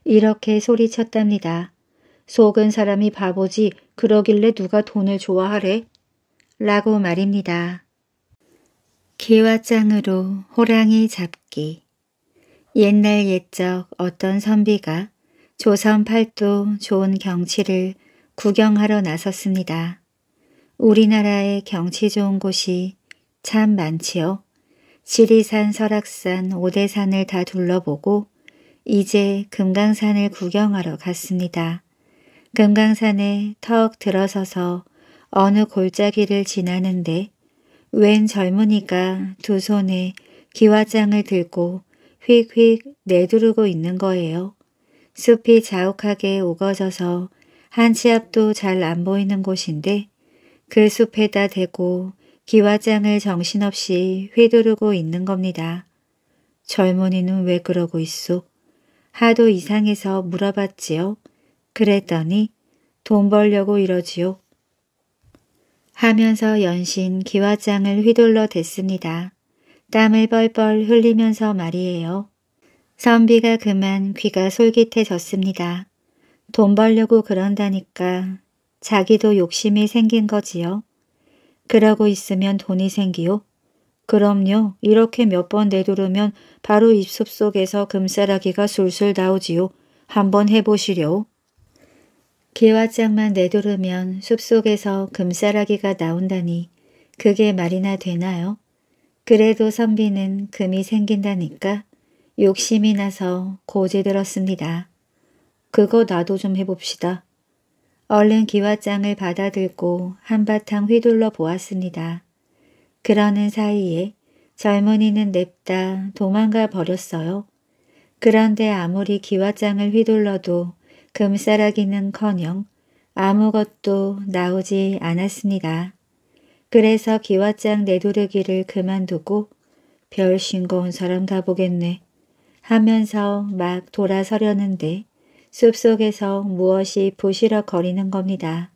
이렇게 소리쳤답니다. 속은 사람이 바보지 그러길래 누가 돈을 좋아하래? 라고 말입니다. 기와장으로 호랑이 잡기 옛날 옛적 어떤 선비가 조선 팔도 좋은 경치를 구경하러 나섰습니다. 우리나라에 경치 좋은 곳이 참 많지요. 지리산, 설악산, 오대산을 다 둘러보고 이제 금강산을 구경하러 갔습니다. 금강산에 턱 들어서서 어느 골짜기를 지나는데 웬 젊은이가 두 손에 기와장을 들고 휙휙 내두르고 있는 거예요. 숲이 자욱하게 우거져서 한치 앞도 잘 안 보이는 곳인데 그 숲에다 대고 기와장을 정신없이 휘두르고 있는 겁니다. 젊은이는 왜 그러고 있소? 하도 이상해서 물어봤지요. 그랬더니 돈 벌려고 이러지요. 하면서 연신 기와장을 휘둘러 댔습니다. 땀을 벌벌 흘리면서 말이에요. 선비가 그만 귀가 솔깃해졌습니다. 돈 벌려고 그런다니까 자기도 욕심이 생긴 거지요. 그러고 있으면 돈이 생기요. 그럼요. 이렇게 몇 번 내두르면 바로 입숲 속에서 금사라기가 술술 나오지요. 한번 해보시려. 기와장만 내두르면 숲속에서 금사라기가 나온다니 그게 말이나 되나요? 그래도 선비는 금이 생긴다니까 욕심이 나서 고지 들었습니다. 그거 나도 좀 해봅시다. 얼른 기와장을 받아들고 한바탕 휘둘러 보았습니다. 그러는 사이에 젊은이는 냅다 도망가 버렸어요. 그런데 아무리 기와장을 휘둘러도 금싸라기는커녕 아무것도 나오지 않았습니다. 그래서 기와장 내두르기를 그만두고 별 싱거운 사람 가 보겠네 하면서 막 돌아서려는데 숲속에서 무엇이 부시럭거리는 겁니다.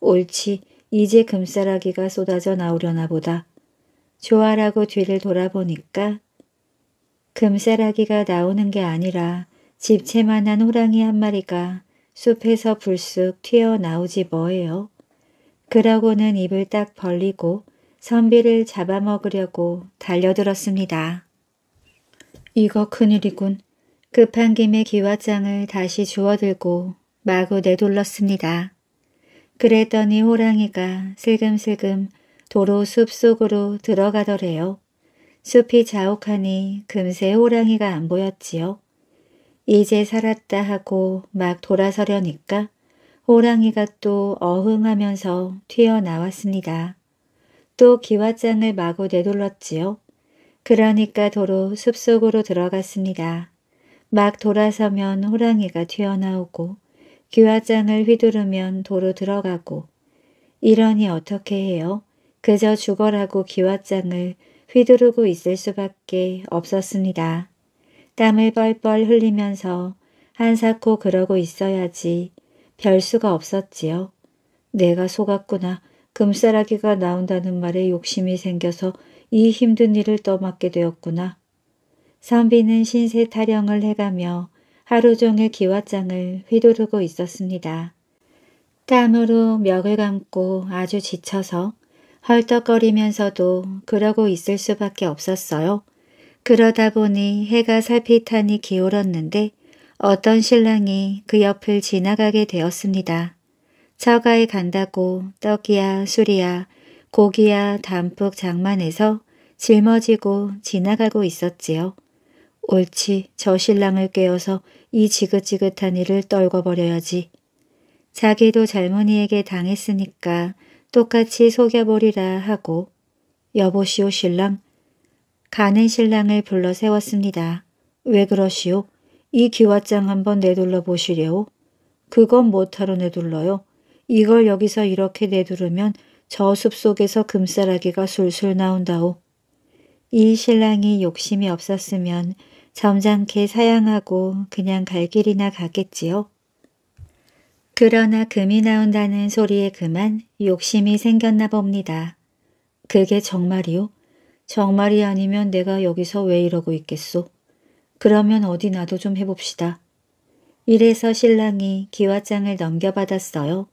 옳지, 이제 금싸라기가 쏟아져 나오려나 보다. 좋아라고 뒤를 돌아보니까 금싸라기가 나오는 게 아니라 집채만한 호랑이 한 마리가 숲에서 불쑥 튀어나오지 뭐예요. 그러고는 입을 딱 벌리고 선비를 잡아먹으려고 달려들었습니다. 이거 큰일이군. 급한 김에 기와장을 다시 주워들고 마구 내돌렀습니다. 그랬더니 호랑이가 슬금슬금 도로 숲속으로 들어가더래요. 숲이 자욱하니 금세 호랑이가 안 보였지요. 이제 살았다 하고 막 돌아서려니까 호랑이가 또 어흥하면서 튀어나왔습니다. 또 기와장을 마구 내돌렀지요. 그러니까 도로 숲속으로 들어갔습니다. 막 돌아서면 호랑이가 튀어나오고 귀화장을 휘두르면 도로 들어가고 이러니 어떻게 해요? 그저 죽어라고 귀화장을 휘두르고 있을 수밖에 없었습니다. 땀을 뻘뻘 흘리면서 한사코 그러고 있어야지 별 수가 없었지요. 내가 속았구나. 금싸라기가 나온다는 말에 욕심이 생겨서 이 힘든 일을 떠맡게 되었구나. 선비는 신세 타령을 해가며 하루 종일 기왓장을 휘두르고 있었습니다. 땀으로 멱을 감고 아주 지쳐서 헐떡거리면서도 그러고 있을 수밖에 없었어요. 그러다 보니 해가 살피탄이 기울었는데 어떤 신랑이 그 옆을 지나가게 되었습니다. 처가에 간다고 떡이야 술이야 고기야 담뿍 장만해서 짊어지고 지나가고 있었지요. 옳지 저 신랑을 깨어서 이 지긋지긋한 일을 떨궈버려야지. 자기도 젊은이에게 당했으니까 똑같이 속여버리라 하고 여보시오 신랑 가는 신랑을 불러 세웠습니다. 왜 그러시오? 이 기왓장 한번 내둘러 보시려오? 그건 못하러 내둘러요. 이걸 여기서 이렇게 내두르면 저 숲속에서 금싸라기가 술술 나온다오. 이 신랑이 욕심이 없었으면 점잖게 사양하고 그냥 갈 길이나 가겠지요. 그러나 금이 나온다는 소리에 그만 욕심이 생겼나 봅니다. 그게 정말이요? 정말이 아니면 내가 여기서 왜 이러고 있겠소? 그러면 어디 나도 좀 해봅시다. 이래서 신랑이 기와장을 넘겨받았어요.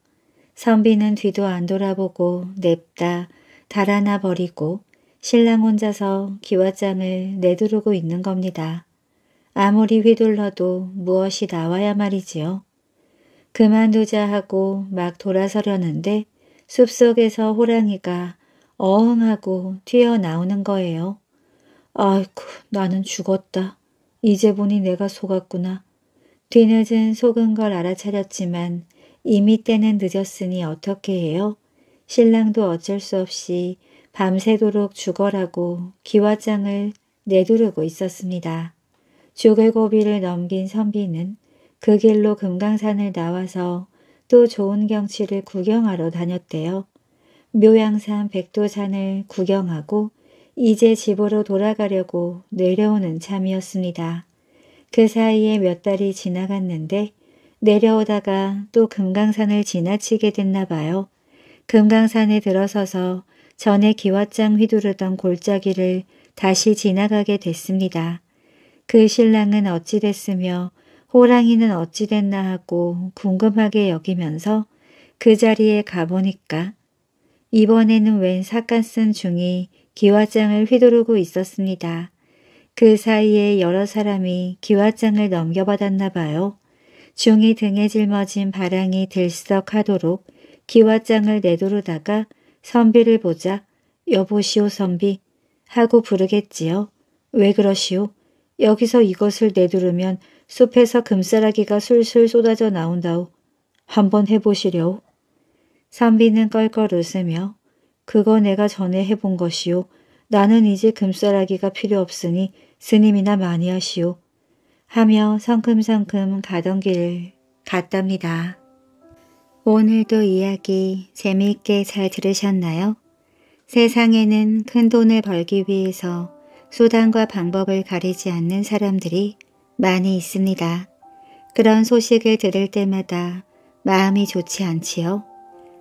선비는 뒤도 안 돌아보고 냅다 달아나 버리고 신랑 혼자서 기와장을 내두르고 있는 겁니다. 아무리 휘둘러도 무엇이 나와야 말이지요. 그만두자 하고 막 돌아서려는데 숲속에서 호랑이가 어흥하고 튀어나오는 거예요. 아이쿠 나는 죽었다. 이제 보니 내가 속았구나. 뒤늦은 속은 걸 알아차렸지만 이미 때는 늦었으니 어떻게 해요? 신랑도 어쩔 수 없이 밤새도록 죽어라고 기와장을 내두르고 있었습니다. 죽을 고비를 넘긴 선비는 그 길로 금강산을 나와서 또 좋은 경치를 구경하러 다녔대요. 묘양산 백도산을 구경하고 이제 집으로 돌아가려고 내려오는 참이었습니다. 그 사이에 몇 달이 지나갔는데 내려오다가 또 금강산을 지나치게 됐나 봐요. 금강산에 들어서서 전에 기왓장 휘두르던 골짜기를 다시 지나가게 됐습니다. 그 신랑은 어찌 됐으며 호랑이는 어찌 됐나 하고 궁금하게 여기면서 그 자리에 가보니까 이번에는 웬 사간 쓴 중이 기와장을 휘두르고 있었습니다. 그 사이에 여러 사람이 기와장을 넘겨받았나 봐요. 중이 등에 짊어진 바랑이 들썩하도록 기와장을 내두르다가 선비를 보자 여보시오 선비 하고 부르겠지요. 왜 그러시오? 여기서 이것을 내두르면 숲에서 금싸라기가 술술 쏟아져 나온다오. 한번 해보시려오. 삼비는 껄껄 웃으며 그거 내가 전에 해본 것이오. 나는 이제 금싸라기가 필요 없으니 스님이나 많이 하시오. 하며 성큼성큼 가던 길 갔답니다. 오늘도 이야기 재미있게 잘 들으셨나요? 세상에는 큰 돈을 벌기 위해서 수단과 방법을 가리지 않는 사람들이 많이 있습니다. 그런 소식을 들을 때마다 마음이 좋지 않지요.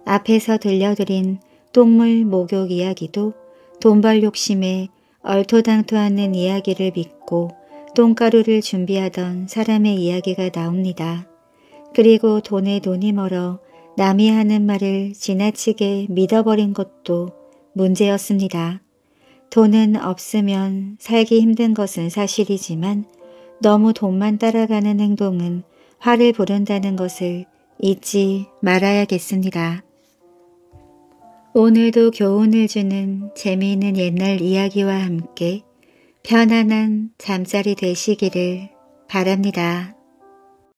앞에서 들려드린 똥물 목욕 이야기도 돈벌 욕심에 얼토당토하는 이야기를 믿고 똥가루를 준비하던 사람의 이야기가 나옵니다. 그리고 돈에 돈이 멀어 남이 하는 말을 지나치게 믿어버린 것도 문제였습니다. 돈은 없으면 살기 힘든 것은 사실이지만 너무 돈만 따라가는 행동은 화를 부른다는 것을 잊지 말아야겠습니다. 오늘도 교훈을 주는 재미있는 옛날 이야기와 함께 편안한 잠자리 되시기를 바랍니다.